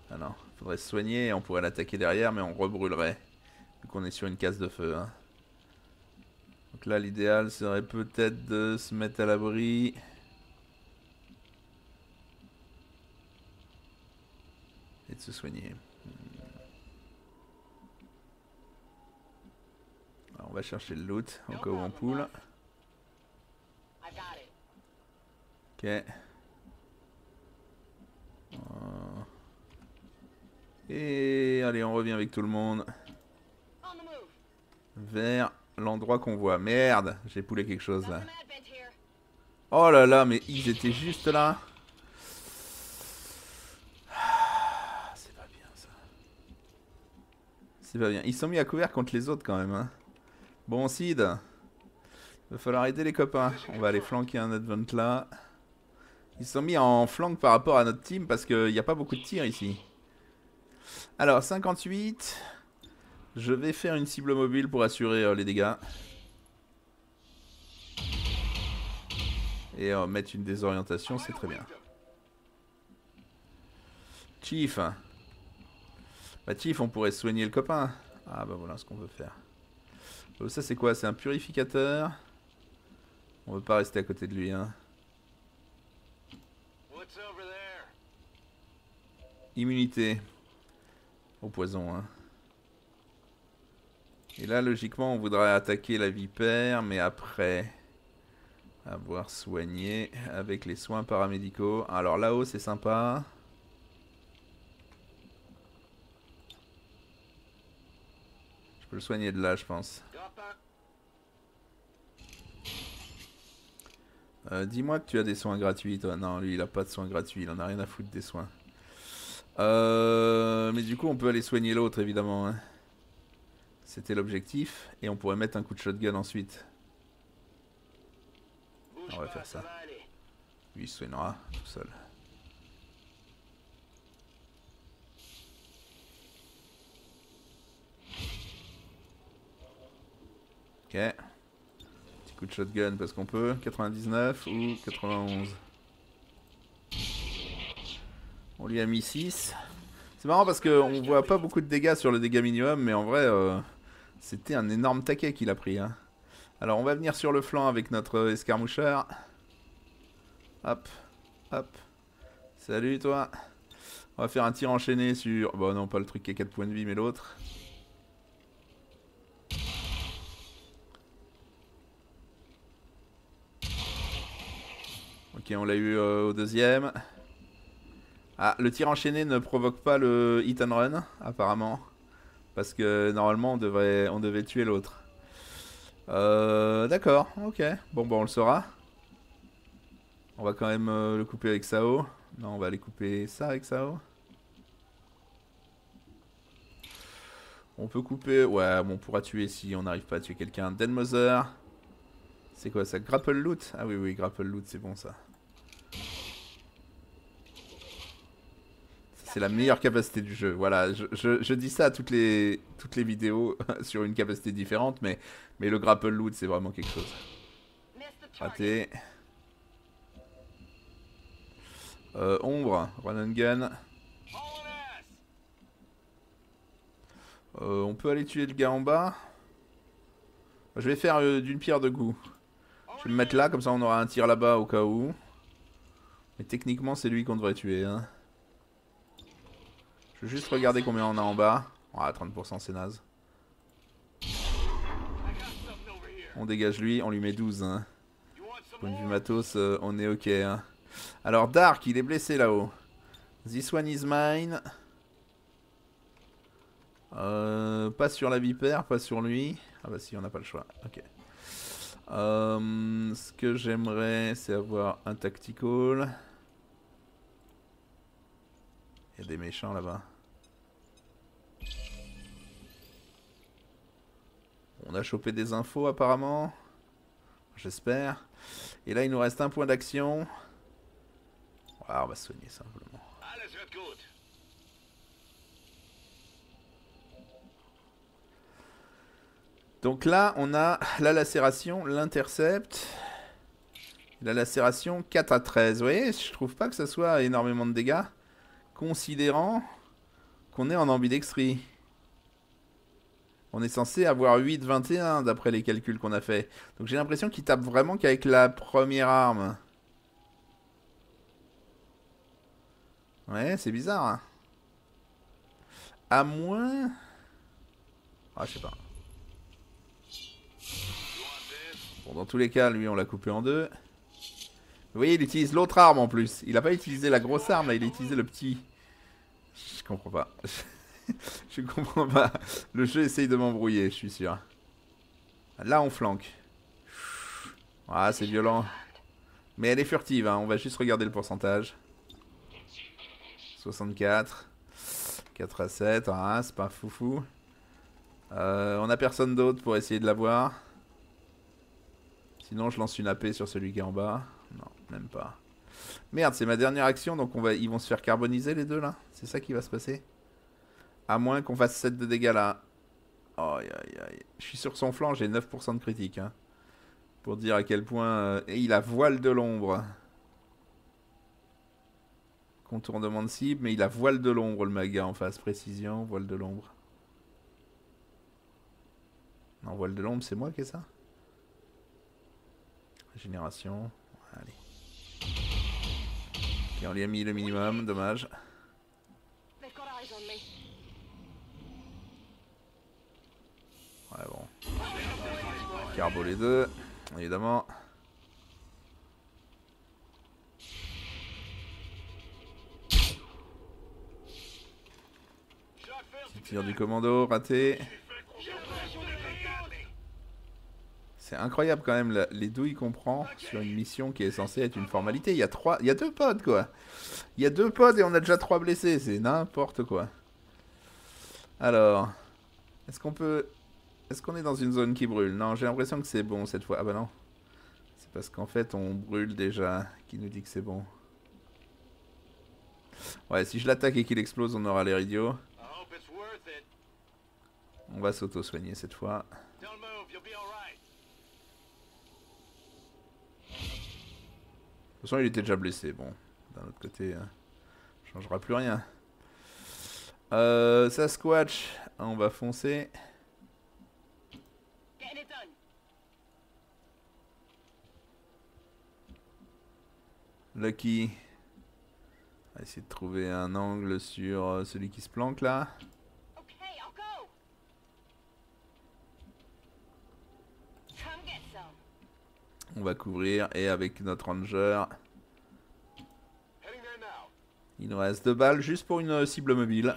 Alors, ah non, faudrait se soigner on pourrait l'attaquer derrière, mais on rebrûlerait. Vu qu'on est sur une case de feu. Hein. Donc là, l'idéal serait peut-être de se mettre à l'abri. Et de se soigner. on va chercher le loot, encore en poule. Ok. Euh. Et allez, on revient avec tout le monde. Vers l'endroit qu'on voit. Merde, j'ai poulé quelque chose là. Oh là là, mais ils étaient juste là. C'est pas bien ça. C'est pas bien. Ils sont mis à couvert contre les autres quand même. Hein. Bon, Sid. Va falloir aider les copains. On va aller flanquer un advent là. Ils sont mis en flanc par rapport à notre team parce qu'il n'y a pas beaucoup de tirs ici. Alors, 58. Je vais faire une cible mobile pour assurer euh, les dégâts. Et euh, mettre une désorientation, c'est très bien. Chief. Bah Chief, on pourrait soigner le copain. Ah bah voilà ce qu'on veut faire. Euh, ça c'est quoi C'est un purificateur. On veut pas rester à côté de lui. Hein. Immunité. Au poison. Hein. Et là, logiquement, on voudrait attaquer la vipère, mais après avoir soigné avec les soins paramédicaux. Alors là-haut, c'est sympa. Je peux le soigner de là, je pense. Euh, dis-moi que tu as des soins gratuits, toi. Non, lui, il a pas de soins gratuits. Il en a rien à foutre des soins. Euh, mais du coup, on peut aller soigner l'autre, évidemment. Hein. C'était l'objectif. Et on pourrait mettre un coup de shotgun ensuite. on va faire ça. Lui, il soignera tout seul. Ok. Petit coup de shotgun parce qu'on peut. 99 ou 91. On lui a mis 6. C'est marrant parce qu'on voit pas beaucoup de dégâts sur le dégât minimum, mais en vrai, euh, c'était un énorme taquet qu'il a pris. Hein. Alors on va venir sur le flanc avec notre escarmoucheur. Hop, hop. Salut toi. On va faire un tir enchaîné sur... Bon bah non, pas le truc qui a 4 points de vie, mais l'autre. Ok, on l'a eu euh, au deuxième. Ah, le tir enchaîné ne provoque pas le hit and run, apparemment. Parce que normalement, on, devrait, on devait tuer l'autre. Euh, d'accord, ok. Bon, bon, bah, on le saura. On va quand même euh, le couper avec Sao. Non, on va aller couper ça avec Sao. On peut couper... Ouais, bon, on pourra tuer si on n'arrive pas à tuer quelqu'un. Denmoser. C'est quoi ça Grapple Loot Ah oui, oui, Grapple Loot, c'est bon ça. C'est la meilleure capacité du jeu. Voilà, je, dis ça à toutes les, toutes les vidéos sur une capacité différente, mais, mais le grapple loot, c'est vraiment quelque chose. Raté. Euh, ombre, run and gun. Euh, on peut aller tuer le gars en bas. Je vais faire euh, d'une pierre deux goût Je vais me mettre là, comme ça on aura un tir là-bas au cas où. Mais techniquement, c'est lui qu'on devrait tuer. Hein. Je vais juste regarder combien on a en bas. Ah 30% c'est naze. On dégage lui, on lui met 12. Hein. Point de vue matos, euh, on est ok. Hein. Alors Dark, il est blessé là-haut. This one is mine. Euh, pas sur la vipère, pas sur lui. Ah bah si, on n'a pas le choix. Ok. Euh, ce que j'aimerais, c'est avoir un tactical. Il y a des méchants là-bas. On a chopé des infos apparemment. J'espère. Et là, il nous reste un point d'action. Ah, on va soigner simplement. Donc là, on a la lacération, l'intercept. La lacération 4 à 13. Vous voyez, je trouve pas que ça soit énormément de dégâts. Considérant qu'on est en ambidextrie. On est censé avoir 8, 21 d'après les calculs qu'on a fait. Donc j'ai l'impression qu'il tape vraiment qu'avec la première arme. Ouais, c'est bizarre. Hein. à moins... Ah, je sais pas. Bon, dans tous les cas, lui, on l'a coupé en deux. Vous voyez, il utilise l'autre arme en plus. Il a pas utilisé la grosse arme, là, il a utilisé le petit. Je comprends pas. je comprends pas. Le jeu essaye de m'embrouiller, je suis sûr. Là, on flanque. Ah, c'est violent. Mais elle est furtive, hein. on va juste regarder le pourcentage. 64. 4 à 7, ah, c'est pas foufou. Euh, on a personne d'autre pour essayer de la voir. Sinon, je lance une AP sur celui qui est en bas. Non, même pas. Merde, c'est ma dernière action, donc on va... ils vont se faire carboniser les deux là C'est ça qui va se passer à moins qu'on fasse 7 de dégâts là. Aïe aïe aïe. Je suis sur son flanc, j'ai 9% de critique. Hein. Pour dire à quel point. Euh, et il a voile de l'ombre. Contournement de cible, mais il a voile de l'ombre le maga en face. Précision, voile de l'ombre. Non, voile de l'ombre, c'est moi qui ai ça Génération. Allez. Ok, on lui a mis le minimum, dommage. Ouais, bon. Carbo les deux, évidemment. Tir du commando, raté. C'est incroyable quand même les douilles qu'on prend sur une mission qui est censée être une formalité. Il y a trois, il y a deux pods quoi. Il y a deux pods et on a déjà trois blessés, c'est n'importe quoi. Alors, est-ce qu'on peut est-ce qu'on est dans une zone qui brûle Non, j'ai l'impression que c'est bon cette fois. Ah bah non. C'est parce qu'en fait, on brûle déjà qui nous dit que c'est bon. Ouais, si je l'attaque et qu'il explose, on aura les radios. On va s'auto-soigner cette fois. De toute façon, il était déjà blessé. Bon, d'un autre côté, ça hein, changera plus rien. Euh, ça squatch, on va foncer. Lucky. On va essayer de trouver un angle sur euh, celui qui se planque là. On va couvrir et avec notre ranger. Il nous reste deux balles juste pour une euh, cible mobile.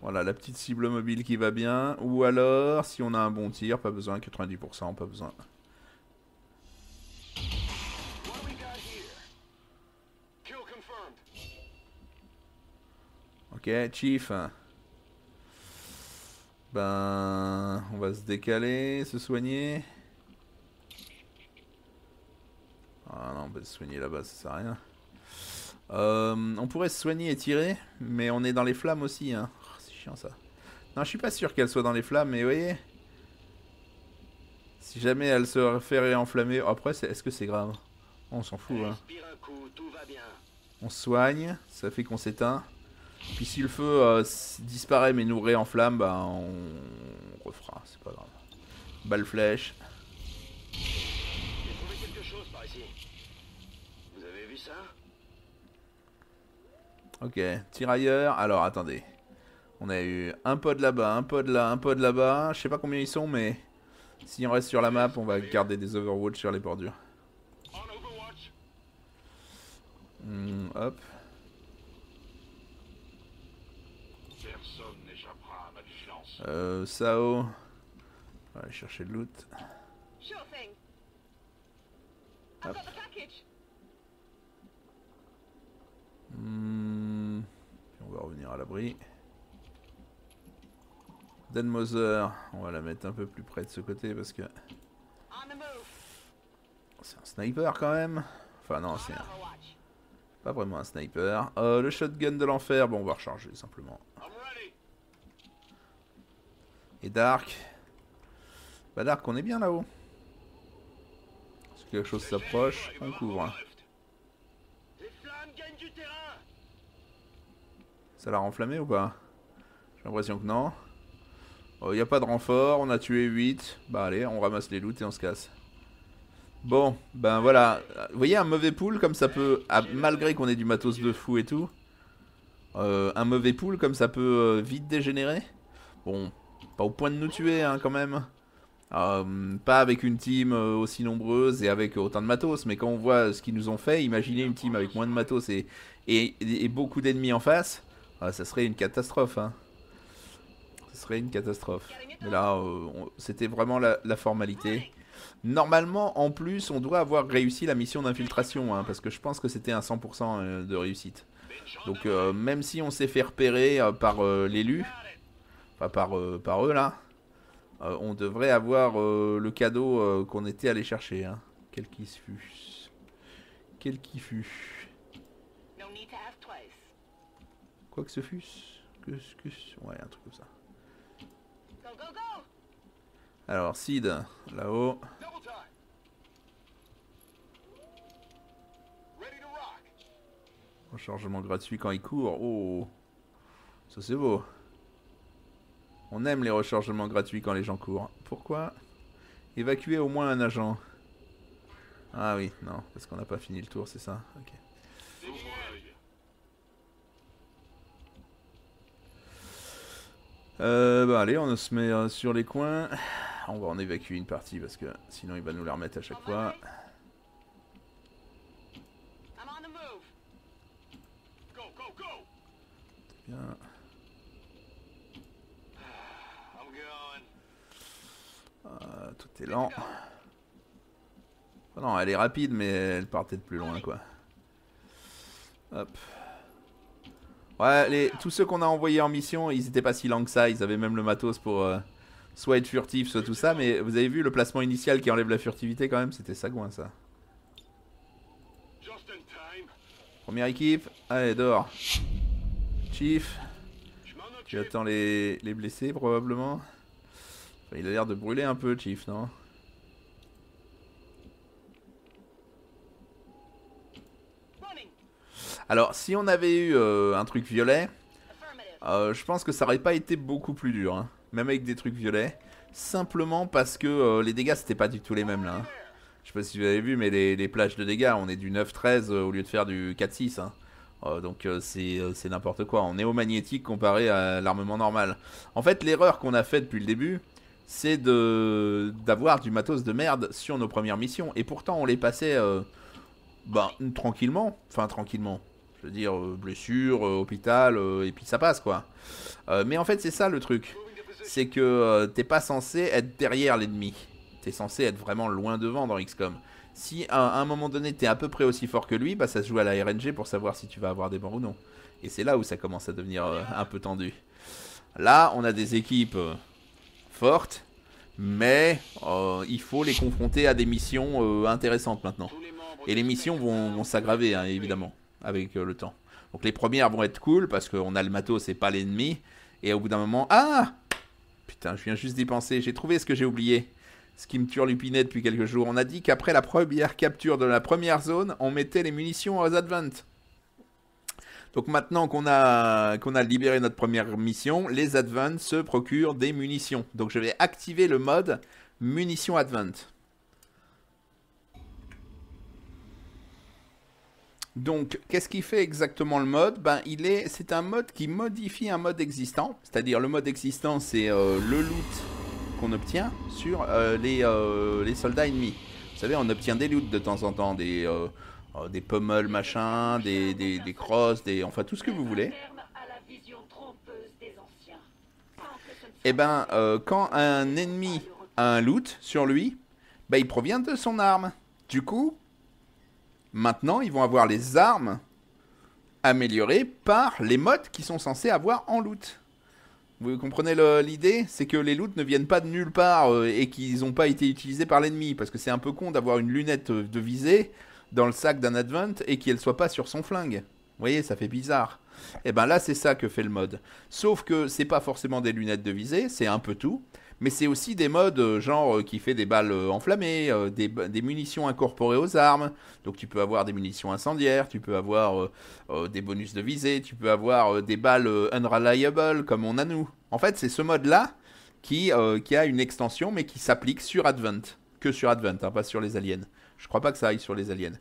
Voilà, la petite cible mobile qui va bien. Ou alors, si on a un bon tir, pas besoin, 90%, pas besoin. Ok, Chief. Ben, on va se décaler, se soigner. Ah non, on va se soigner là-bas, ça sert à rien. Euh, on pourrait se soigner et tirer, mais on est dans les flammes aussi. Hein. Oh, c'est chiant ça. Non, je suis pas sûr qu'elle soit dans les flammes, mais vous voyez. Si jamais elle se fait ré-enflammer... Oh, après, est-ce que c'est grave On s'en fout. Hein. On soigne, ça fait qu'on s'éteint. Puis si le feu euh, disparaît mais nous réenflamme, bah on, on refera, c'est pas grave. Balle flèche. Ok, tirailleurs. Alors attendez. On a eu un pod là-bas, un pod là, un pod là-bas. Je sais pas combien ils sont, mais si on reste sur la map, on va garder des Overwatch sur les bordures. Hmm, hop. Euh, Sao. On va aller chercher le loot. Hop. Hmm. on va revenir à l'abri. Denmoser, on va la mettre un peu plus près de ce côté parce que... C'est un sniper quand même. Enfin non, c'est un... Pas vraiment un sniper. Euh, le shotgun de l'enfer, bon on va recharger simplement. Et Dark. Bah Dark, on est bien là-haut. que quelque chose s'approche, on couvre. Ça l'a renflammé ou pas J'ai l'impression que non. Il oh, n'y a pas de renfort, on a tué 8. Bah allez, on ramasse les loots et on se casse. Bon, ben voilà. Vous voyez, un mauvais pool, comme ça peut... Ah, malgré qu'on ait du matos de fou et tout. Euh, un mauvais pool, comme ça peut euh, vite dégénérer. Bon, pas au point de nous tuer hein, quand même. Euh, pas avec une team euh, aussi nombreuse et avec autant de matos, mais quand on voit ce qu'ils nous ont fait, imaginez une team avec moins de matos et, et, beaucoup d'ennemis en face, euh, ça serait une catastrophe. Hein. Ça serait une catastrophe. là, c'était vraiment la, formalité. Normalement, en plus, on doit avoir réussi la mission d'infiltration, hein, parce que je pense que c'était un 100% de réussite. Donc même si on s'est fait repérer par l'élu, pas par, euh, par eux là, euh, on devrait avoir euh, le cadeau qu'on était allé chercher. Hein. Quel qu'il fût. Quel qu'il fût. Quoi que ce fût. Que, ce que, ouais, un truc comme ça. Alors, Sid, là-haut. Rechargement gratuit quand il court. Oh, ça c'est beau. On aime les rechargements gratuits quand les gens courent. Pourquoi Évacuer au moins un agent. Ah oui, non, parce qu'on n'a pas fini le tour, c'est ça Ok. Euh, bah allez, on se met euh, sur les coins. On va en évacuer une partie parce que sinon il va nous la remettre à chaque fois. Bien. tout est lent. Oh non, elle est rapide, mais elle partait de plus loin, quoi. Hop. Ouais, tous ceux qu'on a envoyés en mission, ils étaient pas si lents que ça. Ils avaient même le matos pour euh, soit être furtif, soit tout ça. Mais vous avez vu le placement initial qui enlève la furtivité quand même C'était sagouin, ça. Première équipe, allez, dehors. Chief, tu attends les blessés probablement. Il a l'air de brûler un peu, Chief, non Alors, si on avait eu euh, un truc violet, euh, je pense que ça aurait pas été beaucoup plus dur. Hein. Même avec des trucs violets. Simplement parce que euh, les dégâts, c'était pas du tout les mêmes là. Hein. Je sais pas si vous avez vu, mais les, plages de dégâts, on est du 9-13 au lieu de faire du 4-6. Hein. donc c'est n'importe quoi. On est au magnétique comparé à l'armement normal. En fait, l'erreur qu'on a faite depuis le début, c'est de d'avoir du matos de merde sur nos premières missions. Et pourtant, on les passait euh, ben, tranquillement. Enfin, tranquillement. Je veux dire, euh, blessure, euh, hôpital, et puis ça passe, quoi. mais en fait, c'est ça le truc. C'est que t'es pas censé être derrière l'ennemi. T'es censé être vraiment loin devant dans XCOM. Si à, un moment donné, t'es à peu près aussi fort que lui, bah ça se joue à la RNG pour savoir si tu vas avoir des morts ou non. Et c'est là où ça commence à devenir un peu tendu. Là, on a des équipes mais euh, il faut les confronter à des missions euh, intéressantes maintenant. Et les missions vont, s'aggraver, hein, évidemment, avec euh, le temps. Donc les premières vont être cool parce qu'on a le matos, c'est pas l'ennemi. Et au bout d'un moment, ah Putain, je viens juste d'y penser, j'ai trouvé ce que j'ai oublié. Ce qui me turlupinait depuis quelques jours. On a dit qu'après la première capture de la première zone, on mettait les munitions aux advents. Donc maintenant qu'on a, qu'on a libéré notre première mission, les advents se procurent des munitions. Donc je vais activer le mode munitions Advent. Donc, qu'est-ce qui fait exactement le mode Ben, il est, c'est un mode qui modifie un mode existant. C'est-à-dire, le mode existant, c'est euh, le loot qu'on obtient sur euh, les, euh, les soldats ennemis. Vous savez, on obtient des loots de temps en temps, des, euh, des pommels, machin, des, crosses, enfin tout ce que vous voulez. Et eh ben, euh, quand un ennemi a un loot sur lui, bah, il provient de son arme. Du coup, maintenant, ils vont avoir les armes améliorées par les modes qu'ils sont censés avoir en loot. Vous comprenez l'idée C'est que les loots ne viennent pas de nulle part euh, et qu'ils n'ont pas été utilisés par l'ennemi. Parce que c'est un peu con d'avoir une lunette de visée dans le sac d'un Advent et qu'elle soit pas sur son flingue. Vous voyez, ça fait bizarre. Et eh ben là, c'est ça que fait le mode. Sauf que c'est pas forcément des lunettes de visée, c'est un peu tout. Mais c'est aussi des modes euh, genre euh, qui fait des balles euh, enflammées, des, munitions incorporées aux armes. Donc tu peux avoir des munitions incendiaires, tu peux avoir des bonus de visée, tu peux avoir des balles unreliable comme on a nous. En fait, c'est ce mode-là qui, qui a une extension mais qui s'applique sur Advent. Que sur Advent, hein, pas sur les aliens. Je crois pas que ça aille sur les aliens.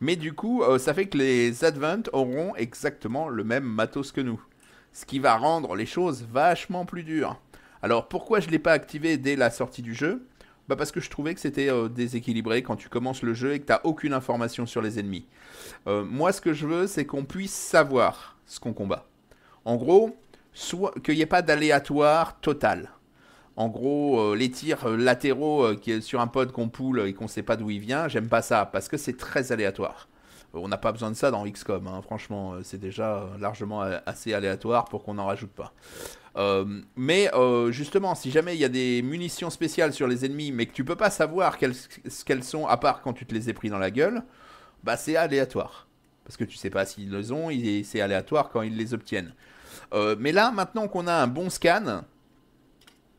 Mais du coup, euh, ça fait que les Advent auront exactement le même matos que nous. Ce qui va rendre les choses vachement plus dures. Alors pourquoi je ne l'ai pas activé dès la sortie du jeu bah parce que je trouvais que c'était euh, déséquilibré quand tu commences le jeu et que tu n'as aucune information sur les ennemis. Euh, moi, ce que je veux, c'est qu'on puisse savoir ce qu'on combat. En gros, qu'il n'y ait pas d'aléatoire total en gros, euh, les tirs euh, latéraux euh, qui sur un pod qu'on poule et qu'on ne sait pas d'où il vient, j'aime pas ça, parce que c'est très aléatoire. On n'a pas besoin de ça dans XCOM, hein. franchement, c'est déjà largement assez aléatoire pour qu'on n'en rajoute pas. mais justement, si jamais il y a des munitions spéciales sur les ennemis, mais que tu peux pas savoir ce qu'elles sont, à part quand tu te les as pris dans la gueule, bah c'est aléatoire. Parce que tu ne sais pas s'ils les ont, c'est aléatoire quand ils les obtiennent. mais là, maintenant qu'on a un bon scan,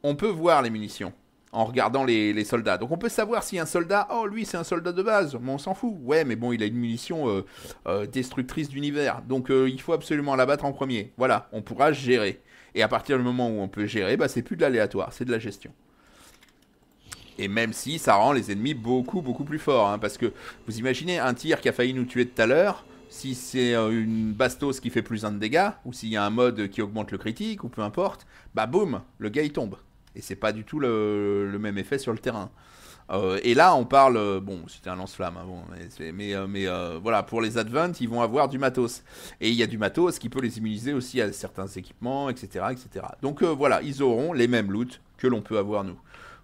on peut voir les munitions en regardant les, soldats. Donc on peut savoir si un soldat, oh lui c'est un soldat de base, mais on s'en fout. Ouais, mais bon, il a une munition euh, euh, destructrice d'univers, donc euh, il faut absolument l'abattre en premier. Voilà, on pourra gérer. Et à partir du moment où on peut gérer, bah, c'est plus de l'aléatoire, c'est de la gestion. Et même si ça rend les ennemis beaucoup beaucoup plus forts, hein, parce que vous imaginez un tir qui a failli nous tuer tout à l'heure. Si c'est une bastos qui fait plus un de dégâts, ou s'il y a un mode qui augmente le critique, ou peu importe, bah boum, le gars il tombe. Et c'est pas du tout le, même effet sur le terrain. Euh, et là, on parle, euh, bon, c'était un lance-flamme, hein, mais, mais, euh, voilà, pour les Advent, ils vont avoir du matos. Et il y a du matos qui peut les immuniser aussi à certains équipements, etc. etc. Donc voilà, ils auront les mêmes loots que l'on peut avoir nous.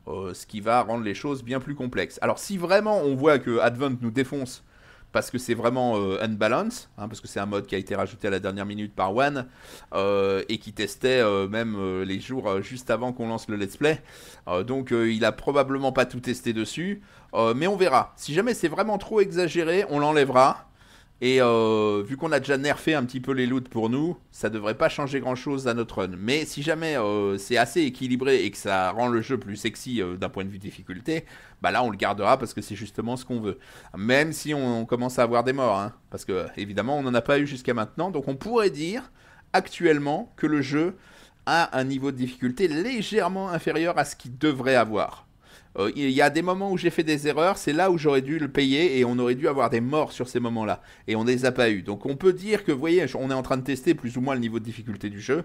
ce qui va rendre les choses bien plus complexes. Alors si vraiment on voit que Advent nous défonce parce que c'est vraiment euh, un balance, hein, parce que c'est un mode qui a été rajouté à la dernière minute par One, euh, et qui testait euh, même les jours juste avant qu'on lance le let's play. donc il a probablement pas tout testé dessus, mais on verra. Si jamais c'est vraiment trop exagéré, on l'enlèvera. Et euh, vu qu'on a déjà nerfé un petit peu les loots pour nous, ça devrait pas changer grand chose à notre run. Mais si jamais euh, c'est assez équilibré et que ça rend le jeu plus sexy euh, d'un point de vue difficulté, bah là on le gardera parce que c'est justement ce qu'on veut. Même si on, commence à avoir des morts, hein. parce que évidemment on n'en a pas eu jusqu'à maintenant, donc on pourrait dire actuellement que le jeu a un niveau de difficulté légèrement inférieur à ce qu'il devrait avoir. Euh, il y a des moments où j'ai fait des erreurs, c'est là où j'aurais dû le payer et on aurait dû avoir des morts sur ces moments-là. Et on ne les a pas eu. Donc on peut dire que, vous voyez, on est en train de tester plus ou moins le niveau de difficulté du jeu.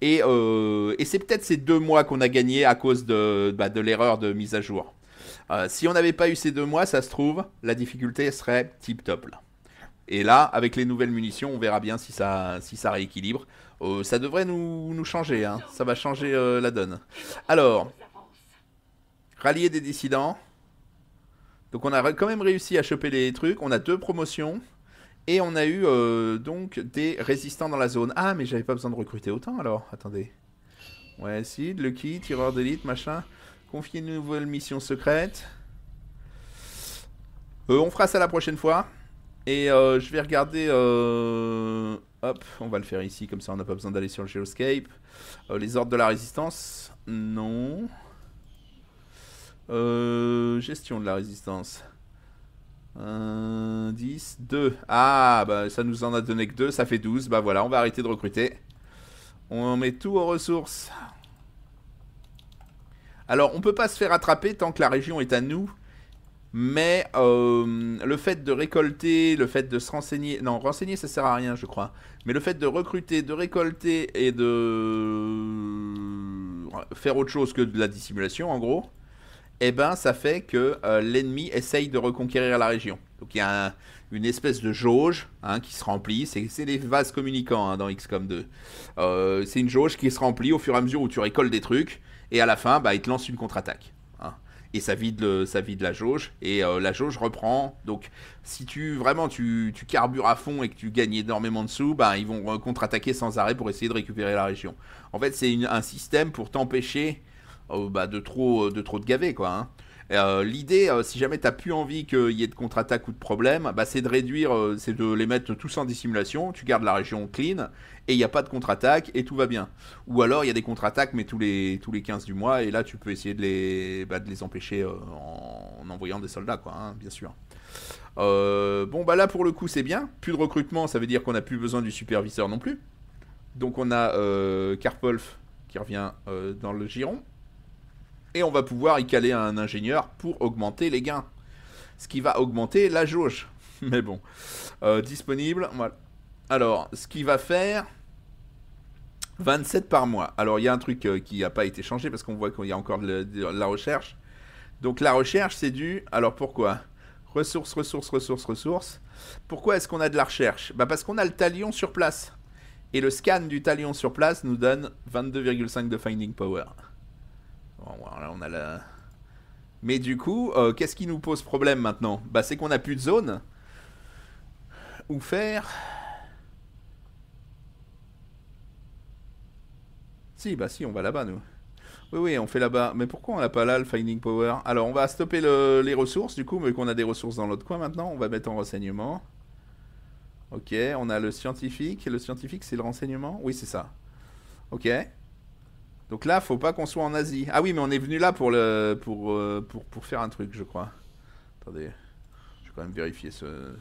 Et, euh, c'est peut-être ces deux mois qu'on a gagné à cause de, bah, l'erreur de mise à jour. Euh, si on n'avait pas eu ces deux mois, ça se trouve, la difficulté serait tip-top. Et là, avec les nouvelles munitions, on verra bien si ça, si ça rééquilibre. ça devrait nous, changer, hein. ça va changer la donne. Alors, rallier des dissidents. Donc on a quand même réussi à choper les trucs. On a deux promotions. Et on a eu euh, donc des résistants dans la zone. Ah, mais j'avais pas besoin de recruter autant alors. Attendez. Ouais, si, Lucky, tireur d'élite, machin. Confier une nouvelle mission secrète. Euh, on fera ça la prochaine fois. Et euh, je vais regarder... Hop, on va le faire ici, comme ça on n'a pas besoin d'aller sur le Geoscape. les ordres de la résistance Non. Euh, gestion de la résistance. 1, 10, 2. Ah, bah ça nous en a donné que 2, ça fait 12. Bah voilà, on va arrêter de recruter. On met tout aux ressources. Alors, on peut pas se faire attraper tant que la région est à nous. Mais euh, le fait de récolter, le fait de se renseigner... Non, renseigner, ça sert à rien, je crois. Mais le fait de recruter, de récolter et de... Faire autre chose que de la dissimulation, en gros eh ben, ça fait que euh, l'ennemi essaye de reconquérir la région. Donc il y a une espèce de jauge hein, qui se remplit. C'est des vases communicants hein, dans XCOM 2. Euh, c'est une jauge qui se remplit au fur et à mesure où tu récoltes des trucs. Et à la fin, bah, il te lance une contre-attaque. Hein. Et ça vide, ça vide la jauge. Et euh, la jauge reprend. Donc si tu vraiment tu, tu, carbures à fond et que tu gagnes énormément de sous, bah, ils vont contre-attaquer sans arrêt pour essayer de récupérer la région. En fait, c'est un système pour t'empêcher Oh, bah, de trop euh, de trop gaver quoi. Hein. Euh, l'idée, euh, si jamais tu t'as plus envie qu'il y ait de contre-attaque ou de problème, bah, c'est de réduire, c'est de les mettre tous en dissimulation, tu gardes la région clean, et il n'y a pas de contre-attaque, et tout va bien. Ou alors, il y a des contre-attaques, mais tous les, tous les 15 du mois, et là, tu peux essayer de les, bah, empêcher en, envoyant des soldats, quoi, hein, bien sûr. bon, bah là, pour le coup, c'est bien. Plus de recrutement, ça veut dire qu'on n'a plus besoin du superviseur non plus. Donc, on a Karpolf qui revient dans le giron et on va pouvoir y caler un ingénieur pour augmenter les gains. Ce qui va augmenter la jauge. Mais bon, euh, disponible, Alors, ce qui va faire 27 par mois. Alors, il y a un truc euh, qui n'a pas été changé parce qu'on voit qu'il y a encore de, la recherche. Donc, la recherche, c'est dû. Alors, pourquoi Ressources, ressources, ressources, ressources. Pourquoi est-ce qu'on a de la recherche bah Parce qu'on a le talion sur place. Et le scan du talion sur place nous donne 22,5 de finding power on a Mais du coup, euh, qu'est-ce qui nous pose problème maintenant Bah c'est qu'on n'a plus de zone. Où faire Si, bah si, on va là-bas nous. Oui, oui, on fait là-bas. Mais pourquoi on n'a pas là le Finding Power Alors on va stopper les ressources du coup, mais qu'on a des ressources dans l'autre coin maintenant. On va mettre en renseignement. Ok, on a le scientifique. Le scientifique, c'est le renseignement Oui, c'est ça. Ok. Donc là, faut pas qu'on soit en Asie. Ah oui, mais on est venu là pour, le, euh, pour, pour, faire un truc, je crois. Attendez, je vais quand même vérifier ce...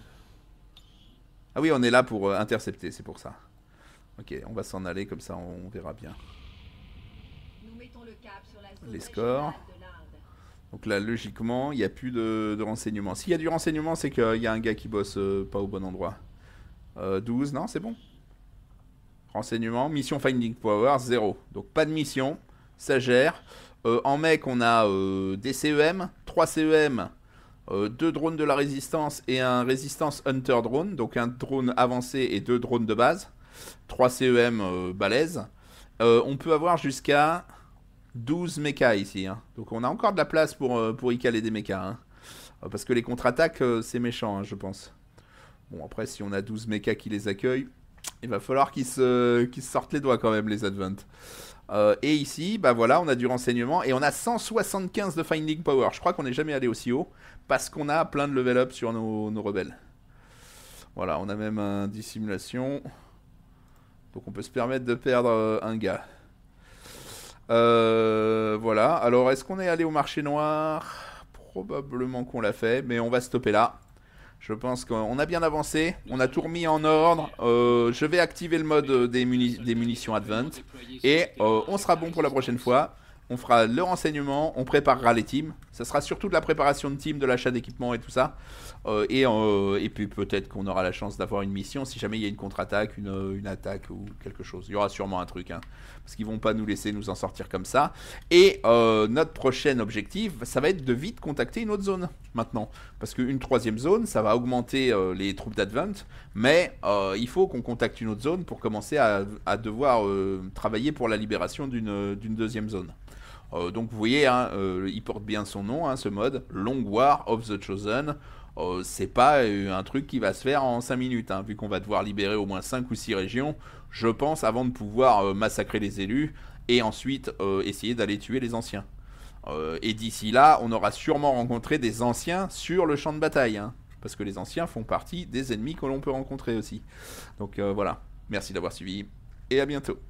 Ah oui, on est là pour euh, intercepter, c'est pour ça. Ok, on va s'en aller, comme ça on verra bien. mettons le cap Les scores. Donc là, logiquement, il n'y a plus de, de renseignements. S'il y a du renseignement, c'est qu'il y a un gars qui bosse euh, pas au bon endroit. 12, non, c'est bon Renseignement, mission Finding Power, 0. Donc pas de mission, ça gère. Euh, en mec, on a euh, des CEM, 3 CEM, 2 drones de la résistance et un résistance hunter drone, donc un drone avancé et 2 drones de base. 3 CEM euh, balèze. on peut avoir jusqu'à 12 mechas ici. Hein. Donc on a encore de la place pour, pour y caler des mechas. Hein. Parce que les contre-attaques, c'est méchant, hein, je pense. Bon, après, si on a 12 mechas qui les accueillent, il va falloir qu'ils se, sortent les doigts quand même, les advents. Euh, et ici, bah voilà, on a du renseignement et on a 175 de Finding Power. Je crois qu'on n'est jamais allé aussi haut parce qu'on a plein de level up sur nos, rebelles. Voilà, on a même un dissimulation. Donc on peut se permettre de perdre euh, un gars. Euh, voilà, alors est-ce qu'on est allé au marché noir Probablement qu'on l'a fait, mais on va stopper là. Je pense qu'on a bien avancé, on a tout remis en ordre. Euh, je vais activer le mode euh, des, munitions Advent. Et euh, on sera bon pour la prochaine fois. On fera le renseignement, on préparera les teams. Ça sera surtout de la préparation de team, de l'achat d'équipement et tout ça. Euh, euh, et, puis peut-être qu'on aura la chance d'avoir une mission si jamais il y a une contre-attaque, une, euh, attaque ou quelque chose. Il y aura sûrement un truc, hein. parce qu'ils vont pas nous laisser nous en sortir comme ça. Et notre prochain objectif, ça va être de vite contacter une autre zone maintenant, parce qu'une troisième zone, ça va augmenter les troupes d'Advent, mais il faut qu'on contacte une autre zone pour commencer à devoir travailler pour la libération d'une deuxième zone. Euh, donc vous voyez, hein, euh, il porte bien son nom, hein, ce mode, Long War of the Chosen. Euh, c'est pas un truc qui va se faire en 5 minutes, hein. vu qu'on va devoir libérer au moins 5 ou 6 régions, je pense, avant de pouvoir massacrer les élus et ensuite essayer d'aller tuer les anciens. et d'ici là, on aura sûrement rencontré des anciens sur le champ de bataille, parce que les anciens font partie des ennemis que l'on peut rencontrer aussi. Donc voilà, merci d'avoir suivi et à bientôt.